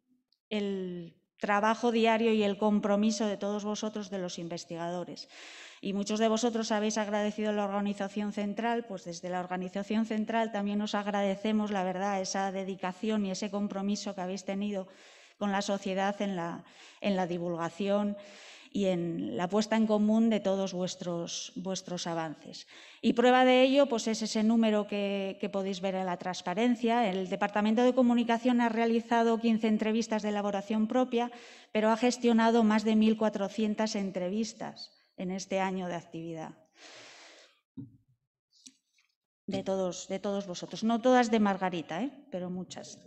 el trabajo diario y el compromiso de todos vosotros, de los investigadores. Y muchos de vosotros habéis agradecido a la organización central, pues desde la organización central también os agradecemos, la verdad, esa dedicación y ese compromiso que habéis tenido con la sociedad en la, en la divulgación y en la puesta en común de todos vuestros, vuestros avances. Y prueba de ello pues, es ese número que, podéis ver en la transparencia. El Departamento de Comunicación ha realizado 15 entrevistas de elaboración propia, pero ha gestionado más de 1.400 entrevistas en este año de actividad. De todos, de todos vosotros. No todas de Margarita, ¿eh? pero muchas.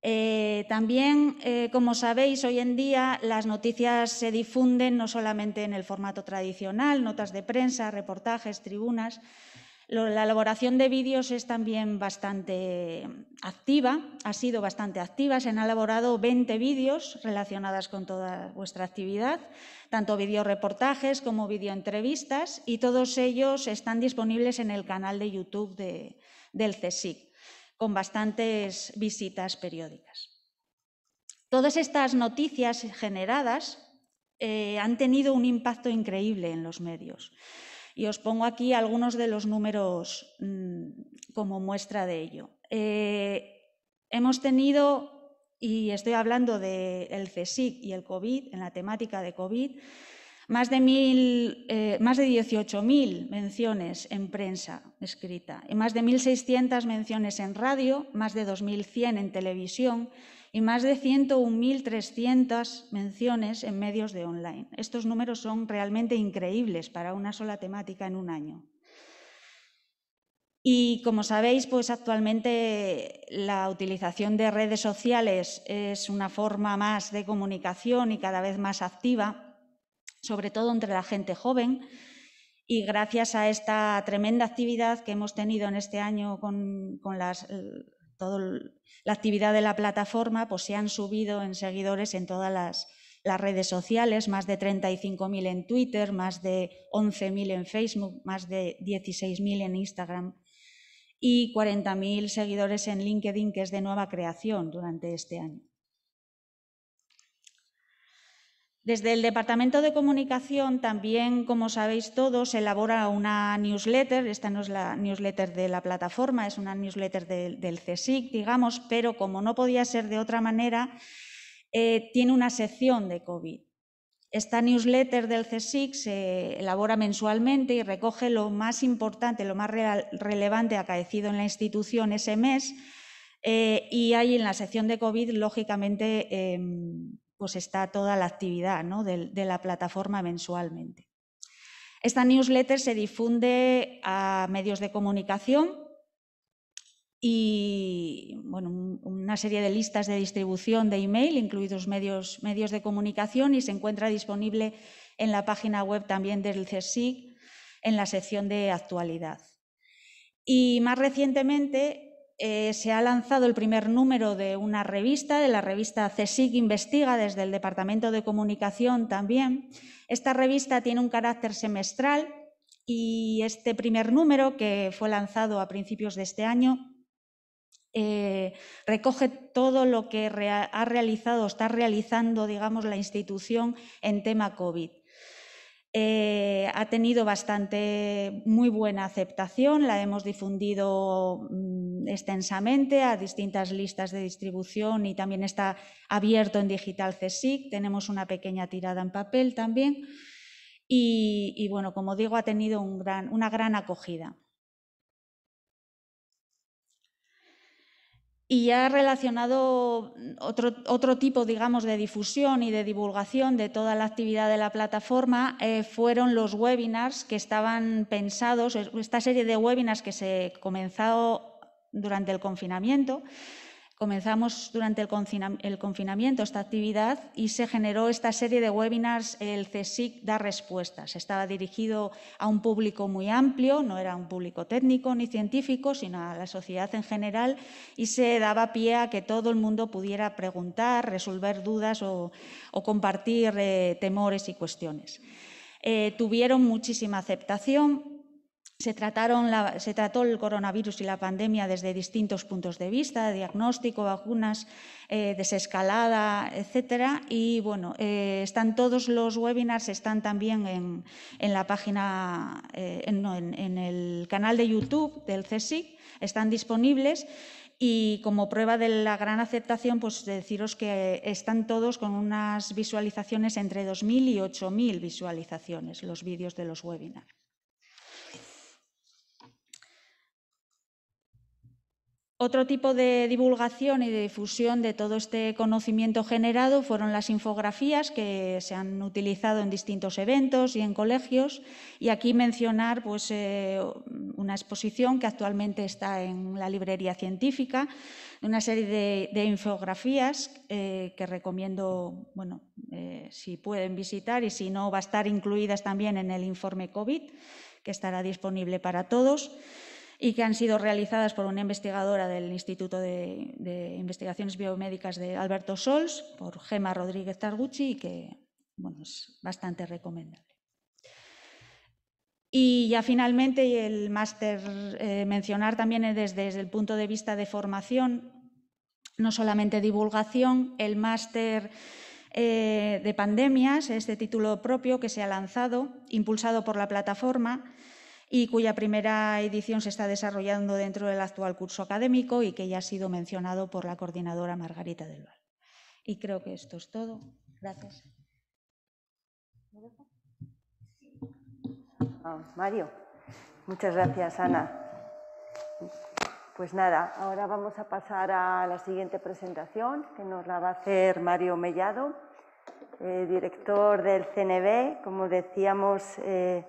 Eh, también, eh, como sabéis, hoy en día las noticias se difunden no solamente en el formato tradicional, notas de prensa, reportajes, tribunas. la elaboración de vídeos es también bastante activa, ha sido bastante activa. Se han elaborado 20 vídeos relacionados con toda vuestra actividad, tanto reportajes como videoentrevistas, y todos ellos están disponibles en el canal de YouTube del CSIC con bastantes visitas periódicas. Todas estas noticias generadas eh, han tenido un impacto increíble en los medios. Y os pongo aquí algunos de los números mm, como muestra de ello. Eh, hemos tenido, y estoy hablando del el CSIC y el COVID, en la temática de COVID, más de, 18.000 eh, menciones en prensa escrita, y más de 1.600 menciones en radio, más de 2.100 en televisión y más de 101.300 menciones en medios de online. Estos números son realmente increíbles para una sola temática en un año. Y como sabéis, pues actualmente la utilización de redes sociales es una forma más de comunicación y cada vez más activa sobre todo entre la gente joven. Y gracias a esta tremenda actividad que hemos tenido en este año con, las, toda la actividad de la plataforma, pues se han subido en seguidores en todas las, las redes sociales, más de 35.000 en Twitter, más de 11.000 en Facebook, más de 16.000 en Instagram y 40.000 seguidores en LinkedIn, que es de nueva creación durante este año. Desde el Departamento de Comunicación también, como sabéis todos, elabora una newsletter. Esta no es la newsletter de la plataforma, es una newsletter del CSIC, digamos, pero como no podía ser de otra manera, eh, tiene una sección de COVID. Esta newsletter del CSIC se elabora mensualmente y recoge lo más importante, lo más relevante acaecido en la institución ese mes. Eh, y hay en la sección de COVID, lógicamente, em, pues está toda la actividad de, la plataforma mensualmente. Esta newsletter se difunde a medios de comunicación y bueno, una serie de listas de distribución de email, incluidos medios, medios de comunicación, y se encuentra disponible en la página web también del CSIC en la sección de actualidad. Y más recientemente eh, se ha lanzado el primer número de una revista, de la revista CSIC Investiga, desde el Departamento de Comunicación también. Esta revista tiene un carácter semestral y este primer número, que fue lanzado a principios de este año, eh, recoge todo lo que ha realizado, está realizando, digamos, la institución en tema COVID. Eh, ha tenido bastante, muy buena aceptación, la hemos difundido mm, extensamente a distintas listas de distribución y también está abierto en digital CSIC, tenemos una pequeña tirada en papel también y, bueno, como digo, ha tenido una gran acogida. Y ya relacionado otro, tipo, digamos, de difusión y de divulgación de toda la actividad de la plataforma eh, fueron los webinars que estaban pensados, esta serie de webinars que se comenzó durante el confinamiento, Comenzamos durante el, confinamiento esta actividad y se generó esta serie de webinars, el CSIC da respuestas. Estaba dirigido a un público muy amplio, no era un público técnico ni científico, sino a la sociedad en general y se daba pie a que todo el mundo pudiera preguntar, resolver dudas o, compartir eh, temores y cuestiones. Eh, tuvieron muchísima aceptación, se, trataron se trató el coronavirus y la pandemia desde distintos puntos de vista, diagnóstico, vacunas, eh, desescalada, etcétera. Y bueno, eh, están todos los webinars, están también en, la página, eh, en, en, el canal de YouTube del CSIC, están disponibles. Y como prueba de la gran aceptación, pues deciros que están todos con unas visualizaciones entre 2.000 y 8.000 visualizaciones, los vídeos de los webinars. Otro tipo de divulgación y de difusión de todo este conocimiento generado fueron las infografías que se han utilizado en distintos eventos y en colegios. Y aquí mencionar pues, eh, una exposición que actualmente está en la librería científica, una serie de, infografías eh, que recomiendo, bueno, eh, si pueden visitar y si no, va a estar incluidas también en el informe COVID, que estará disponible para todos y que han sido realizadas por una investigadora del Instituto de, Investigaciones Biomédicas de Alberto Sols, por Gema Rodríguez Targucci, y que bueno, es bastante recomendable. Y ya finalmente, el máster, eh, mencionar también desde, el punto de vista de formación, no solamente divulgación, el máster eh, de pandemias, este título propio que se ha lanzado, impulsado por la plataforma, y cuya primera edición se está desarrollando dentro del actual curso académico y que ya ha sido mencionado por la coordinadora Margarita del Val. Y creo que esto es todo. Gracias. Ah, Mario, muchas gracias, Ana. Pues nada, ahora vamos a pasar a la siguiente presentación que nos la va a hacer Mario Mellado, eh, director del CNB, como decíamos. Eh,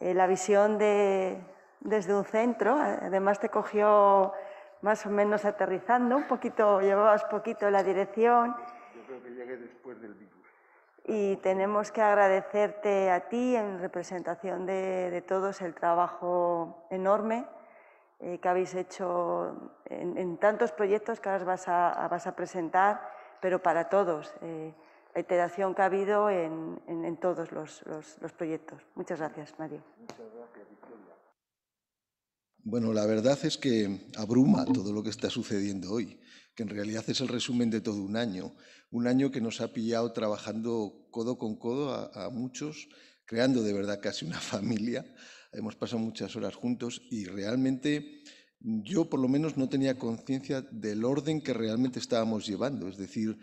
eh, la visión de, desde un centro, eh, además te cogió más o menos aterrizando, un poquito, llevabas poquito la dirección. Yo creo que llegué después del virus. Y tenemos que agradecerte a ti en representación de, todos el trabajo enorme eh, que habéis hecho en, tantos proyectos que ahora vas a, vas a presentar, pero para todos iteración que ha habido en, todos los, proyectos. Muchas gracias, Mario. Bueno, la verdad es que abruma todo lo que está sucediendo hoy, que en realidad es el resumen de todo un año. Un año que nos ha pillado trabajando codo con codo a muchos, creando de verdad casi una (laughs) familia. Hemos pasado muchas horas juntos y realmente yo por lo menos no tenía conciencia del orden que realmente estábamos llevando. Es decir,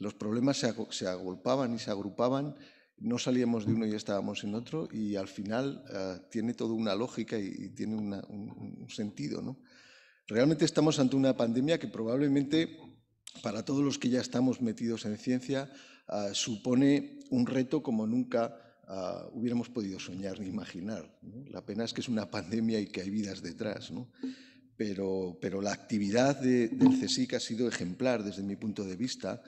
los problemas se, agolpaban y se agrupaban, no salíamos de uno y estábamos en otro, y al final eh, tiene toda una lógica y, tiene un, sentido. ¿no? Realmente estamos ante una pandemia que probablemente para todos los que ya estamos metidos en ciencia eh, supone un reto como nunca eh, hubiéramos podido soñar ni imaginar. La pena es que es una pandemia y que hay vidas detrás. ¿no? Pero, pero, la actividad de, del CSIC ha sido ejemplar desde mi punto de vista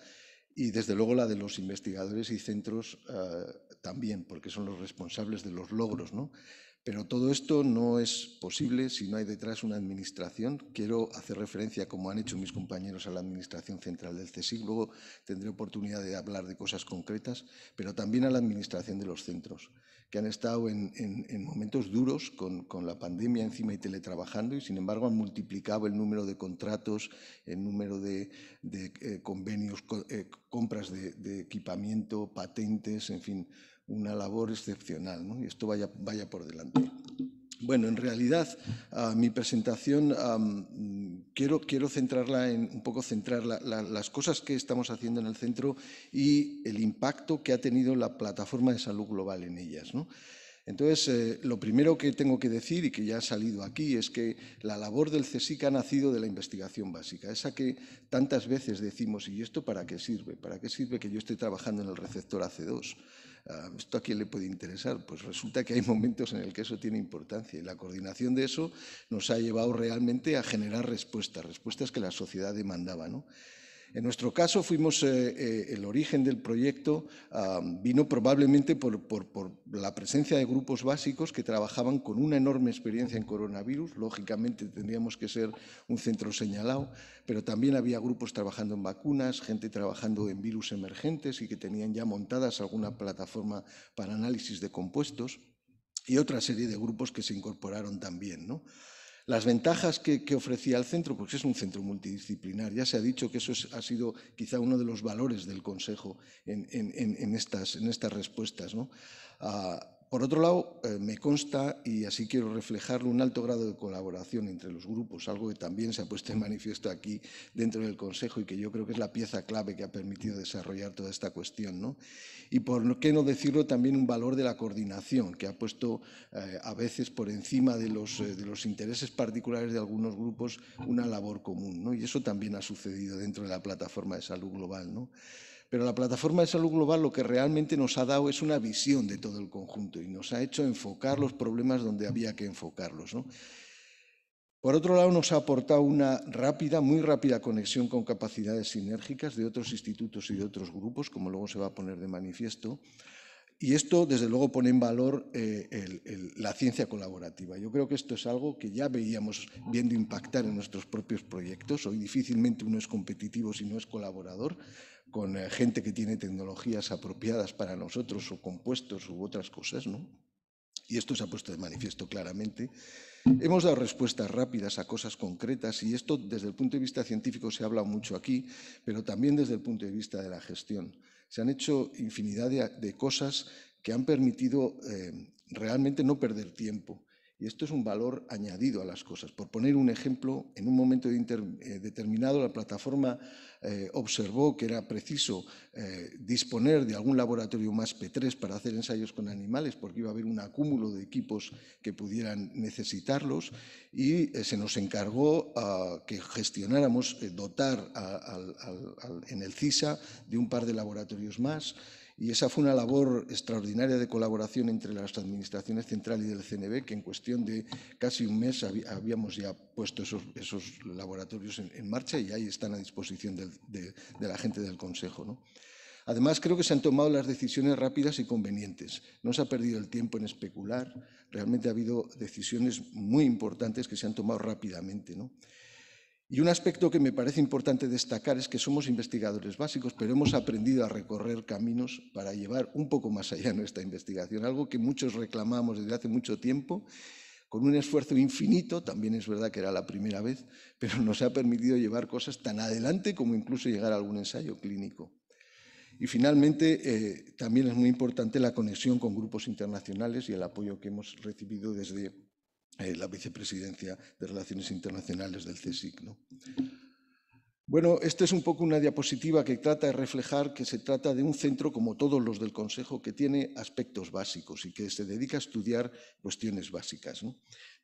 y desde luego la de los investigadores y centros eh, también, porque son los responsables de los logros. Pero todo esto no es posible si no hay detrás una administración. Quiero hacer referencia, como han hecho mis compañeros, a la administración central del CSIC. Luego tendré oportunidad de hablar de cosas concretas, pero también a la administración de los centros que han estado en, momentos duros con, la pandemia encima y teletrabajando y sin embargo han multiplicado el número de contratos, el número de, eh, convenios, eh, compras de, equipamiento, patentes, en fin, una labor excepcional. ¿no? Y esto vaya por delante. Bueno, en realidad mi presentación quiero, centrarla en un poco centrar las cosas que estamos haciendo en el centro y el impacto que ha tenido la plataforma de salud global en ellas. Entonces, eh, lo primero que tengo que decir y que ya ha salido aquí es que la labor del CSIC ha nacido de la investigación básica, esa que tantas veces decimos, ¿y esto para qué sirve? ¿Para qué sirve que yo esté trabajando en el receptor AC2? Ah, ¿Esto a quién le puede interesar? Pues resulta que hay momentos en los que eso tiene importancia y la coordinación de eso nos ha llevado realmente a generar respuestas, respuestas que la sociedad demandaba. ¿no? En nuestro caso fuimos, eh, eh, el origen del proyecto vino probablemente por, por, la presencia de grupos básicos que trabajaban con una enorme experiencia en coronavirus, lógicamente tendríamos que ser un centro señalado, pero también había grupos trabajando en vacunas, gente trabajando en virus emergentes y que tenían ya montadas alguna plataforma para análisis de compuestos y otra serie de grupos que se incorporaron también, ¿no? Las ventajas que, ofrecía el centro, porque es un centro multidisciplinar. Ya se ha dicho que eso ha sido quizá uno de los valores del Consejo en, estas, en estas, respuestas. Ah, por otro lado, eh, me consta, y así quiero reflejarlo, un alto grado de colaboración entre los grupos, algo que también se ha puesto en manifiesto aquí dentro del Consejo y que yo creo que es la pieza clave que ha permitido desarrollar toda esta cuestión. ¿no? Y por qué no decirlo, también un valor de la coordinación, que ha puesto eh, a veces por encima de los, eh, de los intereses particulares de algunos grupos una labor común. ¿no? Y eso también ha sucedido dentro de la plataforma de salud global. ¿no? Pero la plataforma de salud global lo que realmente nos ha dado es una visión de todo el conjunto y nos ha hecho enfocar los problemas donde había que enfocarlos. Por otro lado, nos ha aportado una rápida, muy rápida conexión con capacidades sinérgicas de otros institutos y de otros grupos, como luego se va a poner de manifiesto. Y esto, desde luego, pone en valor eh, la ciencia colaborativa. Yo creo que esto es algo que ya veíamos viendo impactar en nuestros propios proyectos. Hoy difícilmente uno es competitivo si no es colaborador con eh, gente que tiene tecnologías apropiadas para nosotros o compuestos u otras cosas, ¿no? Y esto se ha puesto de manifiesto claramente. Hemos dado respuestas rápidas a cosas concretas y esto desde el punto de vista científico se ha hablado mucho aquí, pero también desde el punto de vista de la gestión. Se han hecho infinidad de, cosas que han permitido eh, realmente no perder tiempo. Y esto es un valor añadido a las cosas. Por poner un ejemplo, en un momento eh, determinado la plataforma eh, observó que era preciso eh, disponer de algún laboratorio más P3 para hacer ensayos con animales, porque iba a haber un acúmulo de equipos que pudieran necesitarlos, y eh, se nos encargó ah, que gestionáramos, dotar en el CISA de un par de laboratorios más. Y esa fue una labor extraordinaria de colaboración entre las administraciones centrales y del CNB, que en cuestión de casi un mes habíamos ya puesto esos, laboratorios en, marcha y ahí están a disposición de, la gente del Consejo. Además, creo que se han tomado las decisiones rápidas y convenientes. No se ha perdido el tiempo en especular. Realmente ha habido decisiones muy importantes que se han tomado rápidamente. ¿no? Y un aspecto que me parece importante destacar es que somos investigadores básicos, pero hemos aprendido a recorrer caminos para llevar un poco más allá nuestra investigación, algo que muchos reclamamos desde hace mucho tiempo, con un esfuerzo infinito, también es verdad que era la primera vez, pero nos ha permitido llevar cosas tan adelante como incluso llegar a algún ensayo clínico. Y finalmente, eh, también es muy importante la conexión con grupos internacionales y el apoyo que hemos recibido desde eh, la vicepresidencia de Relaciones Internacionales del CSIC. Bueno, esta es un poco una diapositiva que trata de reflejar que se trata de un centro, como todos los del Consejo, que tiene aspectos básicos y que se dedica a estudiar cuestiones básicas. ¿no?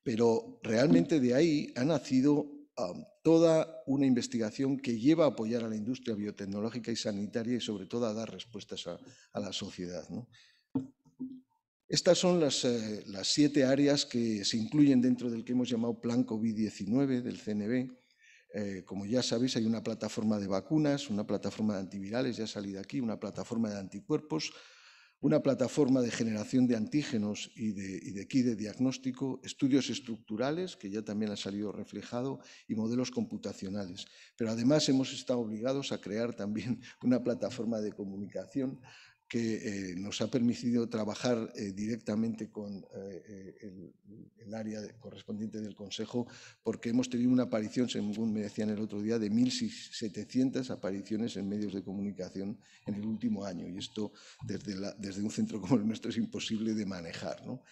Pero realmente de ahí ha nacido um, toda una investigación que lleva a apoyar a la industria biotecnológica y sanitaria y sobre todo a dar respuestas a, a la sociedad. ¿no? Estas son eh, las, siete áreas que se incluyen dentro del que hemos llamado Plan COVID-19 del CNB. Eh, como ya sabéis, hay una plataforma de vacunas, una plataforma de antivirales, ya ha salido aquí, una plataforma de anticuerpos, una plataforma de generación de antígenos y de, y de diagnóstico, estudios estructurales, que ya también ha salido reflejado, y modelos computacionales. Pero además hemos estado obligados a crear también (laughs) una plataforma de comunicación que eh, nos ha permitido trabajar eh, directamente con eh, el, área correspondiente del Consejo, porque hemos tenido una aparición, según me decían el otro día, de 1.700 apariciones en medios de comunicación en el último año, y esto desde, desde un centro como el nuestro es imposible de manejar. ¿no?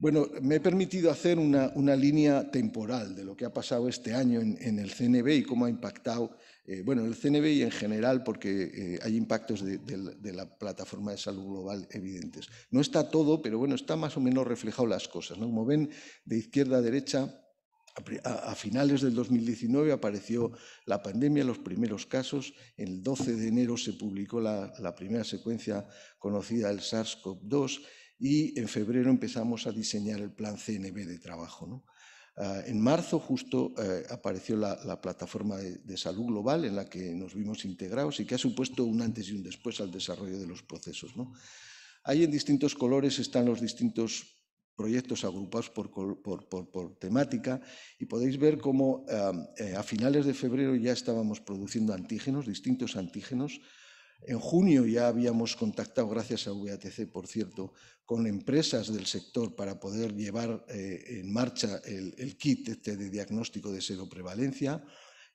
bueno, me he permitido hacer una, una, línea temporal de lo que ha pasado este año en, en el CNB y cómo ha impactado eh, bueno, el CNB y en general, porque eh, hay impactos de, la plataforma de salud global evidentes. No está todo, pero bueno, está más o menos reflejado las cosas. ¿no? Como ven, de izquierda a derecha, a, finales del 2019 apareció la pandemia, los primeros casos. El 12 de enero se publicó la, primera secuencia conocida del SARS-CoV-2 y en febrero empezamos a diseñar el plan CNB de trabajo. ¿no? Ah, en marzo justo eh, apareció la, plataforma de, salud global en la que nos vimos integrados y que ha supuesto un antes y un después al desarrollo de los procesos. Ahí en distintos colores están los distintos proyectos agrupados por, temática y podéis ver cómo ah, eh, a finales de febrero ya estábamos produciendo antígenos, distintos antígenos, en junio ya habíamos contactado, gracias a VATC por cierto, con empresas del sector para poder llevar eh, en marcha el, kit este de diagnóstico de seroprevalencia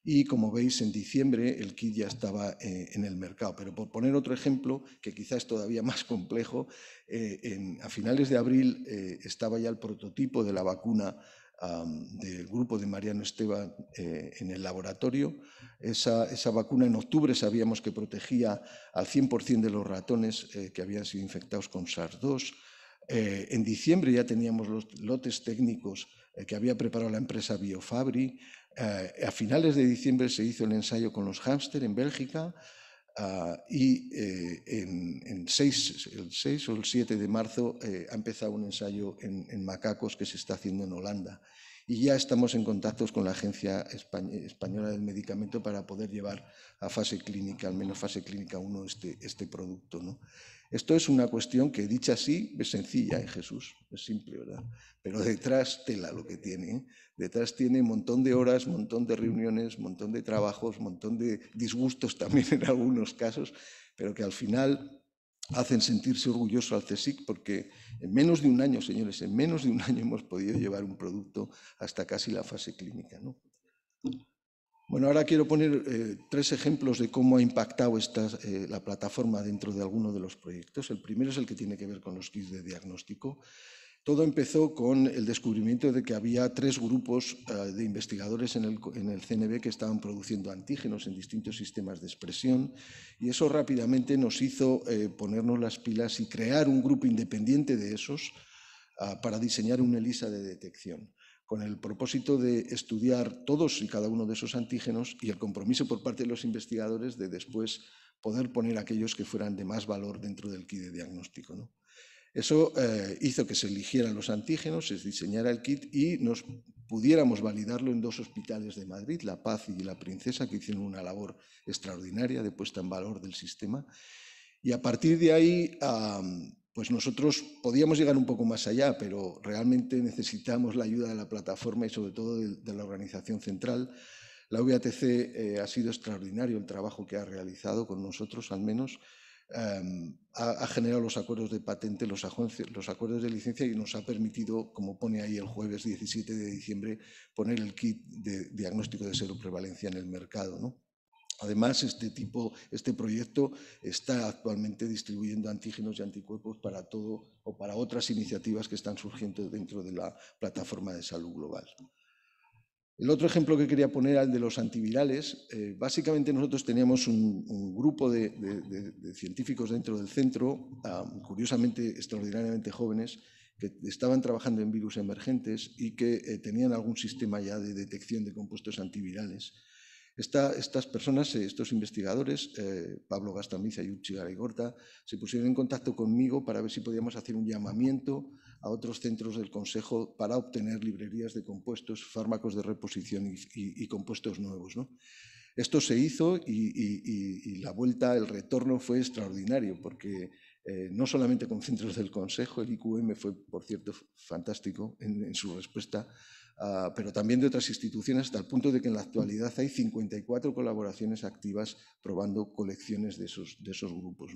y como veis en diciembre el kit ya estaba eh, en el mercado. Pero por poner otro ejemplo, que quizás es todavía más complejo, eh, a finales de abril estaba ya el prototipo de la vacuna del grupo de Mariano Esteban eh, en el laboratorio. Esa, vacuna en octubre sabíamos que protegía al 100% de los ratones eh, que habían sido infectados con SARS-2. Eh, en diciembre ya teníamos los lotes técnicos que había preparado la empresa Biofabri. a finales de diciembre se hizo el ensayo con los hámster en Bélgica. Ah, y eh, en, el 6 o el 7 de marzo eh, ha empezado un ensayo en, macacos que se está haciendo en Holanda. Y ya estamos en contactos con la Agencia Española del Medicamento para poder llevar a fase clínica, al menos fase clínica 1, este, este producto. ¿no? Esto es una cuestión que dicha así es sencilla en ¿eh, Jesús, es simple, ¿verdad? Pero detrás tela lo que tiene. ¿eh? Detrás tiene un montón de horas, un montón de reuniones, un montón de trabajos, un montón de disgustos también (laughs) en algunos casos, pero que al final hacen sentirse orgulloso al CSIC porque en menos de un año, señores, en menos de un año hemos podido llevar un producto hasta casi la fase clínica. ¿no? Bueno, ahora quiero poner eh, tres ejemplos de cómo ha impactado esta, eh, la plataforma dentro de algunos de los proyectos. El primero es el que tiene que ver con los kits de diagnóstico. Todo empezó con el descubrimiento de que había tres grupos eh, de investigadores en el, en el CNB que estaban produciendo antígenos en distintos sistemas de expresión y eso rápidamente nos hizo ponernos las pilas y crear un grupo independiente de esos ah, para diseñar una ELISA de detección con el propósito de estudiar todos y cada uno de esos antígenos y el compromiso por parte de los investigadores de después poder poner aquellos que fueran de más valor dentro del kit de diagnóstico. Eso eh, hizo que se eligieran los antígenos, se diseñara el kit y nos pudiéramos validarlo en dos hospitales de Madrid, La Paz y La Princesa, que hicieron una labor extraordinaria de puesta en valor del sistema. Y a partir de ahí pues nosotros podíamos llegar un poco más allá, pero realmente necesitamos la ayuda de la plataforma y sobre todo de, la organización central. La VATC eh, ha sido extraordinario el trabajo que ha realizado con nosotros, al menos. Em, ha, generado los acuerdos de patente, los, los, acuerdos de licencia y nos ha permitido, como pone ahí el jueves 17 de diciembre, poner el kit de diagnóstico de seroprevalencia en el mercado. ¿no? Además, este tipo, este proyecto está actualmente distribuyendo antígenos y anticuerpos para todo o para otras iniciativas que están surgiendo dentro de la plataforma de salud global. El otro ejemplo que quería poner era el de los antivirales. Eh, básicamente nosotros teníamos un, grupo de, científicos dentro del centro, curiosamente extraordinariamente jóvenes, que estaban trabajando en virus emergentes y que eh, tenían algún sistema ya de detección de compuestos antivirales estas personas, eh, estos investigadores, eh, Pablo Gastamiza y Uchi se pusieron en contacto conmigo para ver si podíamos hacer un llamamiento a otros centros del Consejo para obtener librerías de compuestos, fármacos de reposición y, compuestos nuevos. Esto se hizo y, la vuelta, el retorno fue extraordinario, porque eh, no solamente con centros del Consejo, el IQM fue, por cierto, fantástico en su respuesta Ah, pero también de otras instituciones, hasta el punto de que en la actualidad hay 54 colaboraciones activas probando colecciones de esos, de esos grupos.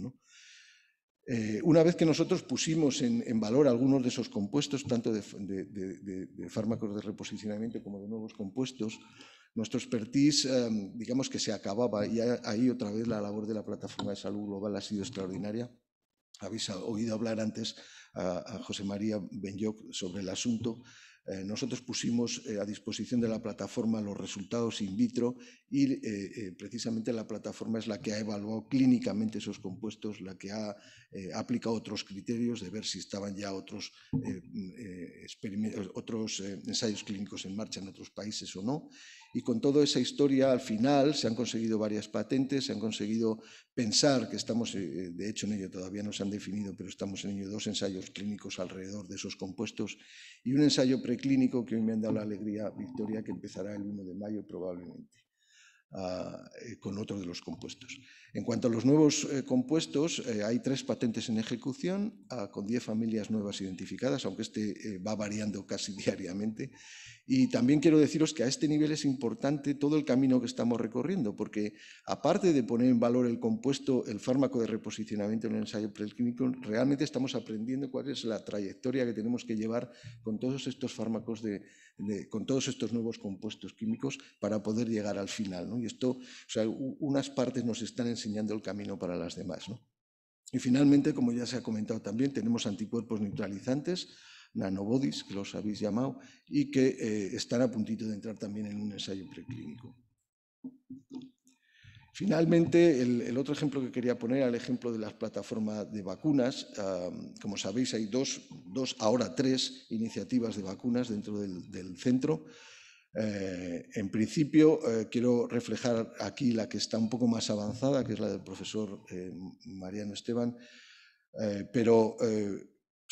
Eh, una vez que nosotros pusimos en, en, valor algunos de esos compuestos, tanto de, de, fármacos de reposicionamiento como de nuevos compuestos, nuestro expertise, em, digamos que se acababa y ahí otra vez la labor de la Plataforma de Salud Global ha sido extraordinaria. Habéis oído hablar antes a, a José María Benyoc sobre el asunto eh, nosotros pusimos eh, a disposición de la plataforma los resultados in vitro y eh, precisamente la plataforma es la que ha evaluado clínicamente esos compuestos, la que ha aplicado otros criterios de ver si estaban ya otros, mm, otros ensayos clínicos en marcha en otros países o no. Y con toda esa historia, al final, se han conseguido varias patentes, se han conseguido pensar que estamos, eh, eh, de hecho en ello todavía no se han definido, pero estamos en ello dos ensayos clínicos alrededor de esos compuestos y un ensayo preclínico que hoy me han dado la alegría, Victoria, que empezará el 1 de mayo probablemente. Ah, eh, con otro de los compuestos. En cuanto a los nuevos compuestos, hay tres patentes en ejecución ah, con 10 familias nuevas identificadas, aunque este va variando casi (laughs) diariamente, y también quiero deciros que a este nivel es importante todo el camino que estamos recorriendo, porque aparte de poner en valor el compuesto, el fármaco de reposicionamiento en el ensayo preclínico, realmente estamos aprendiendo cuál es la trayectoria que tenemos que llevar con todos estos fármacos, con todos estos nuevos compuestos químicos para poder llegar al final. Y esto, o sea, unas partes nos están enseñando el camino para las demás. Y finalmente, como ya se ha comentado también, tenemos anticuerpos neutralizantes nanobodies, que los habéis llamado, y que eh, están a puntito de entrar también en un ensayo preclínico. Finalmente, el, otro ejemplo que quería poner era el ejemplo de las plataformas de vacunas. como sabéis, hay dos, dos, ahora tres iniciativas de vacunas dentro del, centro. Eh, en principio, eh, quiero reflejar aquí la que está un poco más avanzada, que es la del profesor Mariano Esteban, pero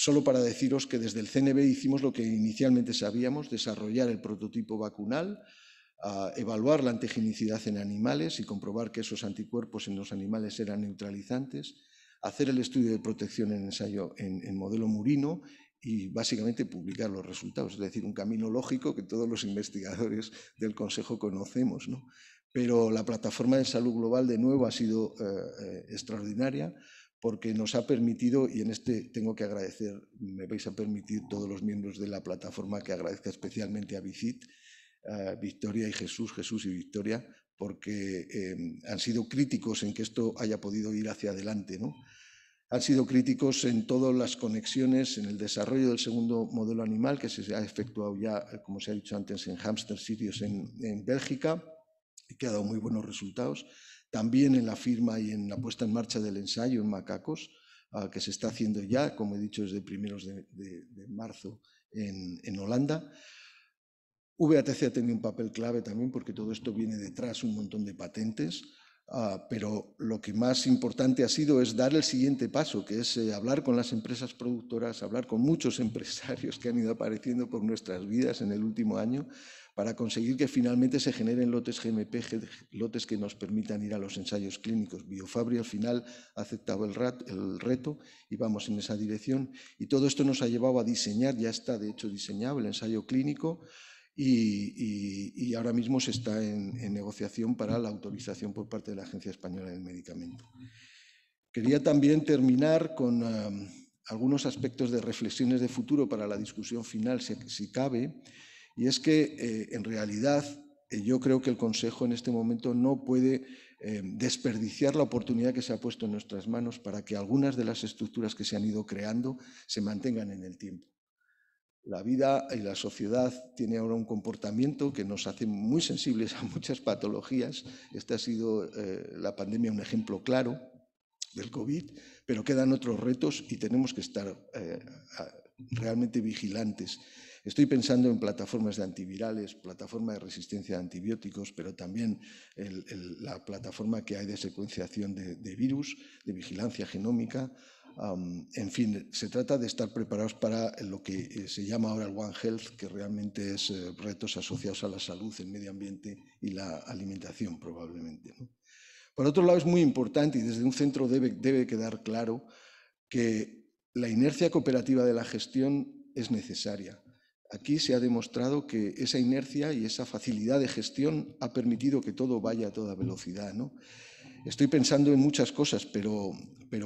Solo para deciros que desde el CNB hicimos lo que inicialmente sabíamos, desarrollar el prototipo vacunal, evaluar la antigenicidad en animales y comprobar que esos anticuerpos en los animales eran neutralizantes, hacer el estudio de protección en ensayo en, modelo murino y básicamente publicar los resultados, es decir, un camino lógico que todos los investigadores del Consejo conocemos. Pero la plataforma de salud global, de nuevo, ha sido eh, eh, extraordinaria porque nos ha permitido, y en este tengo que agradecer, me vais a permitir todos los miembros de la plataforma que agradezca especialmente a Vicit, a Victoria y Jesús, Jesús y Victoria, porque em, han sido críticos en que esto haya podido ir hacia adelante. ¿no? Han sido críticos en todas las conexiones, en el desarrollo del segundo modelo animal que se ha efectuado ya, como se ha dicho antes, en Hamster sitios en, en Bélgica, y que ha dado muy buenos resultados también en la firma y en la puesta en marcha del ensayo en Macacos, ah, que se está haciendo ya, como he dicho, desde primeros de, marzo en, Holanda. VATC ha tenido un papel clave también porque todo esto viene detrás un montón de patentes, ah, pero lo que más importante ha sido es dar el siguiente paso, que es eh, hablar con las empresas productoras, hablar con muchos (laughs) empresarios que han ido apareciendo por nuestras vidas en el último año para conseguir que finalmente se generen lotes GMP, lotes que nos permitan ir a los ensayos clínicos. Biofabri al final ha aceptado el, reto y vamos en esa dirección. Y todo esto nos ha llevado a diseñar, ya está de hecho diseñado el ensayo clínico y, ahora mismo se está en, negociación para la autorización por parte de la Agencia Española del Medicamento. Quería también terminar con um, algunos aspectos de reflexiones de futuro para la discusión final, si cabe. Y es que eh, en realidad eh, yo creo que el Consejo en este momento no puede eh, desperdiciar la oportunidad que se ha puesto en nuestras manos para que algunas de las estructuras que se han ido creando se mantengan en el tiempo. La vida y la sociedad tiene ahora un comportamiento que nos hace muy sensibles a muchas patologías. Esta ha sido la pandemia un ejemplo claro del COVID, pero quedan otros retos y tenemos que estar realmente vigilantes Estoy pensando en plataformas de antivirales, plataforma de resistencia a antibióticos, pero también la plataforma que hay de secuenciación de, virus, de vigilancia genómica. en fin, se trata de estar preparados para lo que eh, se llama ahora el One Health, que realmente es eh, retos asociados a la salud, el medio ambiente y la alimentación probablemente. Por otro lado, es muy importante y desde un centro debe quedar claro que la inercia cooperativa de la gestión es necesaria Aquí se ha demostrado que esa inercia y esa facilidad de gestión ha permitido que todo vaya a toda velocidad. ¿no? Estoy pensando en muchas cosas, pero,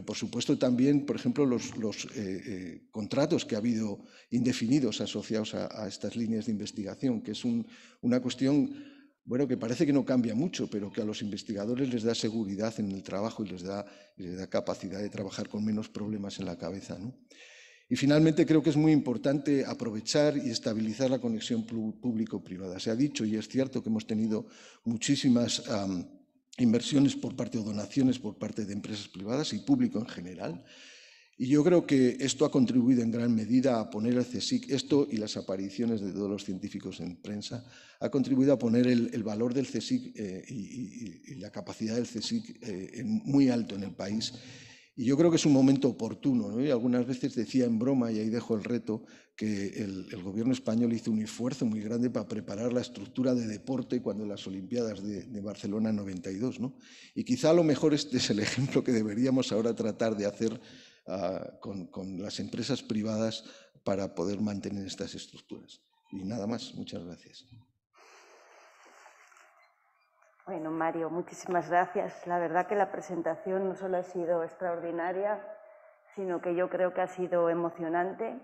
por supuesto también, por ejemplo, los, eh, eh, contratos que ha habido indefinidos asociados a, estas líneas de investigación, que es una cuestión bueno, que parece que no cambia mucho, pero que a los investigadores les da seguridad en el trabajo y les da, les capacidad de trabajar con menos problemas en la cabeza. Y finalmente creo que es muy importante aprovechar y estabilizar la conexión público-privada. Se ha dicho y es cierto que hemos tenido muchísimas inversiones por parte o donaciones por parte de empresas privadas y público en general. Y yo creo que esto ha contribuido en gran medida a poner el CSIC, esto y las apariciones de todos los científicos en prensa, ha contribuido a poner el, valor del CSIC eh, y, la capacidad del CSIC eh, muy alto en el país y yo creo que es un momento oportuno. Y algunas veces decía en broma, y ahí dejo el reto, que el, gobierno español hizo un esfuerzo muy grande para preparar la estructura de deporte cuando las Olimpiadas de, Barcelona 92. ¿no? Y quizá a lo mejor este es el ejemplo que deberíamos ahora tratar de hacer ah, con las empresas privadas para poder mantener estas estructuras. Y nada más. Muchas gracias. Bueno, Mario, muchísimas gracias. La verdad que la presentación no solo ha sido extraordinaria, sino que yo creo que ha sido emocionante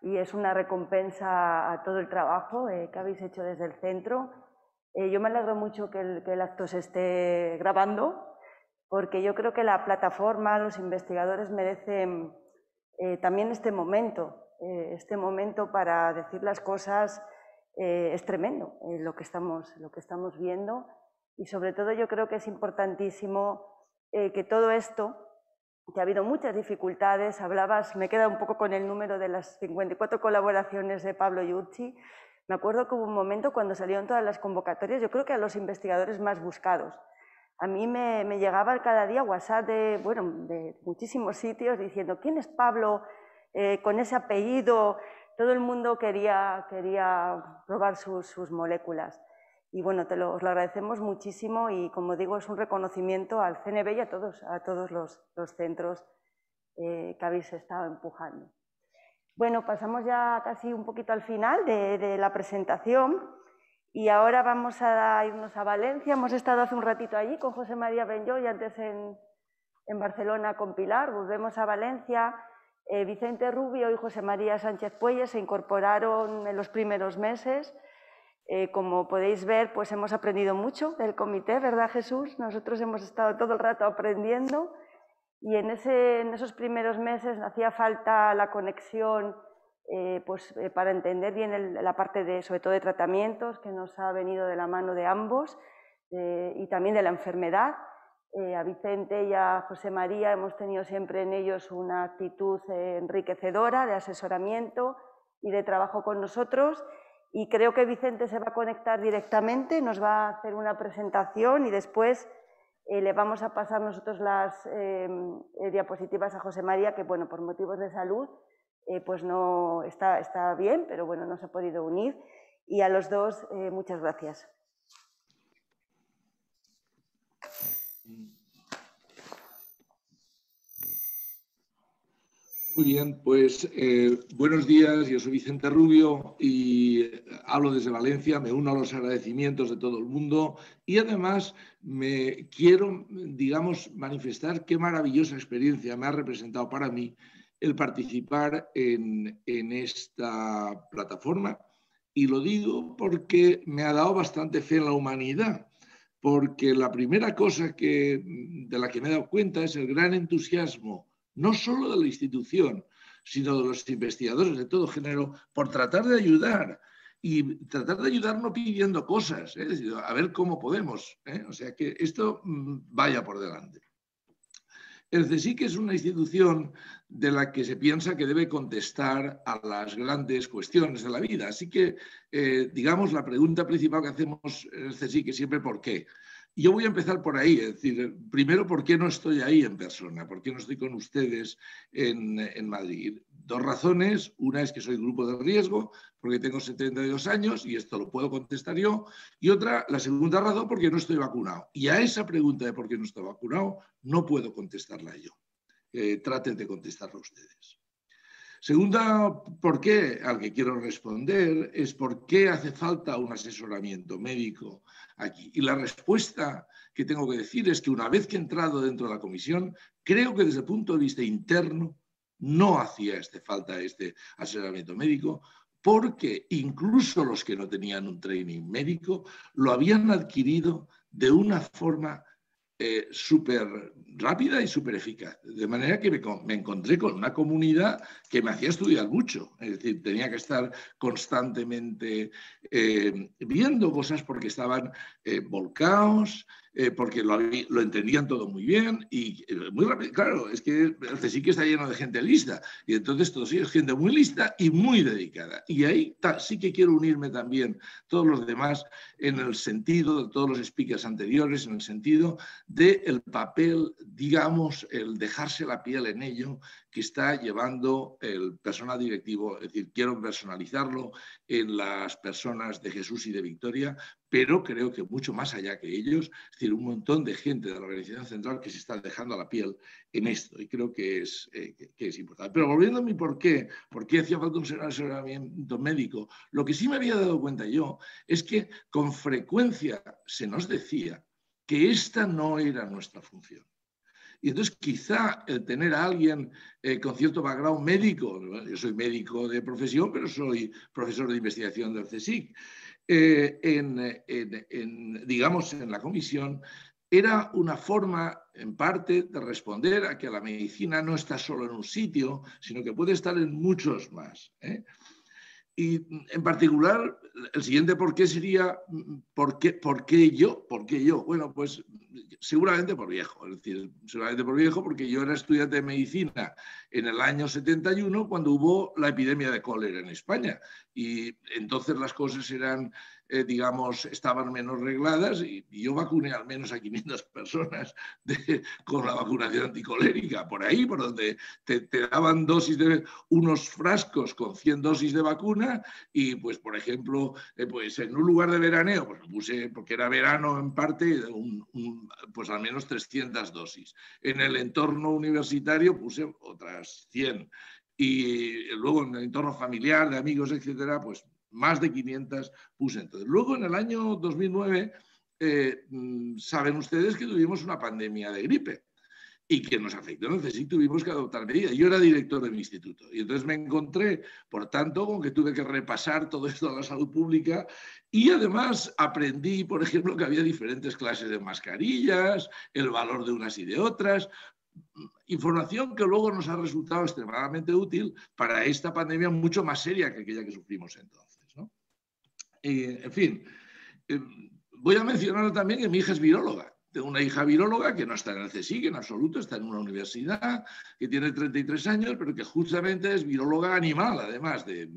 y es una recompensa a todo el trabajo eh, que habéis hecho desde el centro. Eh, yo me alegro mucho que el, acto se esté grabando, porque yo creo que la plataforma, los investigadores merecen eh, también este momento. este momento para decir las cosas es tremendo, lo, que estamos, lo que estamos viendo. Y sobre todo yo creo que es importantísimo eh, que todo esto, que ha habido muchas dificultades, hablabas, me queda un poco con el número de las 54 colaboraciones de Pablo Yucci, me acuerdo que hubo un momento cuando salieron todas las convocatorias, yo creo que a los investigadores más buscados. A mí me, llegaba cada día WhatsApp de, bueno, de muchísimos sitios diciendo, ¿quién es Pablo eh, con ese apellido? Todo el mundo quería, quería probar sus moléculas. Y bueno, te lo, os lo agradecemos muchísimo y como digo, es un reconocimiento al CNB y a todos, a todos los, los centros eh, que habéis estado empujando. Bueno, pasamos ya casi un poquito al final de, de la presentación y ahora vamos a irnos a Valencia. Hemos estado hace un ratito allí con José María Benjo y antes en, en Barcelona con Pilar. Volvemos a Valencia. Eh, Vicente Rubio y José María Sánchez Puelles se incorporaron en los primeros meses eh, como podéis ver, pues hemos aprendido mucho del comité, ¿verdad Jesús? Nosotros hemos estado todo el rato aprendiendo y en, esos primeros meses hacía falta la conexión eh, pues, eh, para entender bien la parte de, sobre todo de tratamientos que nos ha venido de la mano de ambos y también de la enfermedad. a Vicente y a José María hemos tenido siempre en ellos una actitud enriquecedora de asesoramiento y de trabajo con nosotros y creo que Vicente se va a conectar directamente, nos va a hacer una presentación y después eh, le vamos a pasar nosotros las em, eh, diapositivas a José María, que bueno, por motivos de salud, eh, pues no está, está bien, pero bueno, no se ha podido unir. Y a los dos, muchas gracias. Muy bien, pues eh, buenos días, yo soy Vicente Rubio y eh, hablo desde Valencia, me uno a los agradecimientos de todo el mundo y además me quiero, digamos, manifestar qué maravillosa experiencia me ha representado para mí el participar en, esta plataforma y lo digo porque me ha dado bastante fe en la humanidad, porque la primera cosa que, de la que me he dado cuenta es el gran entusiasmo no solo de la institución, sino de los investigadores de todo género, por tratar de ayudar. Y tratar de ayudar no pidiendo cosas, ¿eh? a ver cómo podemos. ¿eh? O sea que esto mm, vaya por delante. El CSIC es una institución de la que se piensa que debe contestar a las grandes cuestiones de la vida. Así que, eh, digamos, la pregunta principal que hacemos en el CSIC es siempre ¿por qué? yo voy a empezar por ahí, es decir, primero, ¿por qué no estoy ahí en persona? ¿Por qué no estoy con ustedes en, Madrid? Dos razones. Una es que soy grupo de riesgo, porque tengo 72 años y esto lo puedo contestar yo. Y otra, la segunda razón, porque no estoy vacunado. Y a esa pregunta de por qué no estoy vacunado, no puedo contestarla yo. Eh, traten de contestarla ustedes. Segunda, ¿por qué? Al que quiero responder es por qué hace falta un asesoramiento médico y la respuesta que tengo que decir es que una vez que he entrado dentro de la comisión, creo que desde el punto de vista interno no hacía este, falta este asesoramiento médico porque incluso los que no tenían un training médico lo habían adquirido de una forma eh, súper rápida y súper eficaz. De manera que me, encontré con una comunidad que me hacía estudiar mucho. Es decir, tenía que estar constantemente eh, viendo cosas porque estaban eh, volcados, eh, porque lo, entendían todo muy bien y eh, muy rápido. Claro, es que el CSIC está lleno de gente lista y entonces todo sí es gente muy lista y muy dedicada. Y ahí sí que quiero unirme también todos los demás en el sentido de todos los speakers anteriores, en el sentido del papel, digamos, el dejarse la piel en ello está llevando el personal directivo. Es decir, quiero personalizarlo en las personas de Jesús y de Victoria, pero creo que mucho más allá que ellos, es decir, un montón de gente de la organización central que se está dejando a la piel en esto, y creo que es, eh, que es importante. Pero volviendo a mi por qué, por qué hacía falta un asesoramiento médico, lo que sí me había dado cuenta yo es que con frecuencia se nos decía que esta no era nuestra función. Y entonces quizá eh, tener a alguien eh, con cierto background médico, yo soy médico de profesión, pero soy profesor de investigación del CSIC, eh, digamos, en la comisión, era una forma, en parte, de responder a que la medicina no está solo en un sitio, sino que puede estar en muchos más. Y en particular, el siguiente por qué sería, ¿por qué, ¿por yo? ¿Por yo? Bueno, pues seguramente por viejo, es decir, seguramente por viejo porque yo era estudiante de medicina en el año 71 cuando hubo la epidemia de cólera en España y entonces las cosas eran eh, digamos, estaban menos regladas y, yo vacuné al menos a 500 personas con la vacunación anticolérica, por ahí, por donde te, daban dosis de unos frascos con 100 dosis de vacuna y pues, por ejemplo, eh, pues en un lugar de veraneo, pues puse, porque era verano en parte, pues al menos 300 dosis. En el entorno universitario puse otras 100 y luego en el entorno familiar, de amigos, etcétera, pues más de 500 puse. Entonces, luego en el año 2009, eh, mm, saben ustedes que tuvimos una pandemia de gripe y que nos afectó. Entonces sí tuvimos que adoptar medidas. Yo era director de mi instituto y entonces me encontré, por tanto, con que tuve que repasar todo esto a la salud pública y además aprendí, por ejemplo, que había diferentes clases de mascarillas, el valor de unas y de otras información que luego nos ha resultado extremadamente útil para esta pandemia mucho más seria que aquella que sufrimos entonces. en fin, em, voy a mencionar también que mi hija es viróloga tengo una hija viróloga que no está en el CSIC en absoluto, está en una universidad, que tiene 33 años, pero que justamente es viróloga animal, además, de,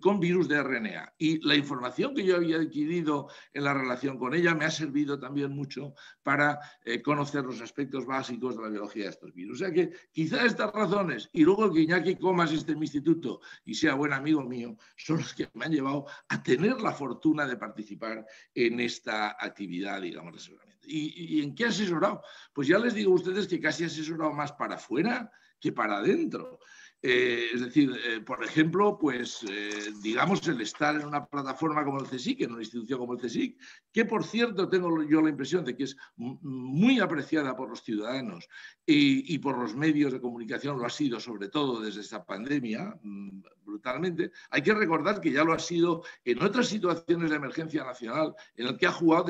con virus de RNA. Y la información que yo había adquirido en la relación con ella me ha servido también mucho para eh, conocer los aspectos básicos de la biología de estos virus. O sea que quizás estas razones, y luego que Iñaki Comas esté en mi instituto y sea buen amigo mío, son los que me han llevado a tener la fortuna de participar en esta actividad, digamos, de ¿Y, en qué asesorado? Pues ya les digo a ustedes que casi asesorado más para afuera que para adentro. Eh, es decir, eh, por ejemplo, pues eh, digamos el estar en una plataforma como el CSIC, en una institución como el CSIC, que por cierto tengo yo la impresión de que es muy apreciada por los ciudadanos y, por los medios de comunicación, lo ha sido sobre todo desde esta pandemia, mm, brutalmente. Hay que recordar que ya lo ha sido en otras situaciones de emergencia nacional, en el que ha jugado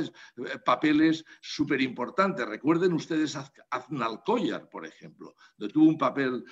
papeles súper importantes. Recuerden ustedes a por ejemplo, donde tuvo un papel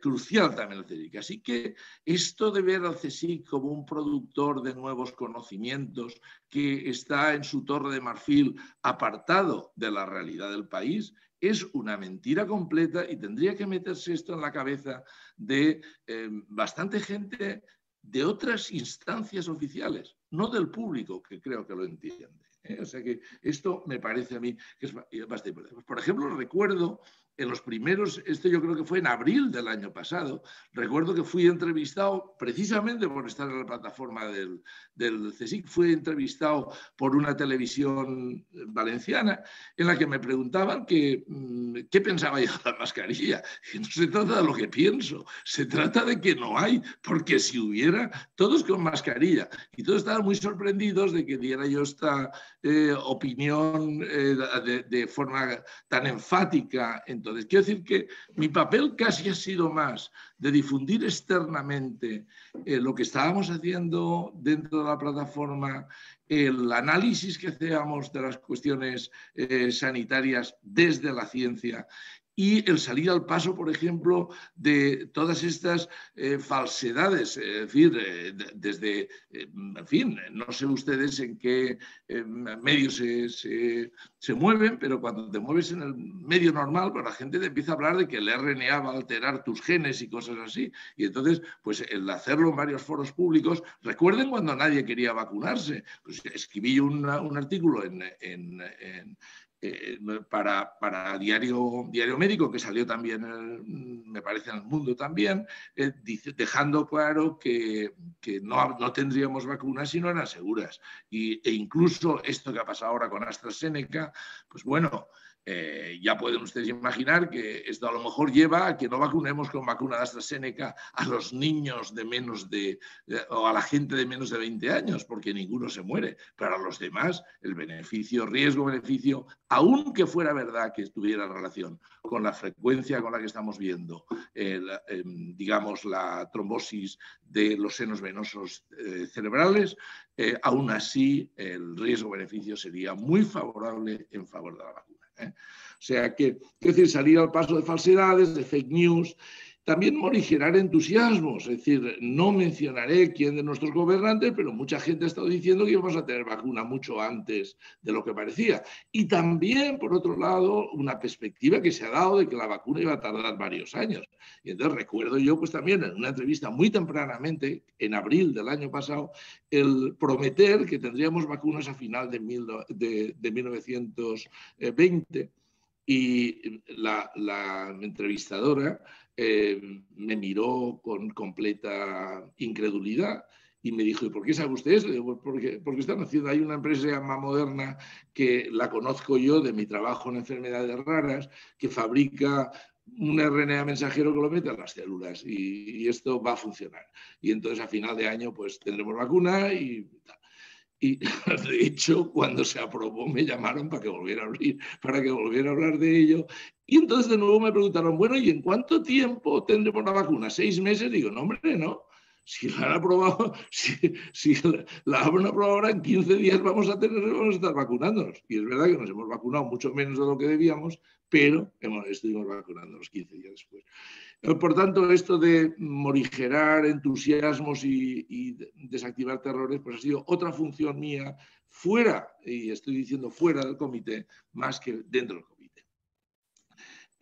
crucial lo Así que esto de ver al CSIC como un productor de nuevos conocimientos que está en su torre de marfil apartado de la realidad del país es una mentira completa y tendría que meterse esto en la cabeza de eh, bastante gente de otras instancias oficiales, no del público, que creo que lo entiende. ¿eh? O sea que esto me parece a mí que es bastante importante. Por ejemplo, recuerdo en los primeros, este yo creo que fue en abril del año pasado, recuerdo que fui entrevistado precisamente por estar en la plataforma del, del CSIC, fui entrevistado por una televisión valenciana en la que me preguntaban mm, qué pensaba yo de la mascarilla. no se trata de lo que pienso, se trata de que no hay, porque si hubiera, todos con mascarilla. Y todos estaban muy sorprendidos de que diera yo esta eh, opinión eh, de, de, forma tan enfática en entonces, quiero decir que mi papel casi ha sido más de difundir externamente eh, lo que estábamos haciendo dentro de la plataforma, el análisis que hacíamos de las cuestiones eh, sanitarias desde la ciencia y el salir al paso, por ejemplo, de todas estas eh, falsedades, eh, es decir, eh, desde, en fin, no sé ustedes en qué medios se, mueven, pero cuando te mueves en el medio normal, pues la gente te empieza a hablar de que el RNA va a alterar tus genes y cosas así, y entonces, pues el hacerlo en varios foros públicos, recuerden cuando nadie quería vacunarse, pues escribí un, artículo en eh, para, para, diario, diario Médico, que salió también, me parece, en el mundo también, eh, dejando claro que, no, tendríamos vacunas si no eran seguras. e incluso esto que ha pasado ahora con AstraZeneca, pues bueno, eh, ya pueden ustedes imaginar que esto a lo mejor lleva a que no vacunemos con vacuna de AstraZeneca a los niños de menos de, o a la gente de menos de 20 años, porque ninguno se muere. Pero a los demás, el beneficio, riesgo-beneficio, aunque fuera verdad que estuviera relación con la frecuencia con la que estamos viendo, eh, em, digamos, la trombosis de los senos venosos eh, cerebrales, aún así el riesgo-beneficio sería muy favorable en favor de la vacuna. O sea que, quer decir, salir ao paso de falsedades, de fake news, también morigerar entusiasmos. Es decir, no mencionaré quién de nuestros gobernantes, pero mucha gente ha estado diciendo que íbamos a tener vacuna mucho antes de lo que parecía. Y también, por otro lado, una perspectiva que se ha dado de que la vacuna iba a tardar varios años. Y entonces recuerdo yo, pues también en una entrevista muy tempranamente, en abril del año pasado, el prometer que tendríamos vacunas a final de, de, 1920. Y la, la entrevistadora eh, me miró con completa incredulidad y me dijo, ¿y por qué sabe usted eso? Pues porque, porque están hay una empresa más moderna que la conozco yo de mi trabajo en enfermedades raras, que fabrica un RNA mensajero que lo mete a las células y, y esto va a funcionar. Y entonces a final de año pues tendremos vacuna y tal. Y (laughs) de hecho, cuando se aprobó me llamaron para que volviera a abrir, para que volviera a hablar de ello. Y entonces de nuevo me preguntaron, bueno, ¿y en cuánto tiempo tendremos la vacuna? ¿Seis meses? Digo, no, hombre, no. Si la han aprobado, (laughs) si, la, han aprobado ahora, en 15 días vamos a tener, vamos a estar vacunándonos. Y es verdad que nos hemos vacunado mucho menos de lo que debíamos, pero eh, estuvimos vacunando los 15 días después. Eh, por tanto, esto de morigerar entusiasmos y, y, desactivar terrores, pues ha sido otra función mía fuera, y estoy diciendo fuera del comité, más que dentro del comité.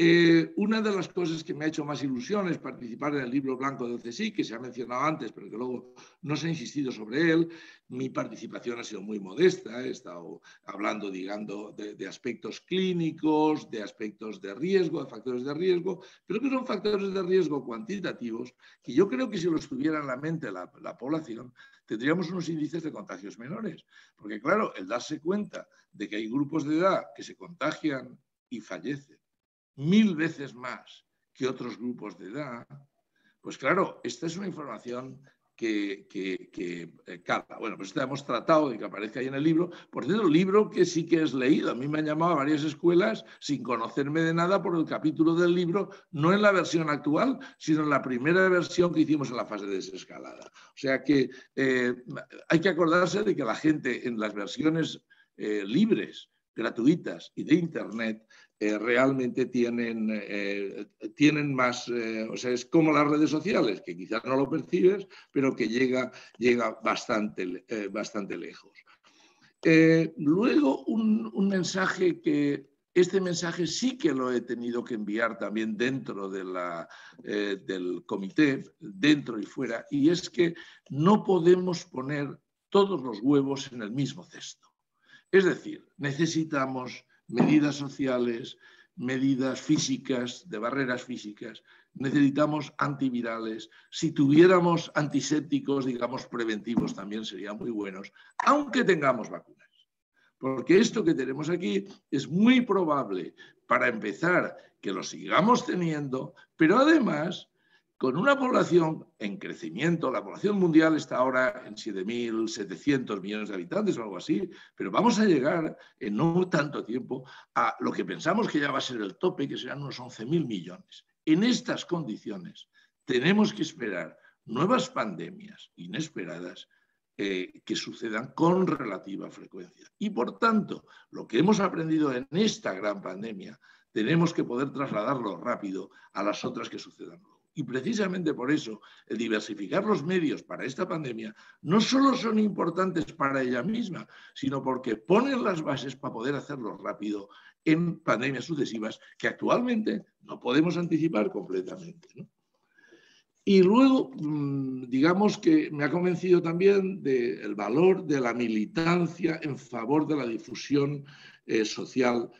Eh, una de las cosas que me ha hecho más ilusión es participar en el libro blanco del CSI, que se ha mencionado antes, pero que luego no se ha insistido sobre él. Mi participación ha sido muy modesta, he estado hablando, digamos, de, aspectos clínicos, de aspectos de riesgo, de factores de riesgo, Creo que son factores de riesgo cuantitativos que yo creo que si los tuviera en la mente la población, tendríamos unos índices de contagios menores. Porque claro, el darse cuenta de que hay grupos de edad que se contagian y fallecen mil veces más que otros grupos de edad, pues claro, esta es una información que, que, eh, Bueno, pues hemos tratado de que aparezca ahí en el libro. Por cierto, libro que sí que es leído. A mí me han llamado a varias escuelas sin conocerme de nada por el capítulo del libro, no en la versión actual, sino en la primera versión que hicimos en la fase de desescalada. O sea que eh, hay que acordarse de que la gente en las versiones eh, libres gratuitas y de Internet, eh, realmente tienen, eh, tienen más, eh, o sea, es como las redes sociales, que quizás no lo percibes, pero que llega, llega bastante, bastante lejos. luego, un, mensaje que, este mensaje sí que lo he tenido que enviar también dentro de la, del comité, dentro y fuera, y es que no podemos poner todos los huevos en el mismo cesto. Es decir, necesitamos medidas sociales, medidas físicas, de barreras físicas, necesitamos antivirales. Si tuviéramos antisépticos, digamos, preventivos también serían muy buenos, aunque tengamos vacunas. Porque esto que tenemos aquí es muy probable, para empezar, que lo sigamos teniendo, pero además con una población en crecimiento. La población mundial está ahora en 7.700 millones de habitantes o algo así, pero vamos a llegar en no tanto tiempo a lo que pensamos que ya va a ser el tope, que serán unos 11.000 millones. En estas condiciones tenemos que esperar nuevas pandemias inesperadas eh, que sucedan con relativa frecuencia. Y por tanto, lo que hemos aprendido en esta gran pandemia tenemos que poder trasladarlo rápido a las otras que sucedan luego. Y precisamente por eso, el diversificar los medios para esta pandemia no solo son importantes para ella misma, sino porque ponen las bases para poder hacerlo rápido en pandemias sucesivas que actualmente no podemos anticipar completamente. Y luego, mm, digamos que me ha convencido también del valor de la militancia en favor de la difusión eh, social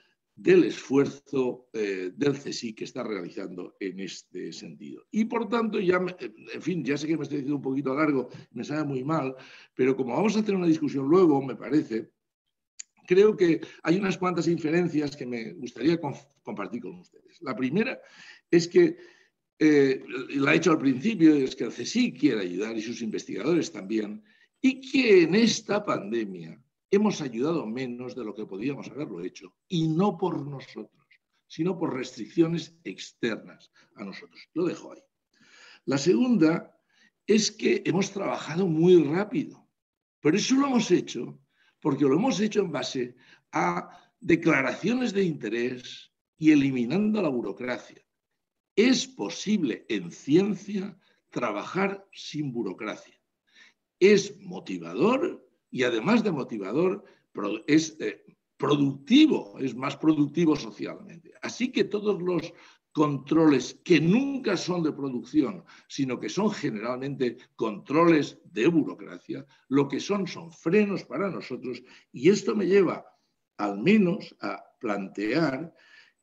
del esfuerzo eh, del CSI que está realizando en este sentido. Y por tanto, ya, eh, en fin, ya sé que me estoy diciendo un poquito largo, me sale muy mal, pero como vamos a hacer una discusión luego, me parece, creo que hay unas cuantas inferencias que me gustaría compartir con ustedes. La primera es que, eh, la he hecho al principio, es que el CSI quiere ayudar y sus investigadores también, y que en esta pandemia hemos ayudado menos de lo que podíamos haberlo hecho, y no por nosotros, sino por restricciones externas a nosotros. Lo dejo ahí. La segunda es que hemos trabajado muy rápido, pero eso lo hemos hecho porque lo hemos hecho en base a declaraciones de interés y eliminando la burocracia. Es posible en ciencia trabajar sin burocracia. Es motivador y además de motivador, es eh, productivo, es más productivo socialmente. Así que todos los controles que nunca son de producción, sino que son generalmente controles de burocracia, lo que son son frenos para nosotros y esto me lleva al menos a plantear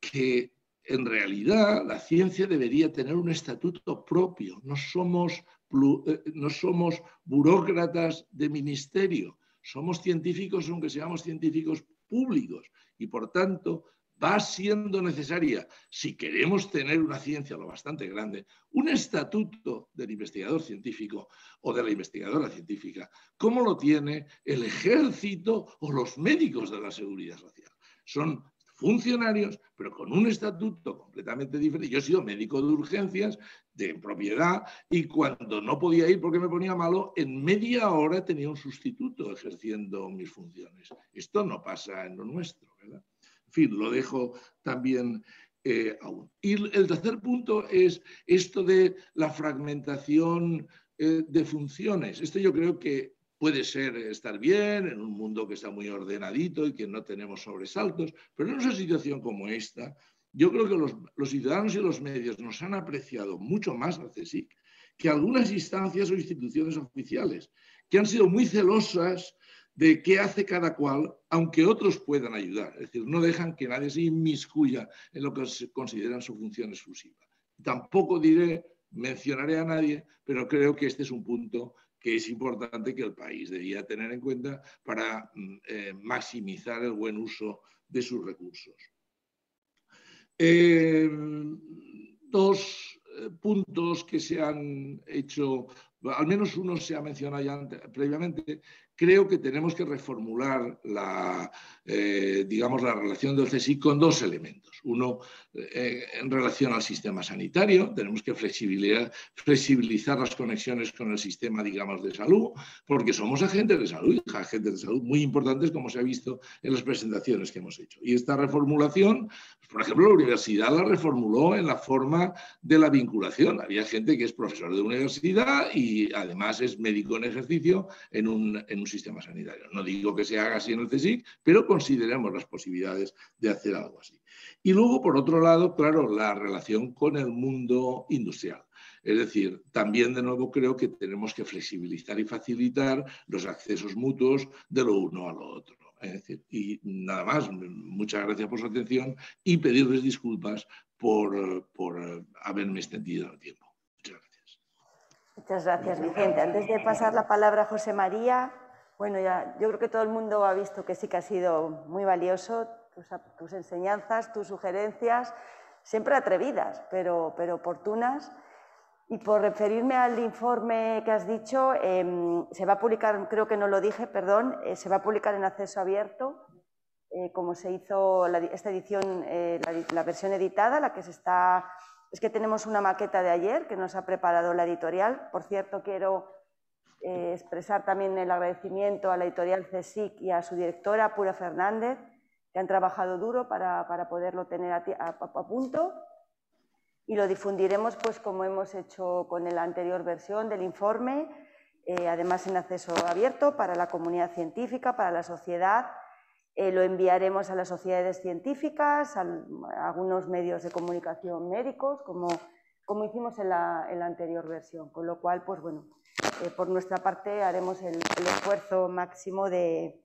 que en realidad la ciencia debería tener un estatuto propio. No somos eh, no somos burócratas de ministerio, somos científicos aunque seamos científicos públicos y por tanto va siendo necesaria, si queremos tener una ciencia lo bastante grande, un estatuto del investigador científico o de la investigadora científica, como lo tiene el ejército o los médicos de la seguridad social. Son funcionarios, pero con un estatuto completamente diferente. Yo he sido médico de urgencias, de propiedad, y cuando no podía ir porque me ponía malo, en media hora tenía un sustituto ejerciendo mis funciones. Esto no pasa en lo nuestro, ¿verdad? En fin, lo dejo también eh, aún. Y el tercer punto es esto de la fragmentación eh, de funciones. Esto yo creo que puede ser estar bien en un mundo que está muy ordenadito y que no tenemos sobresaltos, pero en una situación como esta, yo creo que los, ciudadanos y los medios nos han apreciado mucho más hace CSIC que algunas instancias o instituciones oficiales, que han sido muy celosas de qué hace cada cual, aunque otros puedan ayudar. Es decir, no dejan que nadie se inmiscuya en lo que se consideran su función exclusiva. Tampoco diré, mencionaré a nadie, pero creo que este es un punto que es importante que el país debía tener en cuenta para mm, eh, maximizar el buen uso de sus recursos. Eh, dos eh, puntos que se han hecho, al menos uno se ha mencionado ya previamente, creo que tenemos que reformular la, eh, digamos, la relación del CSIC con dos elementos. Uno, eh, en relación al sistema sanitario, tenemos que flexibilizar, las conexiones con el sistema, digamos, de salud, porque somos agentes de salud, agentes de salud muy importantes, como se ha visto en las presentaciones que hemos hecho. Y esta reformulación, por ejemplo, la universidad la reformuló en la forma de la vinculación. Había gente que es profesor de universidad y además es médico en ejercicio en un sistema sanitario. No digo que se haga así en el CSIC, pero consideremos las posibilidades de hacer algo así. Y luego, por otro lado, claro, la relación con el mundo industrial. Es decir, también de nuevo creo que tenemos que flexibilizar y facilitar los accesos mutuos de lo uno a lo otro. Es decir, y nada más, muchas gracias por su atención y pedirles disculpas por, por haberme extendido el tiempo. Muchas gracias. Muchas gracias, Vicente. Antes de pasar la palabra a José María, bueno, yo creo que todo el mundo ha visto que sí que ha sido muy valioso tus, enseñanzas, tus sugerencias, siempre atrevidas, pero, pero oportunas. Y por referirme al informe que has dicho, em, se va a publicar, creo que no lo dije, perdón, eh, se va a publicar en acceso abierto, eh, como se hizo esta edición, eh, la, la, versión editada, la que se está... Es que tenemos una maqueta de ayer que nos ha preparado la editorial. Por cierto, quiero eh, expresar también el agradecimiento a la editorial CSIC y a su directora, Pura Fernández, que han trabajado duro para, poderlo tener a, a, punto. Y lo difundiremos, pues como hemos hecho con la anterior versión del informe, eh, además en acceso abierto para la comunidad científica, para la sociedad. Eh, lo enviaremos a las sociedades científicas, a, algunos medios de comunicación médicos, como, hicimos en la, en la anterior versión. Con lo cual, pues bueno, eh, por nuestra parte haremos el, esfuerzo máximo de,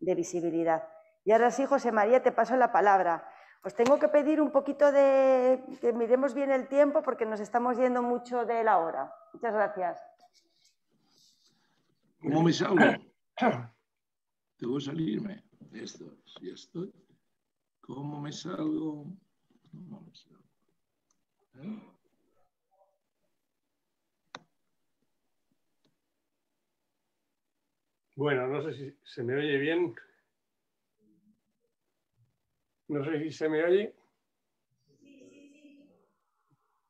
visibilidad. Y ahora sí, José María, te paso la palabra. Os tengo que pedir un poquito de que miremos bien el tiempo porque nos estamos yendo mucho de la hora. Muchas gracias. ¿Cómo me salgo? Debo (coughs) salirme. Esto, ya estoy. ¿Cómo me salgo? ¿Cómo me ¿Eh? Bueno, no sé si se me oye bien. No sé si se me oye.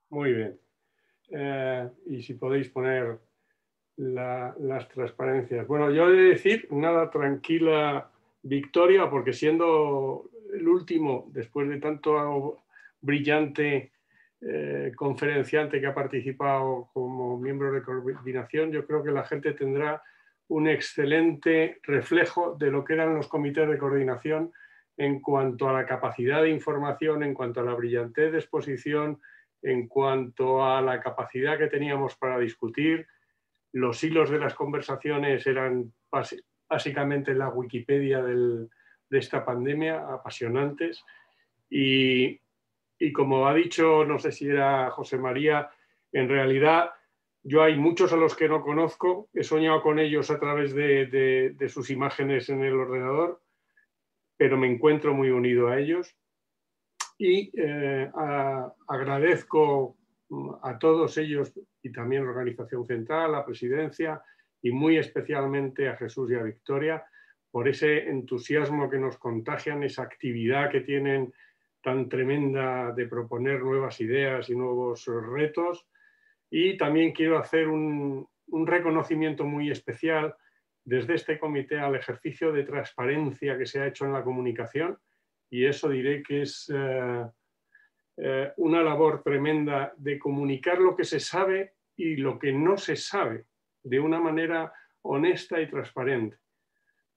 Muy bien. Eh, y si podéis poner las transparencias. Bueno, yo he de decir, nada tranquila victoria, porque siendo el último, después de tanto brillante eh, conferenciante que ha participado como miembro de coordinación, yo creo que la gente tendrá un excelente reflejo de lo que eran los comités de coordinación en cuanto a la capacidad de información, en cuanto a la brillantez de exposición, en cuanto a la capacidad que teníamos para discutir. Los hilos de las conversaciones eran básicamente la Wikipedia de esta pandemia, apasionantes. Y, y como ha dicho, no sé si era José María, en realidad yo hay muchos a los que no conozco, he soñado con ellos a través de, sus imágenes en el ordenador, pero me encuentro muy unido a ellos y eh, agradezco mm, a todos ellos y también a la Organización Central, a Presidencia y muy especialmente a Jesús y a Victoria por ese entusiasmo que nos contagian, esa actividad que tienen tan tremenda de proponer nuevas ideas y nuevos retos y también quiero hacer un, reconocimiento muy especial desde este comité al ejercicio de transparencia que se ha hecho en la comunicación y eso diré que es eh, eh, una labor tremenda de comunicar lo que se sabe y lo que no se sabe de una manera honesta y transparente.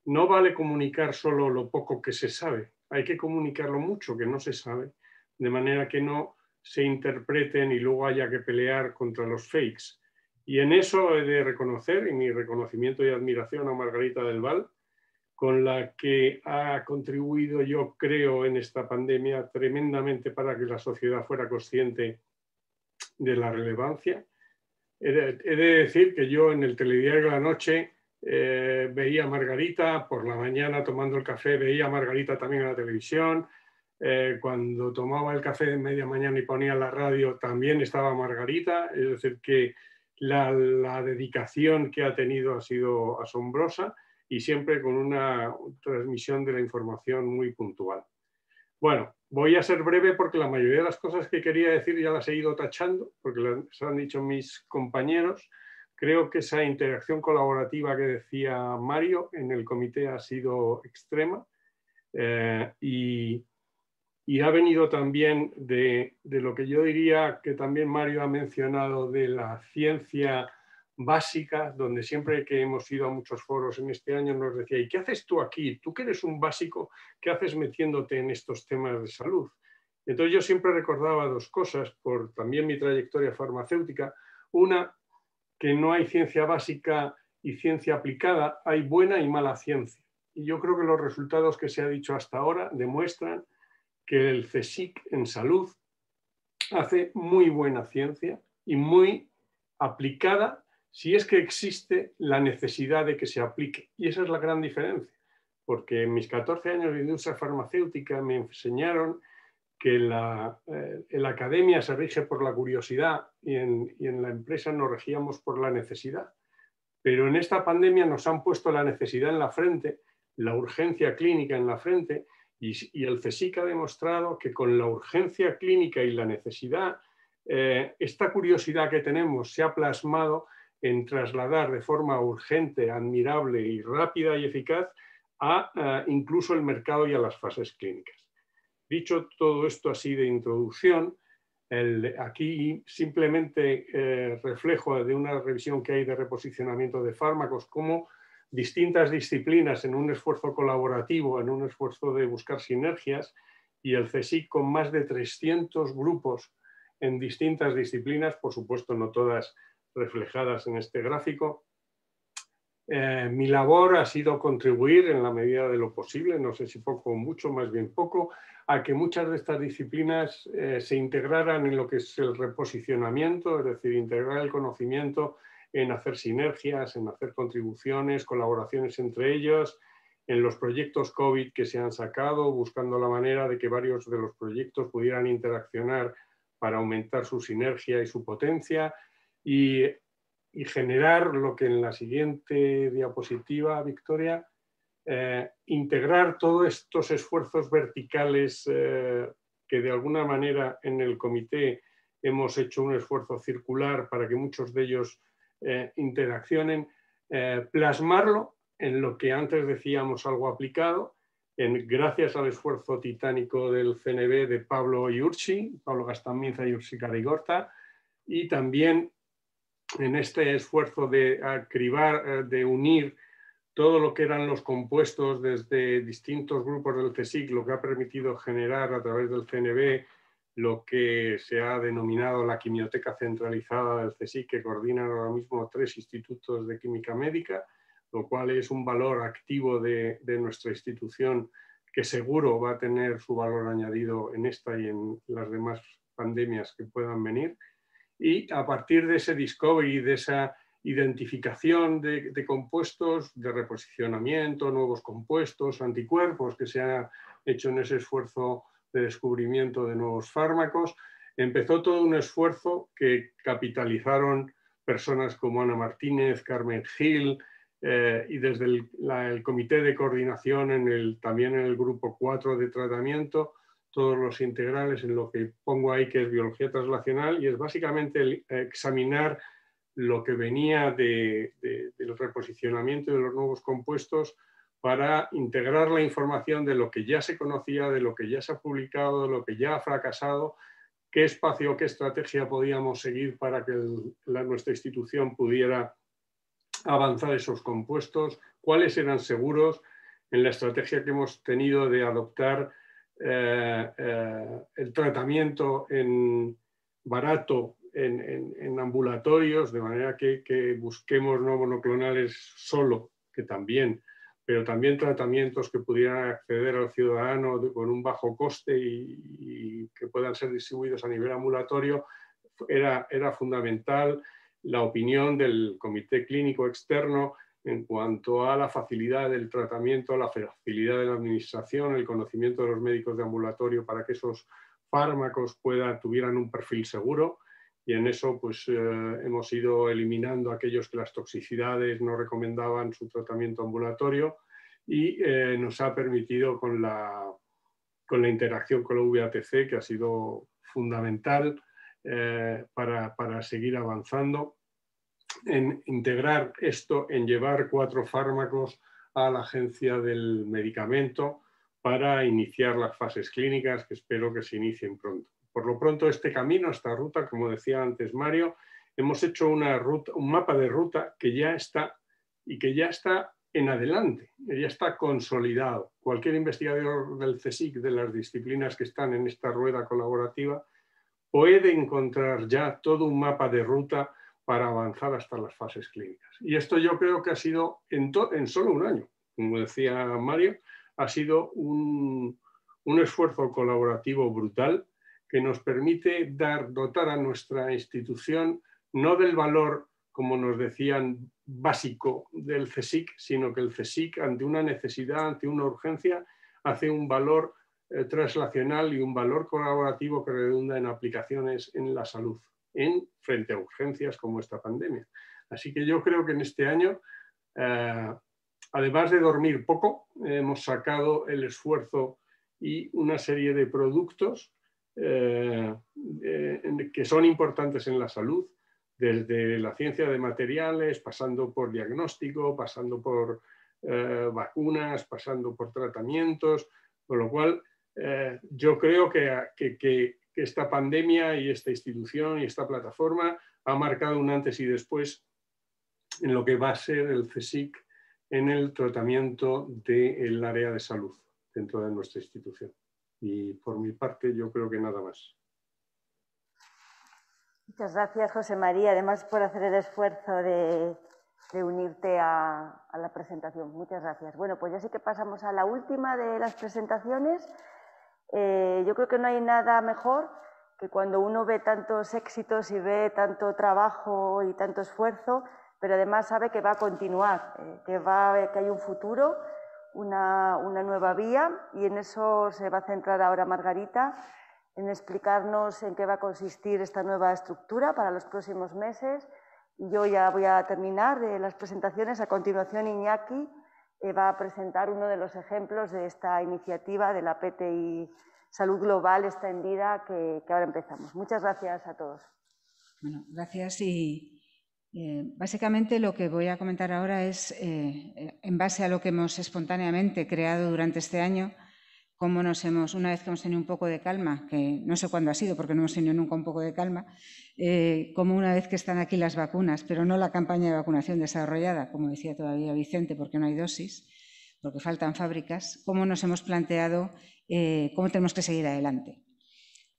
No vale comunicar solo lo poco que se sabe, hay que comunicar lo mucho que no se sabe, de manera que no se interpreten y luego haya que pelear contra los fakes. Y en eso he de reconocer, y mi reconocimiento y admiración a Margarita del Val, con la que ha contribuido, yo creo, en esta pandemia tremendamente para que la sociedad fuera consciente de la relevancia. He de, decir que yo en el telediario de la noche eh, veía a Margarita, por la mañana tomando el café veía a Margarita también en la televisión, eh, cuando tomaba el café de media mañana y ponía la radio también estaba Margarita, es decir, que la, dedicación que ha tenido ha sido asombrosa y siempre con una transmisión de la información muy puntual. Bueno, voy a ser breve porque la mayoría de las cosas que quería decir ya las he ido tachando, porque las han dicho mis compañeros. Creo que esa interacción colaborativa que decía Mario en el comité ha sido extrema eh, y y ha venido también de, lo que yo diría que también Mario ha mencionado de la ciencia básica, donde siempre que hemos ido a muchos foros en este año nos decía, ¿y qué haces tú aquí? Tú que eres un básico, ¿qué haces metiéndote en estos temas de salud? Entonces yo siempre recordaba dos cosas por también mi trayectoria farmacéutica. Una, que no hay ciencia básica y ciencia aplicada, hay buena y mala ciencia. Y yo creo que los resultados que se ha dicho hasta ahora demuestran que el CSIC en salud hace muy buena ciencia y muy aplicada si es que existe la necesidad de que se aplique. Y esa es la gran diferencia, porque en mis 14 años de industria farmacéutica me enseñaron que la, eh, la academia se rige por la curiosidad y en, y en la empresa nos regíamos por la necesidad. Pero en esta pandemia nos han puesto la necesidad en la frente, la urgencia clínica en la frente y, el CSIC ha demostrado que con la urgencia clínica y la necesidad, eh, esta curiosidad que tenemos se ha plasmado en trasladar de forma urgente, admirable y rápida y eficaz a, incluso el mercado y a las fases clínicas. Dicho todo esto así de introducción, aquí simplemente eh, reflejo de una revisión que hay de reposicionamiento de fármacos, como distintas disciplinas en un esfuerzo colaborativo, en un esfuerzo de buscar sinergias, y el CSIC con más de 300 grupos en distintas disciplinas, por supuesto no todas reflejadas en este gráfico. Eh, mi labor ha sido contribuir en la medida de lo posible, no sé si poco o mucho, más bien poco, a que muchas de estas disciplinas eh, se integraran en lo que es el reposicionamiento, es decir, integrar el conocimiento en hacer sinergias, en hacer contribuciones, colaboraciones entre ellos, en los proyectos COVID que se han sacado, buscando la manera de que varios de los proyectos pudieran interaccionar para aumentar su sinergia y su potencia y, generar lo que en la siguiente diapositiva, Victoria, eh, integrar todos estos esfuerzos verticales eh, que de alguna manera en el comité hemos hecho un esfuerzo circular para que muchos de ellos interacción eh, interaccionen, eh, plasmarlo en lo que antes decíamos algo aplicado, en, gracias al esfuerzo titánico del CNB de Pablo Yurchi, Pablo Gastaminza y Ursi Carigorta, y también en este esfuerzo de cribar, eh, de unir todo lo que eran los compuestos desde distintos grupos del CSIC, lo que ha permitido generar a través del CNB lo que se ha denominado la quimioteca centralizada del CSIC, que coordina ahora mismo tres institutos de química médica, lo cual es un valor activo de, nuestra institución que seguro va a tener su valor añadido en esta y en las demás pandemias que puedan venir. Y a partir de ese discovery, de esa identificación de, de, compuestos, de reposicionamiento, nuevos compuestos, anticuerpos que se ha hecho en ese esfuerzo de este descubrimiento de nuevos fármacos, empezó todo un esfuerzo que capitalizaron personas como Ana Martínez, Carmen Gil, eh, y desde el, comité de coordinación, también en el grupo 4 de tratamiento, todos los integrales en lo que pongo ahí que es biología translacional y es básicamente eh, examinar lo que venía de, del reposicionamiento de los nuevos compuestos para integrar la información de lo que ya se conocía, de lo que ya se ha publicado, de lo que ya ha fracasado, qué espacio, qué estrategia podíamos seguir para que nuestra institución pudiera avanzar esos compuestos, cuáles eran seguros en la estrategia que hemos tenido de adoptar eh, eh, el tratamiento en barato en, ambulatorios, de manera que busquemos no monoclonales solo, que también pero también tratamientos que pudieran acceder al ciudadano con un bajo coste y, que puedan ser distribuidos a nivel ambulatorio, era, fundamental la opinión del comité clínico externo en cuanto a la facilidad del tratamiento, la facilidad de la administración, el conocimiento de los médicos de ambulatorio para que esos fármacos tuvieran un perfil seguro y en eso pues, eh, hemos ido eliminando aquellos que las toxicidades no recomendaban su tratamiento ambulatorio y eh, nos ha permitido con la, con la interacción con la VATC, que ha sido fundamental eh, para, para, seguir avanzando, en integrar esto, en llevar cuatro fármacos a la agencia del medicamento para iniciar las fases clínicas que espero que se inicien pronto. Por lo pronto, este camino, esta ruta, como decía antes Mario, hemos hecho una ruta, un mapa de ruta que ya está y que ya está en adelante, ya está consolidado. Cualquier investigador del CSIC, de las disciplinas que están en esta rueda colaborativa, puede encontrar ya todo un mapa de ruta para avanzar hasta las fases clínicas. Y esto yo creo que ha sido en, solo un año, como decía Mario, ha sido un, un esfuerzo colaborativo brutal que nos permite dar, dotar a nuestra institución no del valor, como nos decían, básico del CSIC, sino que el CSIC, ante una necesidad, ante una urgencia, hace un valor eh, translacional y un valor colaborativo que redunda en aplicaciones en la salud, en frente a urgencias como esta pandemia. Así que yo creo que en este año, eh, además de dormir poco, hemos sacado el esfuerzo y una serie de productos eh, que son importantes en la salud, desde la ciencia de materiales, pasando por diagnóstico, pasando por eh, vacunas, pasando por tratamientos, con lo cual eh, yo creo que, esta pandemia y esta institución y esta plataforma ha marcado un antes y después en lo que va a ser el CSIC en el tratamiento del área de salud dentro de nuestra institución. Y por mi parte, yo creo que nada más. Muchas gracias, José María, además por hacer el esfuerzo de, unirte a, la presentación. Muchas gracias. Bueno, pues ya sí que pasamos a la última de las presentaciones. Eh, yo creo que no hay nada mejor que cuando uno ve tantos éxitos y ve tanto trabajo y tanto esfuerzo, pero además sabe que va a continuar, eh, que, va, que hay un futuro una, nueva vía y en eso se va a centrar ahora Margarita, en explicarnos en qué va a consistir esta nueva estructura para los próximos meses. yo ya voy a terminar de eh, las presentaciones. A continuación, Iñaki eh, va a presentar uno de los ejemplos de esta iniciativa de la PTI Salud Global extendida que, que ahora empezamos. Muchas gracias a todos. Bueno, gracias y eh, básicamente lo que voy a comentar ahora es, eh, eh, en base a lo que hemos espontáneamente creado durante este año, cómo nos hemos, una vez que hemos tenido un poco de calma, que no sé cuándo ha sido porque no hemos tenido nunca un poco de calma, cómo una vez que están aquí las vacunas, pero no la campaña de vacunación desarrollada, como decía todavía Vicente, porque no hay dosis, porque faltan fábricas, cómo nos hemos planteado cómo tenemos que seguir adelante.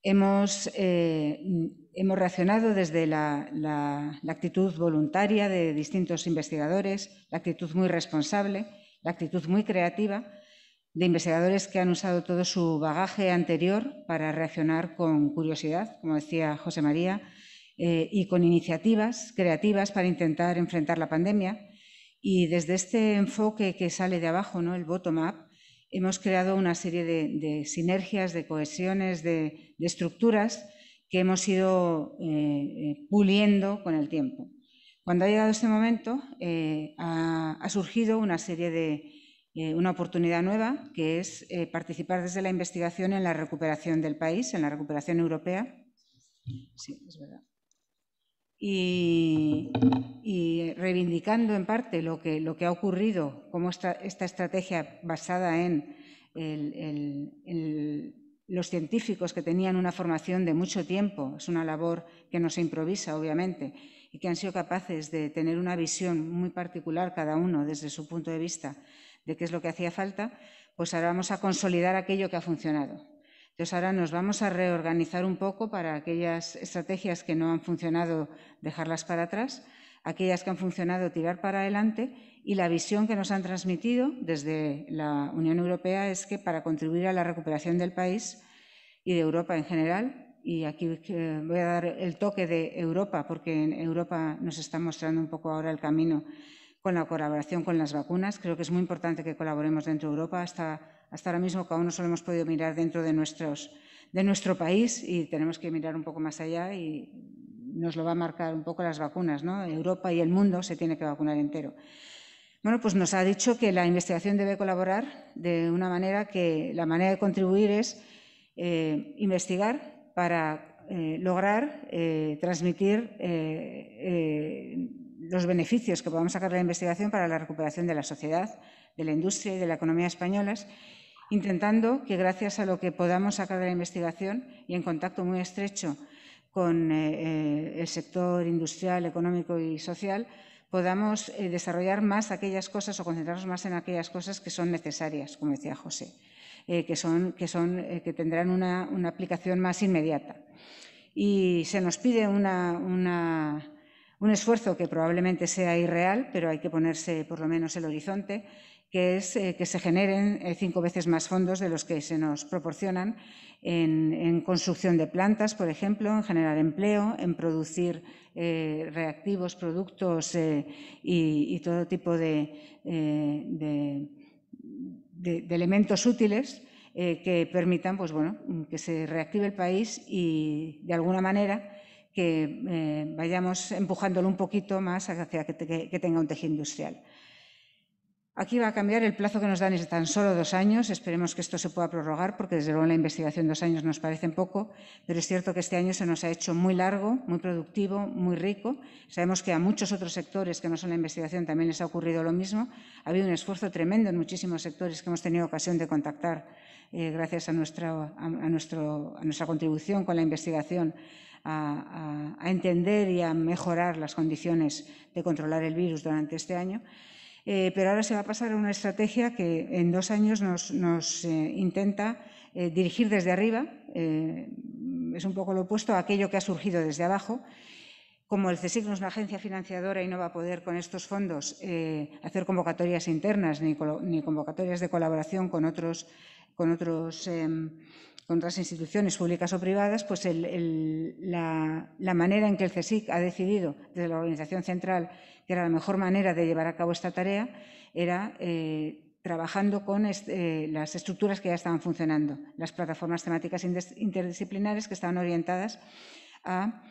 Eh, hemos, reaccionado desde la, actitud voluntaria de distintos investigadores, la actitud muy responsable, la actitud muy creativa de investigadores que han usado todo su bagaje anterior para reaccionar con curiosidad, como decía José María, eh, y con iniciativas creativas para intentar enfrentar la pandemia. Y desde este enfoque que sale de abajo, ¿no? el bottom-up, hemos creado una serie de, sinergias, de cohesiones, de, estructuras que hemos ido eh, eh, puliendo con el tiempo. Cuando ha llegado este momento, eh, ha, surgido una serie de una oportunidad nueva, que es participar desde la investigación en la recuperación del país, en la recuperación europea. Sí, es verdad y, reivindicando en parte lo que, ha ocurrido, como esta, estrategia basada en los científicos que tenían una formación de mucho tiempo, es una labor que no se improvisa, obviamente, y que han sido capaces de tener una visión muy particular cada uno desde su punto de vista de qué es lo que hacía falta, pues ahora vamos a consolidar aquello que ha funcionado. Entonces ahora nos vamos a reorganizar un poco para aquellas estrategias que no han funcionado, dejarlas para atrás, aquellas que han funcionado, tirar para adelante y la visión que nos han transmitido desde la Unión Europea es que para contribuir a la recuperación del país y de Europa en general, y aquí eh, voy a dar el toque de Europa, porque en Europa nos está mostrando un poco ahora el camino con la colaboración con las vacunas. Creo que es muy importante que colaboremos dentro de Europa. Hasta hasta ahora mismo que aún no solo hemos podido mirar dentro de, nuestro país y tenemos que mirar un poco más allá y nos lo va a marcar un poco las vacunas. Europa y el mundo se tiene que vacunar entero. Bueno, pues nos ha dicho que la investigación debe colaborar de una manera que la manera de contribuir es eh, investigar para eh, lograr eh, transmitir los beneficios que podamos sacar de la investigación para la recuperación de la sociedad, de la industria y de la economía españolas, intentando que gracias a lo que podamos sacar de la investigación y en contacto muy estrecho con eh, eh, el sector industrial, económico y social, podamos eh, desarrollar más aquellas cosas o concentrarnos más en aquellas cosas que son necesarias, como decía José, que, son, que, son, que tendrán una, aplicación más inmediata. Y se nos pide un esfuerzo que probablemente sea irreal, pero hay que ponerse por lo menos el horizonte que es eh, que se generen eh, cinco veces más fondos de los que se nos proporcionan en, construcción de plantas, por ejemplo, en generar empleo, en producir eh, reactivos, productos y, todo tipo de, elementos útiles que permitan pues, que se reactive el país y, de alguna manera, que vayamos empujándolo un poquito más hacia que tenga un tejido industrial. Aquí va a cambiar el plazo que nos dan es tan solo dos años. Esperemos que esto se pueda prorrogar porque desde luego la investigación dos años nos parecen poco, pero es cierto que este año se nos ha hecho muy largo, muy productivo, muy rico. Sabemos que a muchos otros sectores que no son la investigación también les ha ocurrido lo mismo. Ha habido un esfuerzo tremendo en muchísimos sectores que hemos tenido ocasión de contactar eh, gracias a nuestra, nuestra contribución con la investigación a, entender y a mejorar las condiciones de controlar el virus durante este año. Eh, pero ahora se va a pasar a una estrategia que en dos años nos, eh, intenta eh, dirigir desde arriba, es un poco lo opuesto a aquello que ha surgido desde abajo como el CSIC no es una agencia financiadora y no va a poder con estos fondos eh, hacer convocatorias internas ni, convocatorias de colaboración con, otros, con, otros, em, con otras instituciones públicas o privadas, pues la, manera en que el CSIC ha decidido desde la organización central que era la mejor manera de llevar a cabo esta tarea era eh, trabajando con este, eh, las estructuras que ya estaban funcionando, las plataformas temáticas interdisciplinares que estaban orientadas a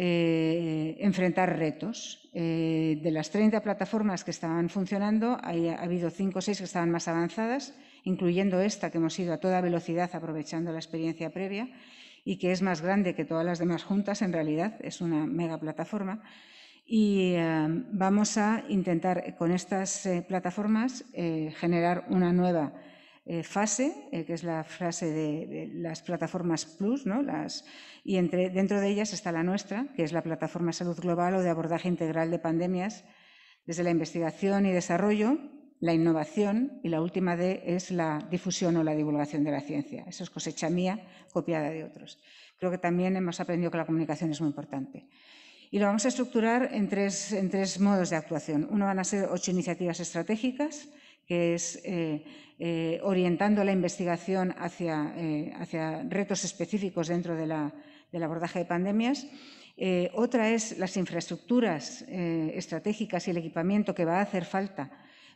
eh, enfrentar retos. Eh, de las 30 plataformas que estaban funcionando, ha habido 5 o 6 que estaban más avanzadas, incluyendo esta que hemos ido a toda velocidad aprovechando la experiencia previa y que es más grande que todas las demás juntas, en realidad es una mega plataforma. Y eh, vamos a intentar con estas plataformas generar una nueva eh, fase, eh, que es la frase de, las plataformas Plus, ¿no? las, y entre, dentro de ellas está la nuestra, que es la plataforma Salud Global o de abordaje integral de pandemias, desde la investigación y desarrollo, la innovación y la última D es la difusión o la divulgación de la ciencia. Eso es cosecha mía, copiada de otros. Creo que también hemos aprendido que la comunicación es muy importante. Y lo vamos a estructurar en tres, en tres modos de actuación. Uno van a ser ocho iniciativas estratégicas, que es eh, eh, orientando la investigación hacia, eh, retos específicos dentro del abordaje de pandemias. Eh, otra es las infraestructuras estratégicas y el equipamiento que va a hacer falta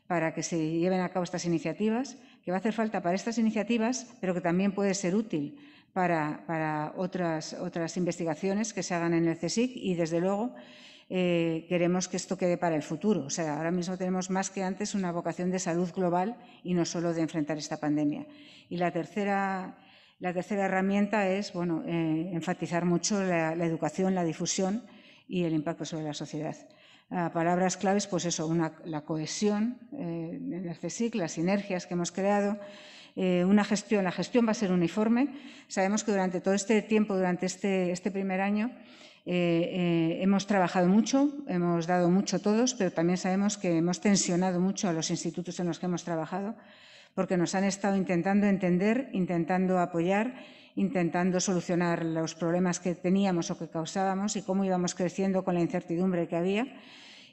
para que se lleven a cabo estas iniciativas, que va a hacer falta para estas iniciativas, pero que también puede ser útil para, otras, otras investigaciones que se hagan en el CSIC y, desde luego, eh, queremos que esto quede para el futuro. O sea, ahora mismo tenemos más que antes una vocación de salud global y no solo de enfrentar esta pandemia. Y la tercera, la tercera herramienta es bueno, eh, enfatizar mucho la, educación, la difusión y el impacto sobre la sociedad. Ah, palabras claves, pues eso, la cohesión eh, en el este CSIC, las sinergias que hemos creado, una gestión. La gestión va a ser uniforme. Sabemos que durante todo este tiempo, durante este, este primer año, eh, eh, hemos trabajado mucho, hemos dado mucho todos, pero también sabemos que hemos tensionado mucho a los institutos en los que hemos trabajado, porque nos han estado intentando entender, intentando apoyar, intentando solucionar los problemas que teníamos o que causábamos y cómo íbamos creciendo con la incertidumbre que había.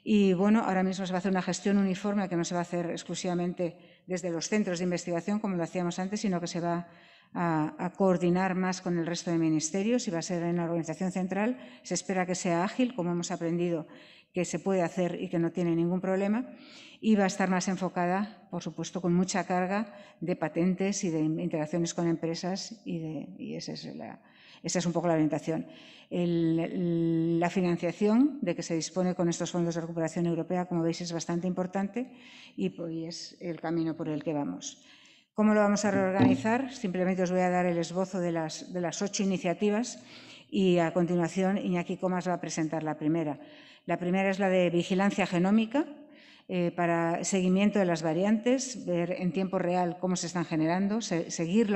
Y bueno, ahora mismo se va a hacer una gestión uniforme que no se va a hacer exclusivamente desde los centros de investigación, como lo hacíamos antes, sino que se va a, coordinar más con el resto de ministerios y va a ser en la organización central. Se espera que sea ágil, como hemos aprendido que se puede hacer y que no tiene ningún problema. Y va a estar más enfocada, por supuesto, con mucha carga de patentes y de interacciones con empresas y, esa, es un poco la orientación. la financiación de que se dispone con estos fondos de recuperación europea, como veis, es bastante importante y, y pues, es el camino por el que vamos. ¿Cómo lo vamos a reorganizar? Simplemente os voy a dar el esbozo de las, ocho iniciativas y a continuación Iñaki Comas va a presentar la primera. La primera es la de vigilancia genómica eh, para seguimiento de las variantes, ver en tiempo real cómo se están generando, saber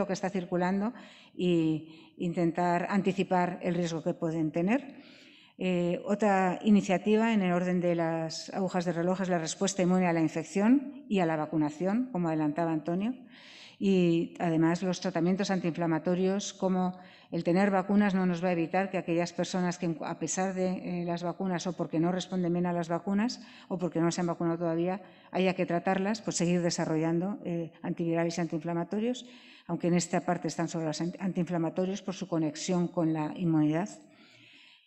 lo que está circulando e intentar anticipar el riesgo que pueden tener. Eh, otra iniciativa en el orden de las agujas de reloj es la respuesta inmune a la infección y a la vacunación, como adelantaba Antonio. Y además los tratamientos antiinflamatorios, como el tener vacunas, no nos va a evitar que aquellas personas que, a pesar de eh, las vacunas o porque no responden bien a las vacunas o porque no se han vacunado todavía, haya que tratarlas, pues seguir desarrollando eh, antivirales y antiinflamatorios, aunque en esta parte están sobre los antiinflamatorios por su conexión con la inmunidad.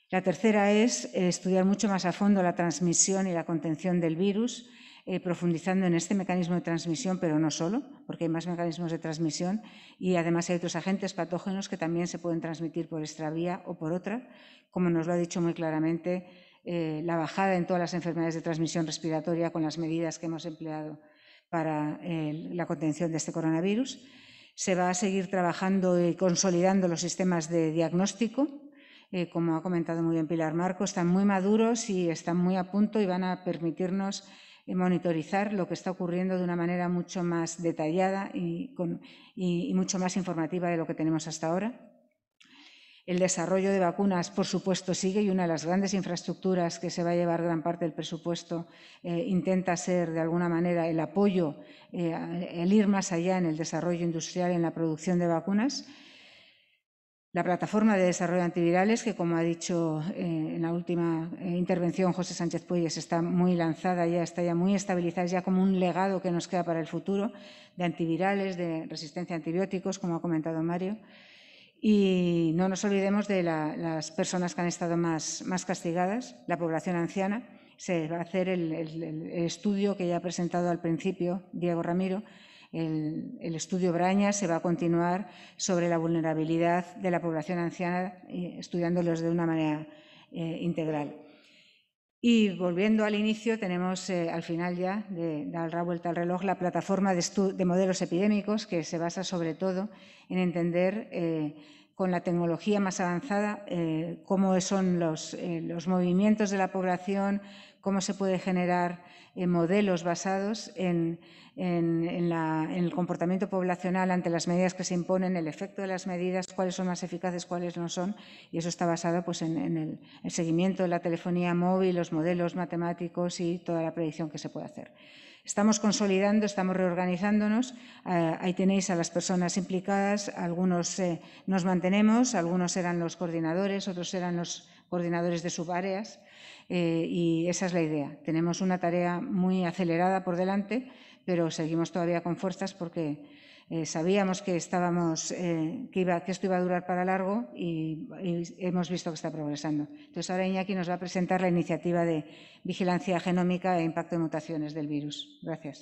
La tercera es eh, estudiar mucho más a fondo la transmisión y la contención del virus, eh, profundizando en este mecanismo de transmisión, pero no solo, porque hay más mecanismos de transmisión y además hay otros agentes patógenos que también se pueden transmitir por esta vía o por otra, como nos lo ha dicho muy claramente eh, la bajada en todas las enfermedades de transmisión respiratoria con las medidas que hemos empleado para la contención de este coronavirus. Se va a seguir trabajando y consolidando los sistemas de diagnóstico eh, como ha comentado muy bien Pilar Marco, están muy maduros y están muy a punto y van a permitirnos eh, monitorizar lo que está ocurriendo de una manera mucho más detallada y, mucho más informativa de lo que tenemos hasta ahora. El desarrollo de vacunas, por supuesto, sigue y una de las grandes infraestructuras que se va a llevar gran parte del presupuesto eh, intenta ser, de alguna manera, el apoyo, el ir más allá en el desarrollo industrial, y en la producción de vacunas la plataforma de desarrollo de antivirales, que como ha dicho eh, en la última eh, intervención José Sánchez Puyes, está muy lanzada ya, está ya muy estabilizada, es ya como un legado que nos queda para el futuro de antivirales, de resistencia a antibióticos, como ha comentado Mario. Y no nos olvidemos de las personas que han estado más, más castigadas, la población anciana. Se va a hacer el estudio que ya ha presentado al principio Diego Ramiro, el, estudio Braña se va a continuar sobre la vulnerabilidad de la población anciana, eh, estudiándolos de una manera eh, integral. Y volviendo al inicio, tenemos eh, al final ya de, dar la vuelta al reloj la plataforma de, modelos epidémicos que se basa sobre todo en entender con la tecnología más avanzada, eh, cómo son eh, los, movimientos de la población, cómo se puede generar eh, modelos basados en, el comportamiento poblacional ante las medidas que se imponen, el efecto de las medidas, cuáles son más eficaces, cuáles no son, y eso está basado pues, en, el seguimiento de la telefonía móvil, los modelos matemáticos y toda la predicción que se puede hacer. Estamos consolidando, estamos reorganizándonos. Eh, ahí tenéis a las personas implicadas. Algunos eh, nos mantenemos, algunos eran los coordinadores, otros eran los coordinadores de subáreas. Eh, y esa es la idea. Tenemos una tarea muy acelerada por delante, pero seguimos todavía con fuerzas porque eh, sabíamos que, estábamos, eh, que, esto iba a durar para largo y, hemos visto que está progresando. Entonces, ahora Iñaki nos va a presentar la iniciativa de vigilancia genómica e impacto de mutaciones del virus. Gracias.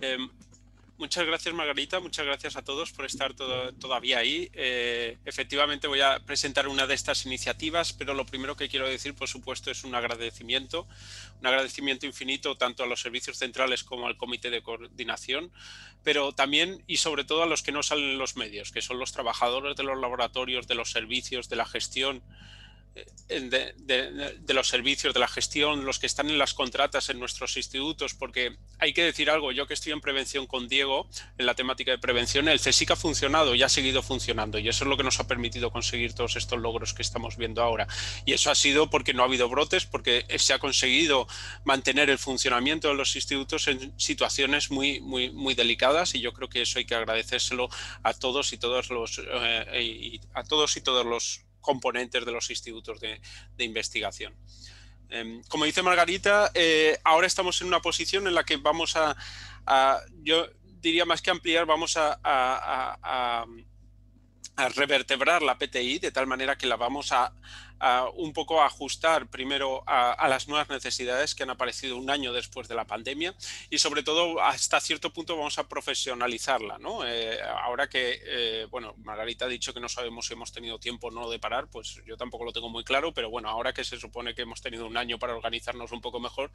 Em, muchas gracias Margarita, muchas gracias a todos por estar todavía ahí. Eh, efectivamente voy a presentar una de estas iniciativas, pero lo primero que quiero decir, por supuesto, es un agradecimiento, un agradecimiento infinito tanto a los servicios centrales como al comité de coordinación, pero también y sobre todo a los que no salen en los medios, que son los trabajadores de los laboratorios, de los servicios, de la gestión de, de, los servicios, de la gestión, los que están en las contratas en nuestros institutos, porque hay que decir algo, yo que estoy en prevención con Diego, en la temática de prevención, el CSIC ha funcionado y ha seguido funcionando, y eso es lo que nos ha permitido conseguir todos estos logros que estamos viendo ahora. Y eso ha sido porque no ha habido brotes, porque se ha conseguido mantener el funcionamiento de los institutos en situaciones muy, muy, muy delicadas, y yo creo que eso hay que agradecérselo a todos y todos los eh, a todos y todos los componentes de los institutos de, investigación. Em, como dice Margarita, eh, ahora estamos en una posición en la que vamos a, yo diría más que ampliar, vamos a, a revertebrar la PTI de tal manera que la vamos a un poco ajustar primero a, las nuevas necesidades que han aparecido un año después de la pandemia y sobre todo hasta cierto punto vamos a profesionalizarla. ¿no? Eh, ahora que, eh, bueno, Margarita ha dicho que no sabemos si hemos tenido tiempo o no de parar, pues yo tampoco lo tengo muy claro, pero bueno, ahora que se supone que hemos tenido un año para organizarnos un poco mejor,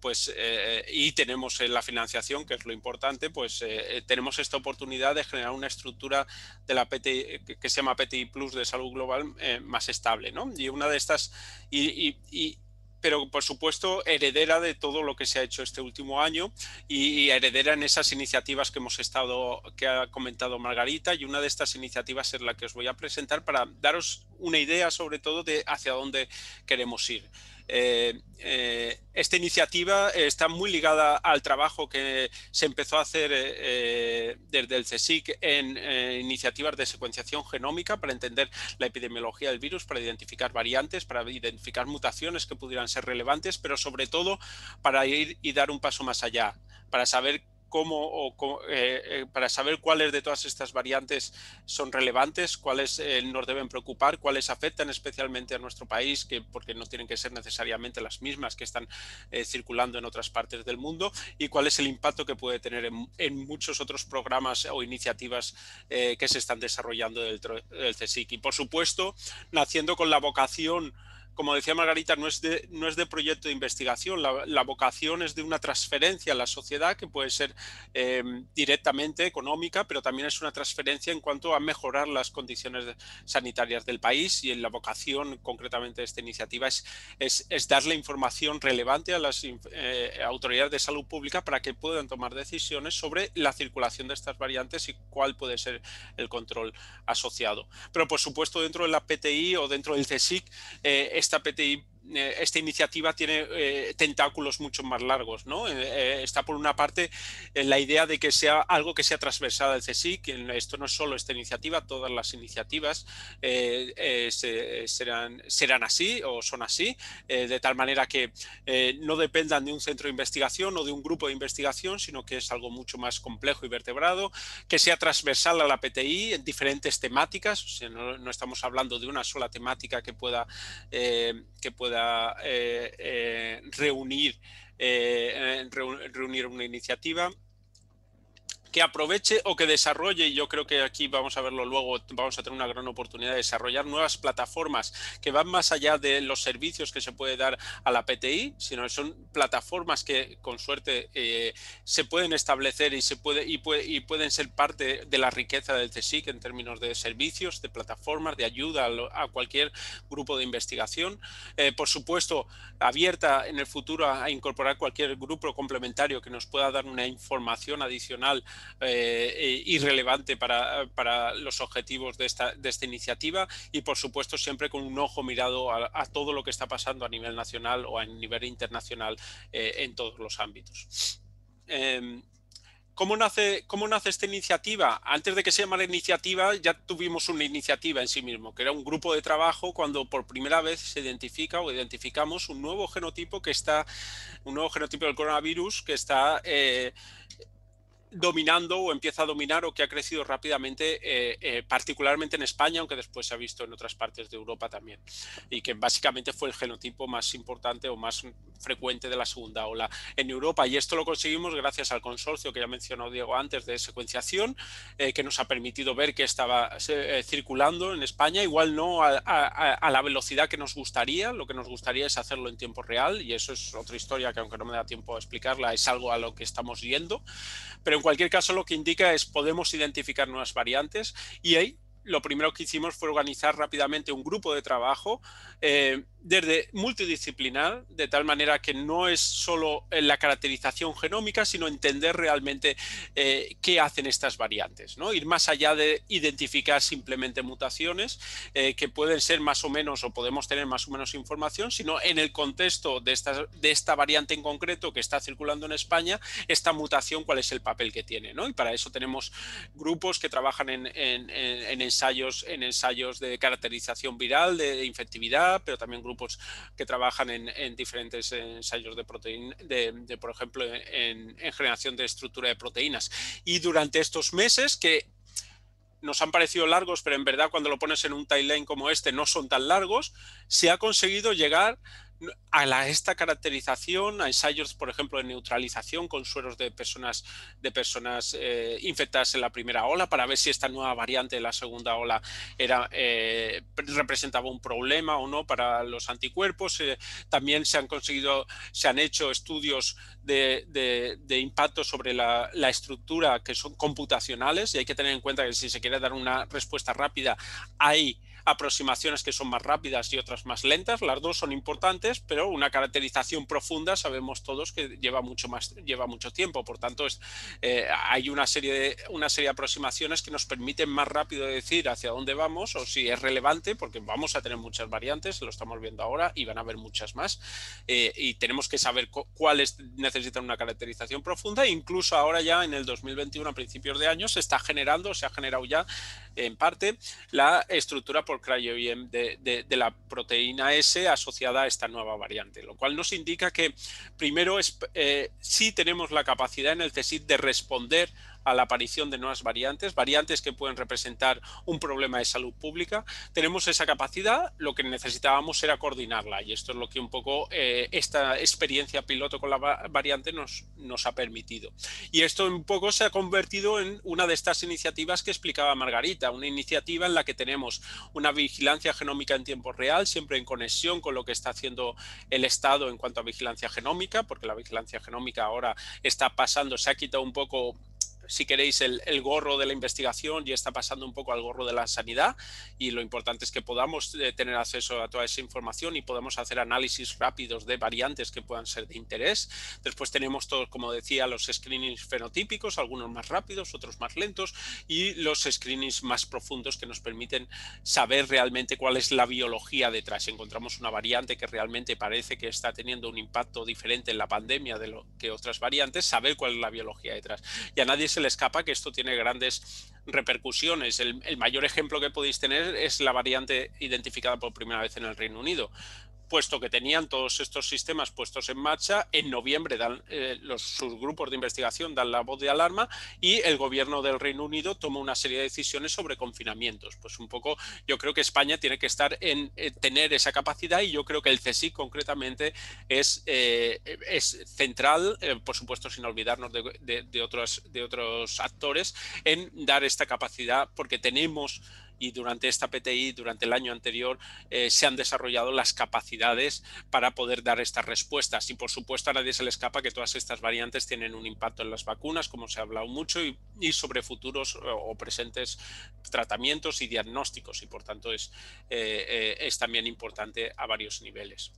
pues eh, y tenemos la financiación, que es lo importante, pues tenemos esta oportunidad de generar una estructura de la que se llama PTI Plus de Salud Global más estable. ¿no? y una de estas, y, pero por supuesto heredera de todo lo que se ha hecho este último año y, heredera en esas iniciativas que hemos estado, que ha comentado Margarita, y una de estas iniciativas es la que os voy a presentar para daros una idea sobre todo de hacia dónde queremos ir. Eh, eh, esta iniciativa está muy ligada al trabajo que se empezó a hacer eh, desde el CSIC en iniciativas de secuenciación genómica para entender la epidemiología del virus, para identificar variantes, para identificar mutaciones que pudieran ser relevantes, pero sobre todo para ir y dar un paso más allá, para saber cómo, o eh, eh, para saber cuáles de todas estas variantes son relevantes, cuáles eh, nos deben preocupar, cuáles afectan especialmente a nuestro país, que, porque no tienen que ser necesariamente las mismas que están circulando en otras partes del mundo, y cuál es el impacto que puede tener en, en muchos otros programas o iniciativas que se están desarrollando dentro del CSIC. Y por supuesto, naciendo con la vocación como decía Margarita, no es de, no es de proyecto de investigación, la, vocación es de una transferencia a la sociedad que puede ser eh, directamente económica, pero también es una transferencia en cuanto a mejorar las condiciones sanitarias del país y la vocación concretamente de esta iniciativa es, es, es darle información relevante a las eh, autoridades de salud pública para que puedan tomar decisiones sobre la circulación de estas variantes y cuál puede ser el control asociado. Pero por supuesto dentro de la PTI o dentro del CSIC esta PTI eh, esta iniciativa tiene eh, tentáculos mucho más largos. Eh, está por una parte la idea de que sea algo que sea transversal al CSIC, esto no es solo esta iniciativa, todas las iniciativas serán, serán así o son así, de tal manera que no dependan de un centro de investigación o de un grupo de investigación, sino que es algo mucho más complejo y vertebrado, que sea transversal a la PTI en diferentes temáticas, no, no, estamos hablando de una sola temática que pueda, que pueda eh, eh, reunir, eh, reunir una iniciativa que aproveche o que desarrolle, y yo creo que aquí vamos a verlo luego, vamos a tener una gran oportunidad de desarrollar nuevas plataformas que van más allá de los servicios que se puede dar a la PTI, sino que son plataformas que con suerte eh, se pueden establecer y, se puede, y, pueden ser parte de la riqueza del CSIC en términos de servicios, de plataformas, de ayuda a, cualquier grupo de investigación. Eh, por supuesto, abierta en el futuro a incorporar cualquier grupo complementario que nos pueda dar una información adicional eh, irrelevante para, los objetivos de esta, iniciativa y, por supuesto, siempre con un ojo mirado a, todo lo que está pasando a nivel nacional o a nivel internacional eh, en todos los ámbitos. Em, ¿Cómo nace, ¿Cómo nace esta iniciativa? Antes de que se la iniciativa, ya tuvimos una iniciativa en sí mismo, que era un grupo de trabajo cuando por primera vez se identifica o identificamos un nuevo genotipo que está, un nuevo genotipo del coronavirus que está eh, dominando o empieza a dominar o que ha crecido rápidamente, eh, eh, particularmente en España, aunque después se ha visto en otras partes de Europa también, y que básicamente fue el genotipo más importante o más frecuente de la segunda ola en Europa. Y esto lo conseguimos gracias al consorcio que ya mencionó Diego antes de secuenciación, eh, que nos ha permitido ver que estaba circulando en España, igual no a, la velocidad que nos gustaría, lo que nos gustaría es hacerlo en tiempo real, y eso es otra historia que aunque no me da tiempo a explicarla, es algo a lo que estamos yendo, pero en cualquier caso lo que indica es podemos identificar nuevas variantes y ahí lo primero que hicimos fue organizar rápidamente un grupo de trabajo. Eh, desde multidisciplinar, de tal manera que no es solo eh, la caracterización genómica, sino entender realmente eh, qué hacen estas variantes, ¿no? ir más allá de identificar simplemente mutaciones eh, que pueden ser más o menos o podemos tener más o menos información, sino en el contexto de esta, de esta variante en concreto que está circulando en España, esta mutación, cuál es el papel que tiene. Y para eso tenemos grupos que trabajan en, ensayos, en ensayos de caracterización viral, de, infectividad, pero también grupos grupos que trabajan en, diferentes eh, ensayos de proteínas, de, por ejemplo, en, en generación de estructura de proteínas. Y durante estos meses que nos han parecido largos, pero en verdad cuando lo pones en un timeline como este no son tan largos, se ha conseguido llegar a esta caracterización, a ensayos, por ejemplo, de neutralización con sueros de personas, de personas eh, infectadas en la primera ola para ver si esta nueva variante de la segunda ola era, eh, representaba un problema o no para los anticuerpos. Eh, también se han conseguido, se han hecho estudios de, de, impacto sobre la, la, estructura que son computacionales y hay que tener en cuenta que si se quiere dar una respuesta rápida hay aproximaciones que son más rápidas y otras más lentas. Las dos son importantes, pero una caracterización profunda sabemos todos que lleva mucho más, lleva mucho tiempo. Por tanto, es, eh, hay una serie de una serie de aproximaciones que nos permiten más rápido decir hacia dónde vamos o si es relevante, porque vamos a tener muchas variantes, lo estamos viendo ahora y van a haber muchas más. Eh, y tenemos que saber cuáles necesitan una caracterización profunda. E incluso ahora ya en el 2021, a principios de año, se está generando, se ha generado ya en parte la estructura por de, la proteína S asociada a esta nueva variante, lo cual nos indica que primero es, eh, sí tenemos la capacidad en el CSID de responder a la aparición de nuevas variantes, variantes que pueden representar un problema de salud pública. Tenemos esa capacidad, lo que necesitábamos era coordinarla y esto es lo que un poco eh, esta experiencia piloto con la variante nos, nos ha permitido. Y esto un poco se ha convertido en una de estas iniciativas que explicaba Margarita, una iniciativa en la que tenemos una vigilancia genómica en tiempo real, siempre en conexión con lo que está haciendo el Estado en cuanto a vigilancia genómica, porque la vigilancia genómica ahora está pasando, se ha quitado un poco si queréis, el, gorro de la investigación ya está pasando un poco al gorro de la sanidad y lo importante es que podamos eh, tener acceso a toda esa información y podamos hacer análisis rápidos de variantes que puedan ser de interés. Después tenemos todos, como decía, los screenings fenotípicos, algunos más rápidos, otros más lentos y los screenings más profundos que nos permiten saber realmente cuál es la biología detrás. Encontramos una variante que realmente parece que está teniendo un impacto diferente en la pandemia de lo que otras variantes, saber cuál es la biología detrás. Y a nadie se le escapa que esto tiene grandes repercusiones. el, mayor ejemplo que podéis tener es la variante identificada por primera vez en el Reino Unido puesto que tenían todos estos sistemas puestos en marcha, en noviembre dan, eh, los, sus grupos de investigación dan la voz de alarma y el gobierno del Reino Unido toma una serie de decisiones sobre confinamientos. Pues un poco yo creo que España tiene que estar en eh, tener esa capacidad y yo creo que el CSIC concretamente es, eh, es central, por supuesto sin olvidarnos otros, de otros actores, en dar esta capacidad porque tenemos y durante esta PTI, durante el año anterior, eh, se han desarrollado las capacidades para poder dar estas respuestas. Y por supuesto a nadie se le escapa que todas estas variantes tienen un impacto en las vacunas, como se ha hablado mucho, y, sobre futuros eh, o presentes tratamientos y diagnósticos. Y por tanto es, eh, también importante a varios niveles.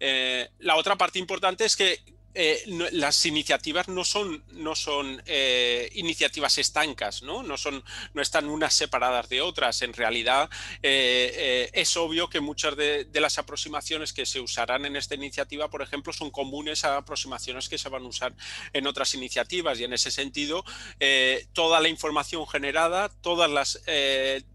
la otra parte importante es que eh, las iniciativas no son, no son eh, iniciativas estancas, ¿no? son, no están unas separadas de otras. En realidad, eh, es obvio que muchas de, las aproximaciones que se usarán en esta iniciativa, por ejemplo, son comunes a aproximaciones que se van a usar en otras iniciativas. Y en ese sentido, toda la información generada, todas las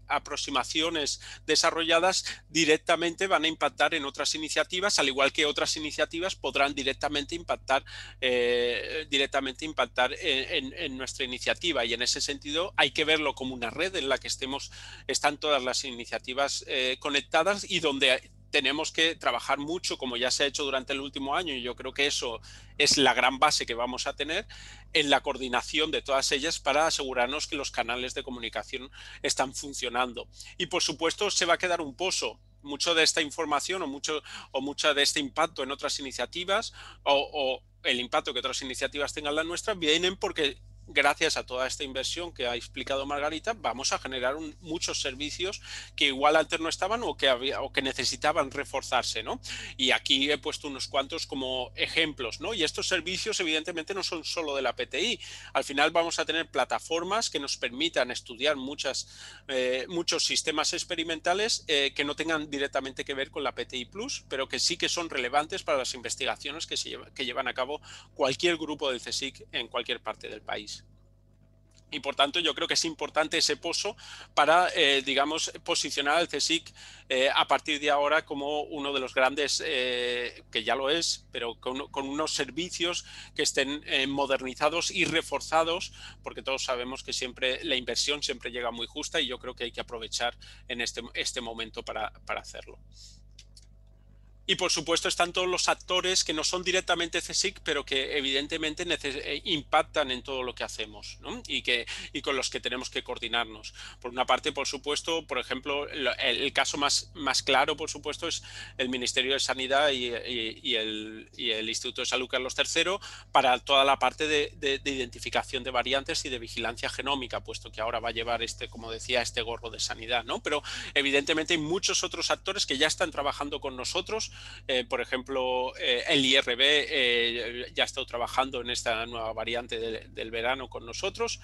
aproximaciones desarrolladas directamente van a impactar en otras iniciativas, al igual que otras iniciativas podrán directamente impactar eh, directamente impactar en, nuestra iniciativa y en ese sentido hay que verlo como una red en la que estemos están todas las iniciativas eh, conectadas y donde tenemos que trabajar mucho, como ya se ha hecho durante el último año, y yo creo que eso es la gran base que vamos a tener, en la coordinación de todas ellas para asegurarnos que los canales de comunicación están funcionando. Y por supuesto se va a quedar un pozo mucho de esta información o mucho o mucha de este impacto en otras iniciativas o, o el impacto que otras iniciativas tengan la nuestra vienen porque gracias a toda esta inversión que ha explicado Margarita, vamos a generar muchos servicios que igual antes no estaban o que, necesitaban reforzarse, ¿no? Y aquí he puesto unos cuantos como ejemplos, ¿no? Y estos servicios evidentemente no son solo de la PTI. Al final vamos a tener plataformas que nos permitan estudiar eh, muchos sistemas experimentales eh, que no tengan directamente que ver con la PTI Plus, pero que sí que son relevantes para las investigaciones que, que llevan a cabo cualquier grupo del CSIC en cualquier parte del país y por tanto yo creo que es importante ese pozo para, eh, digamos, posicionar al CSIC eh, a partir de ahora como uno de los grandes, eh, que ya lo es, pero con, unos servicios que estén modernizados y reforzados, porque todos sabemos que siempre la inversión siempre llega muy justa y yo creo que hay que aprovechar en este, este momento para, para hacerlo. Y por supuesto están todos los actores que no son directamente CSIC, pero que evidentemente eh, impactan en todo lo que hacemos y, que, y con los que tenemos que coordinarnos. Por una parte, por supuesto, por ejemplo, el, caso más, más claro, por supuesto, es el Ministerio de Sanidad y, el, Instituto de Salud Carlos III para toda la parte de, de, identificación de variantes y de vigilancia genómica, puesto que ahora va a llevar este, como decía, este gorro de sanidad. ¿no? Pero evidentemente hay muchos otros actores que ya están trabajando con nosotros eh, por ejemplo, eh, el IRB eh, ya ha estado trabajando en esta nueva variante del verano con nosotros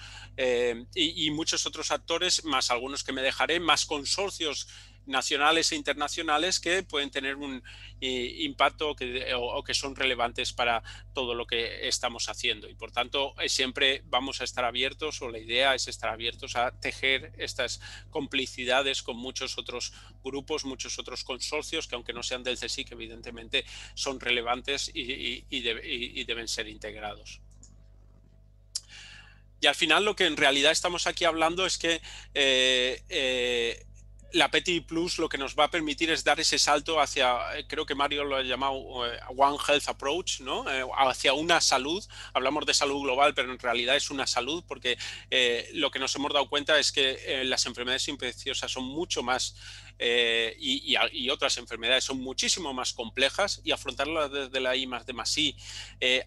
y, y, muchos otros actores, más algunos que me dejaré, más consorcios nacionales e internacionales que pueden tener un eh, impacto o, que son relevantes para todo lo que estamos haciendo. Y por tanto, eh, siempre vamos a estar abiertos o la idea es estar abiertos a tejer estas complicidades con muchos otros grupos, muchos otros consorcios que aunque no sean del CSIC, evidentemente son relevantes y, deben ser integrados. Y al final lo que en realidad estamos aquí hablando es que eh, la PETI Plus lo que nos va a permitir es dar ese salto hacia, eh, creo que Mario lo ha llamado eh, One Health Approach, ¿no? Eh, hacia una salud. Hablamos de salud global, pero en realidad es una salud porque lo que nos hemos dado cuenta es que las enfermedades infecciosas son mucho más y, otras enfermedades son muchísimo más complejas y afrontarlas desde la I más de más I.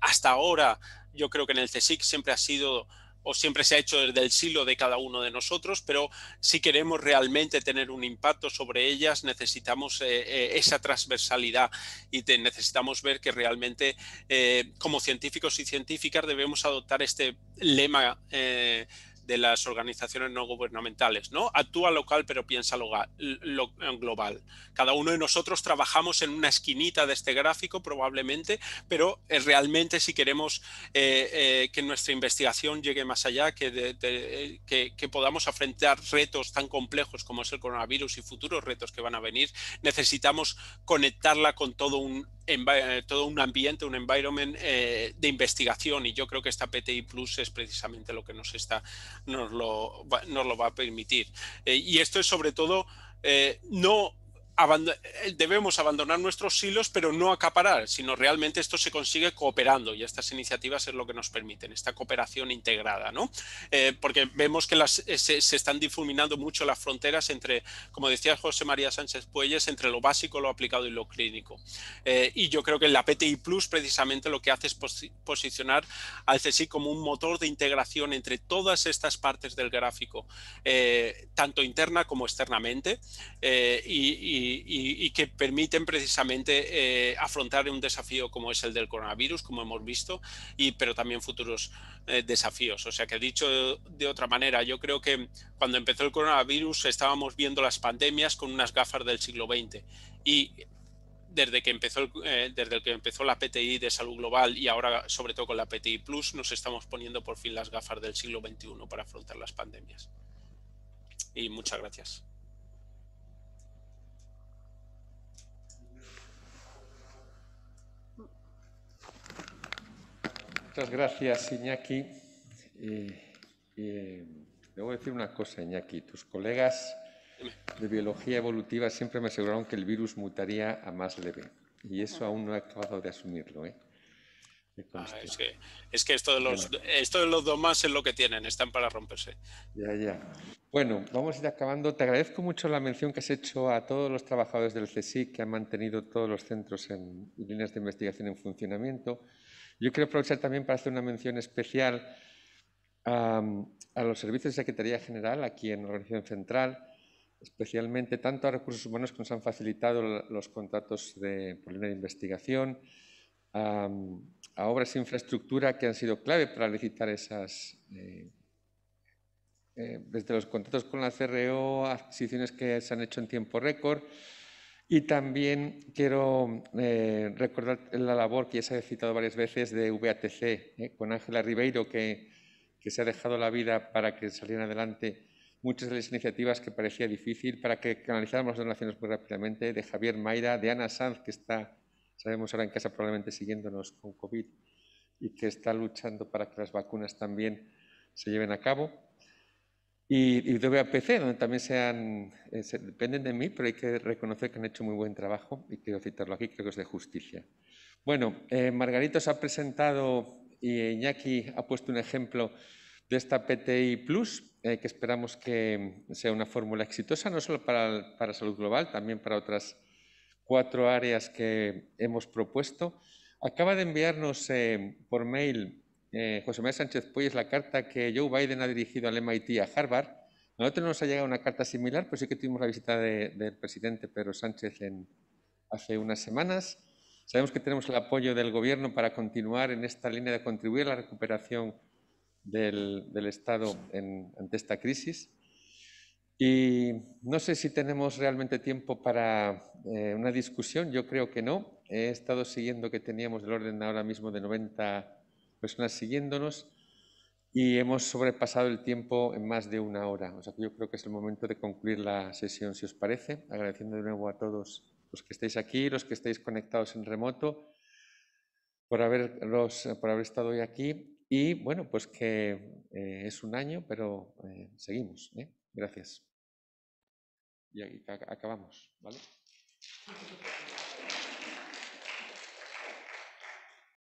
hasta ahora, yo creo que en el CSIC siempre ha sido o siempre se ha hecho desde el silo de cada uno de nosotros, pero si queremos realmente tener un impacto sobre ellas, necesitamos eh, eh, esa transversalidad y necesitamos ver que realmente eh, como científicos y científicas debemos adoptar este lema de las organizaciones no gubernamentales, ¿no? Actúa local pero piensa lo, global. Cada uno de nosotros trabajamos en una esquinita de este gráfico probablemente, pero eh, realmente si queremos eh, eh, que nuestra investigación llegue más allá, que, que, podamos afrontar retos tan complejos como es el coronavirus y futuros retos que van a venir, necesitamos conectarla con todo un, todo un ambiente, un environment de investigación y yo creo que esta PTI Plus es precisamente lo que nos está nos lo, lo va a permitir. Eh, y esto es sobre todo eh, no eh, debemos abandonar nuestros silos, pero no acaparar, sino realmente esto se consigue cooperando y estas iniciativas es lo que nos permiten, esta cooperación integrada, ¿no? Eh, porque vemos que las, eh, se, están difuminando mucho las fronteras entre, como decía José María Sánchez Puelles, entre lo básico, lo aplicado y lo clínico. y yo creo que la PTI Plus precisamente lo que hace es posicionar al CSI como un motor de integración entre todas estas partes del gráfico, tanto interna como externamente, y y, que permiten precisamente eh, afrontar un desafío como es el del coronavirus, como hemos visto, y, pero también futuros eh, desafíos. O sea que dicho de, otra manera, yo creo que cuando empezó el coronavirus estábamos viendo las pandemias con unas gafas del siglo XX y desde que empezó eh, desde el que empezó la PTI de salud global y ahora sobre todo con la PTI Plus nos estamos poniendo por fin las gafas del siglo XXI para afrontar las pandemias. Y muchas gracias. Muchas gracias, Iñaki. Eh, eh, debo decir una cosa, Iñaki. Tus colegas de biología evolutiva siempre me aseguraron que el virus mutaría a más leve. Y eso aún no he acabado de asumirlo. ¿eh? Ah, es, que, esto de los dos más es lo que tienen, están para romperse. Ya, ya. Bueno, vamos a ir acabando. Te agradezco mucho la mención que has hecho a todos los trabajadores del CSIC que han mantenido todos los centros en líneas de investigación en funcionamiento. Yo quiero aprovechar también para hacer una mención especial a, los servicios de Secretaría General aquí en la Organización Central, especialmente tanto a recursos humanos que nos han facilitado los contratos de, de investigación, a, obras e infraestructura que han sido clave para licitar esas, eh, eh, desde los contratos con la CRO, adquisiciones que se han hecho en tiempo récord, y también quiero eh, recordar la labor que ya se ha citado varias veces de VATC, eh, con Ángela Ribeiro, que, que, se ha dejado la vida para que salieran adelante muchas de las iniciativas que parecía difícil, para que canalizáramos las donaciones muy rápidamente, de Javier Mayra, de Ana Sanz, que está, sabemos ahora en casa, probablemente siguiéndonos con COVID y que está luchando para que las vacunas también se lleven a cabo y, y WAPC, donde también eh, se dependen de mí, pero hay que reconocer que han hecho muy buen trabajo y quiero citarlo aquí, creo que es de justicia. Bueno, eh, Margarito se ha presentado y Iñaki ha puesto un ejemplo de esta PTI Plus, eh, que esperamos que sea una fórmula exitosa, no solo para, para salud global, también para otras cuatro áreas que hemos propuesto. Acaba de enviarnos por mail eh, José María Sánchez Puy es la carta que Joe Biden ha dirigido al MIT a Harvard. A nosotros nos ha llegado una carta similar, pues sí que tuvimos la visita del presidente Pedro Sánchez hace unas semanas. Sabemos que tenemos el apoyo del Gobierno para continuar en esta línea de contribuir a la recuperación del, Estado ante esta crisis. Y no sé si tenemos realmente tiempo para eh, una discusión, yo creo que no. He estado siguiendo que teníamos el orden ahora mismo de 90 personas siguiéndonos y hemos sobrepasado el tiempo en más de una hora. O sea que yo creo que es el momento de concluir la sesión, si os parece, agradeciendo de nuevo a todos los que estáis aquí, los que estáis conectados en remoto, por, haberlos por haber estado hoy aquí. Y bueno, pues que eh, es un año, pero eh, seguimos. ¿eh? Gracias. Y aquí acabamos, ¿vale?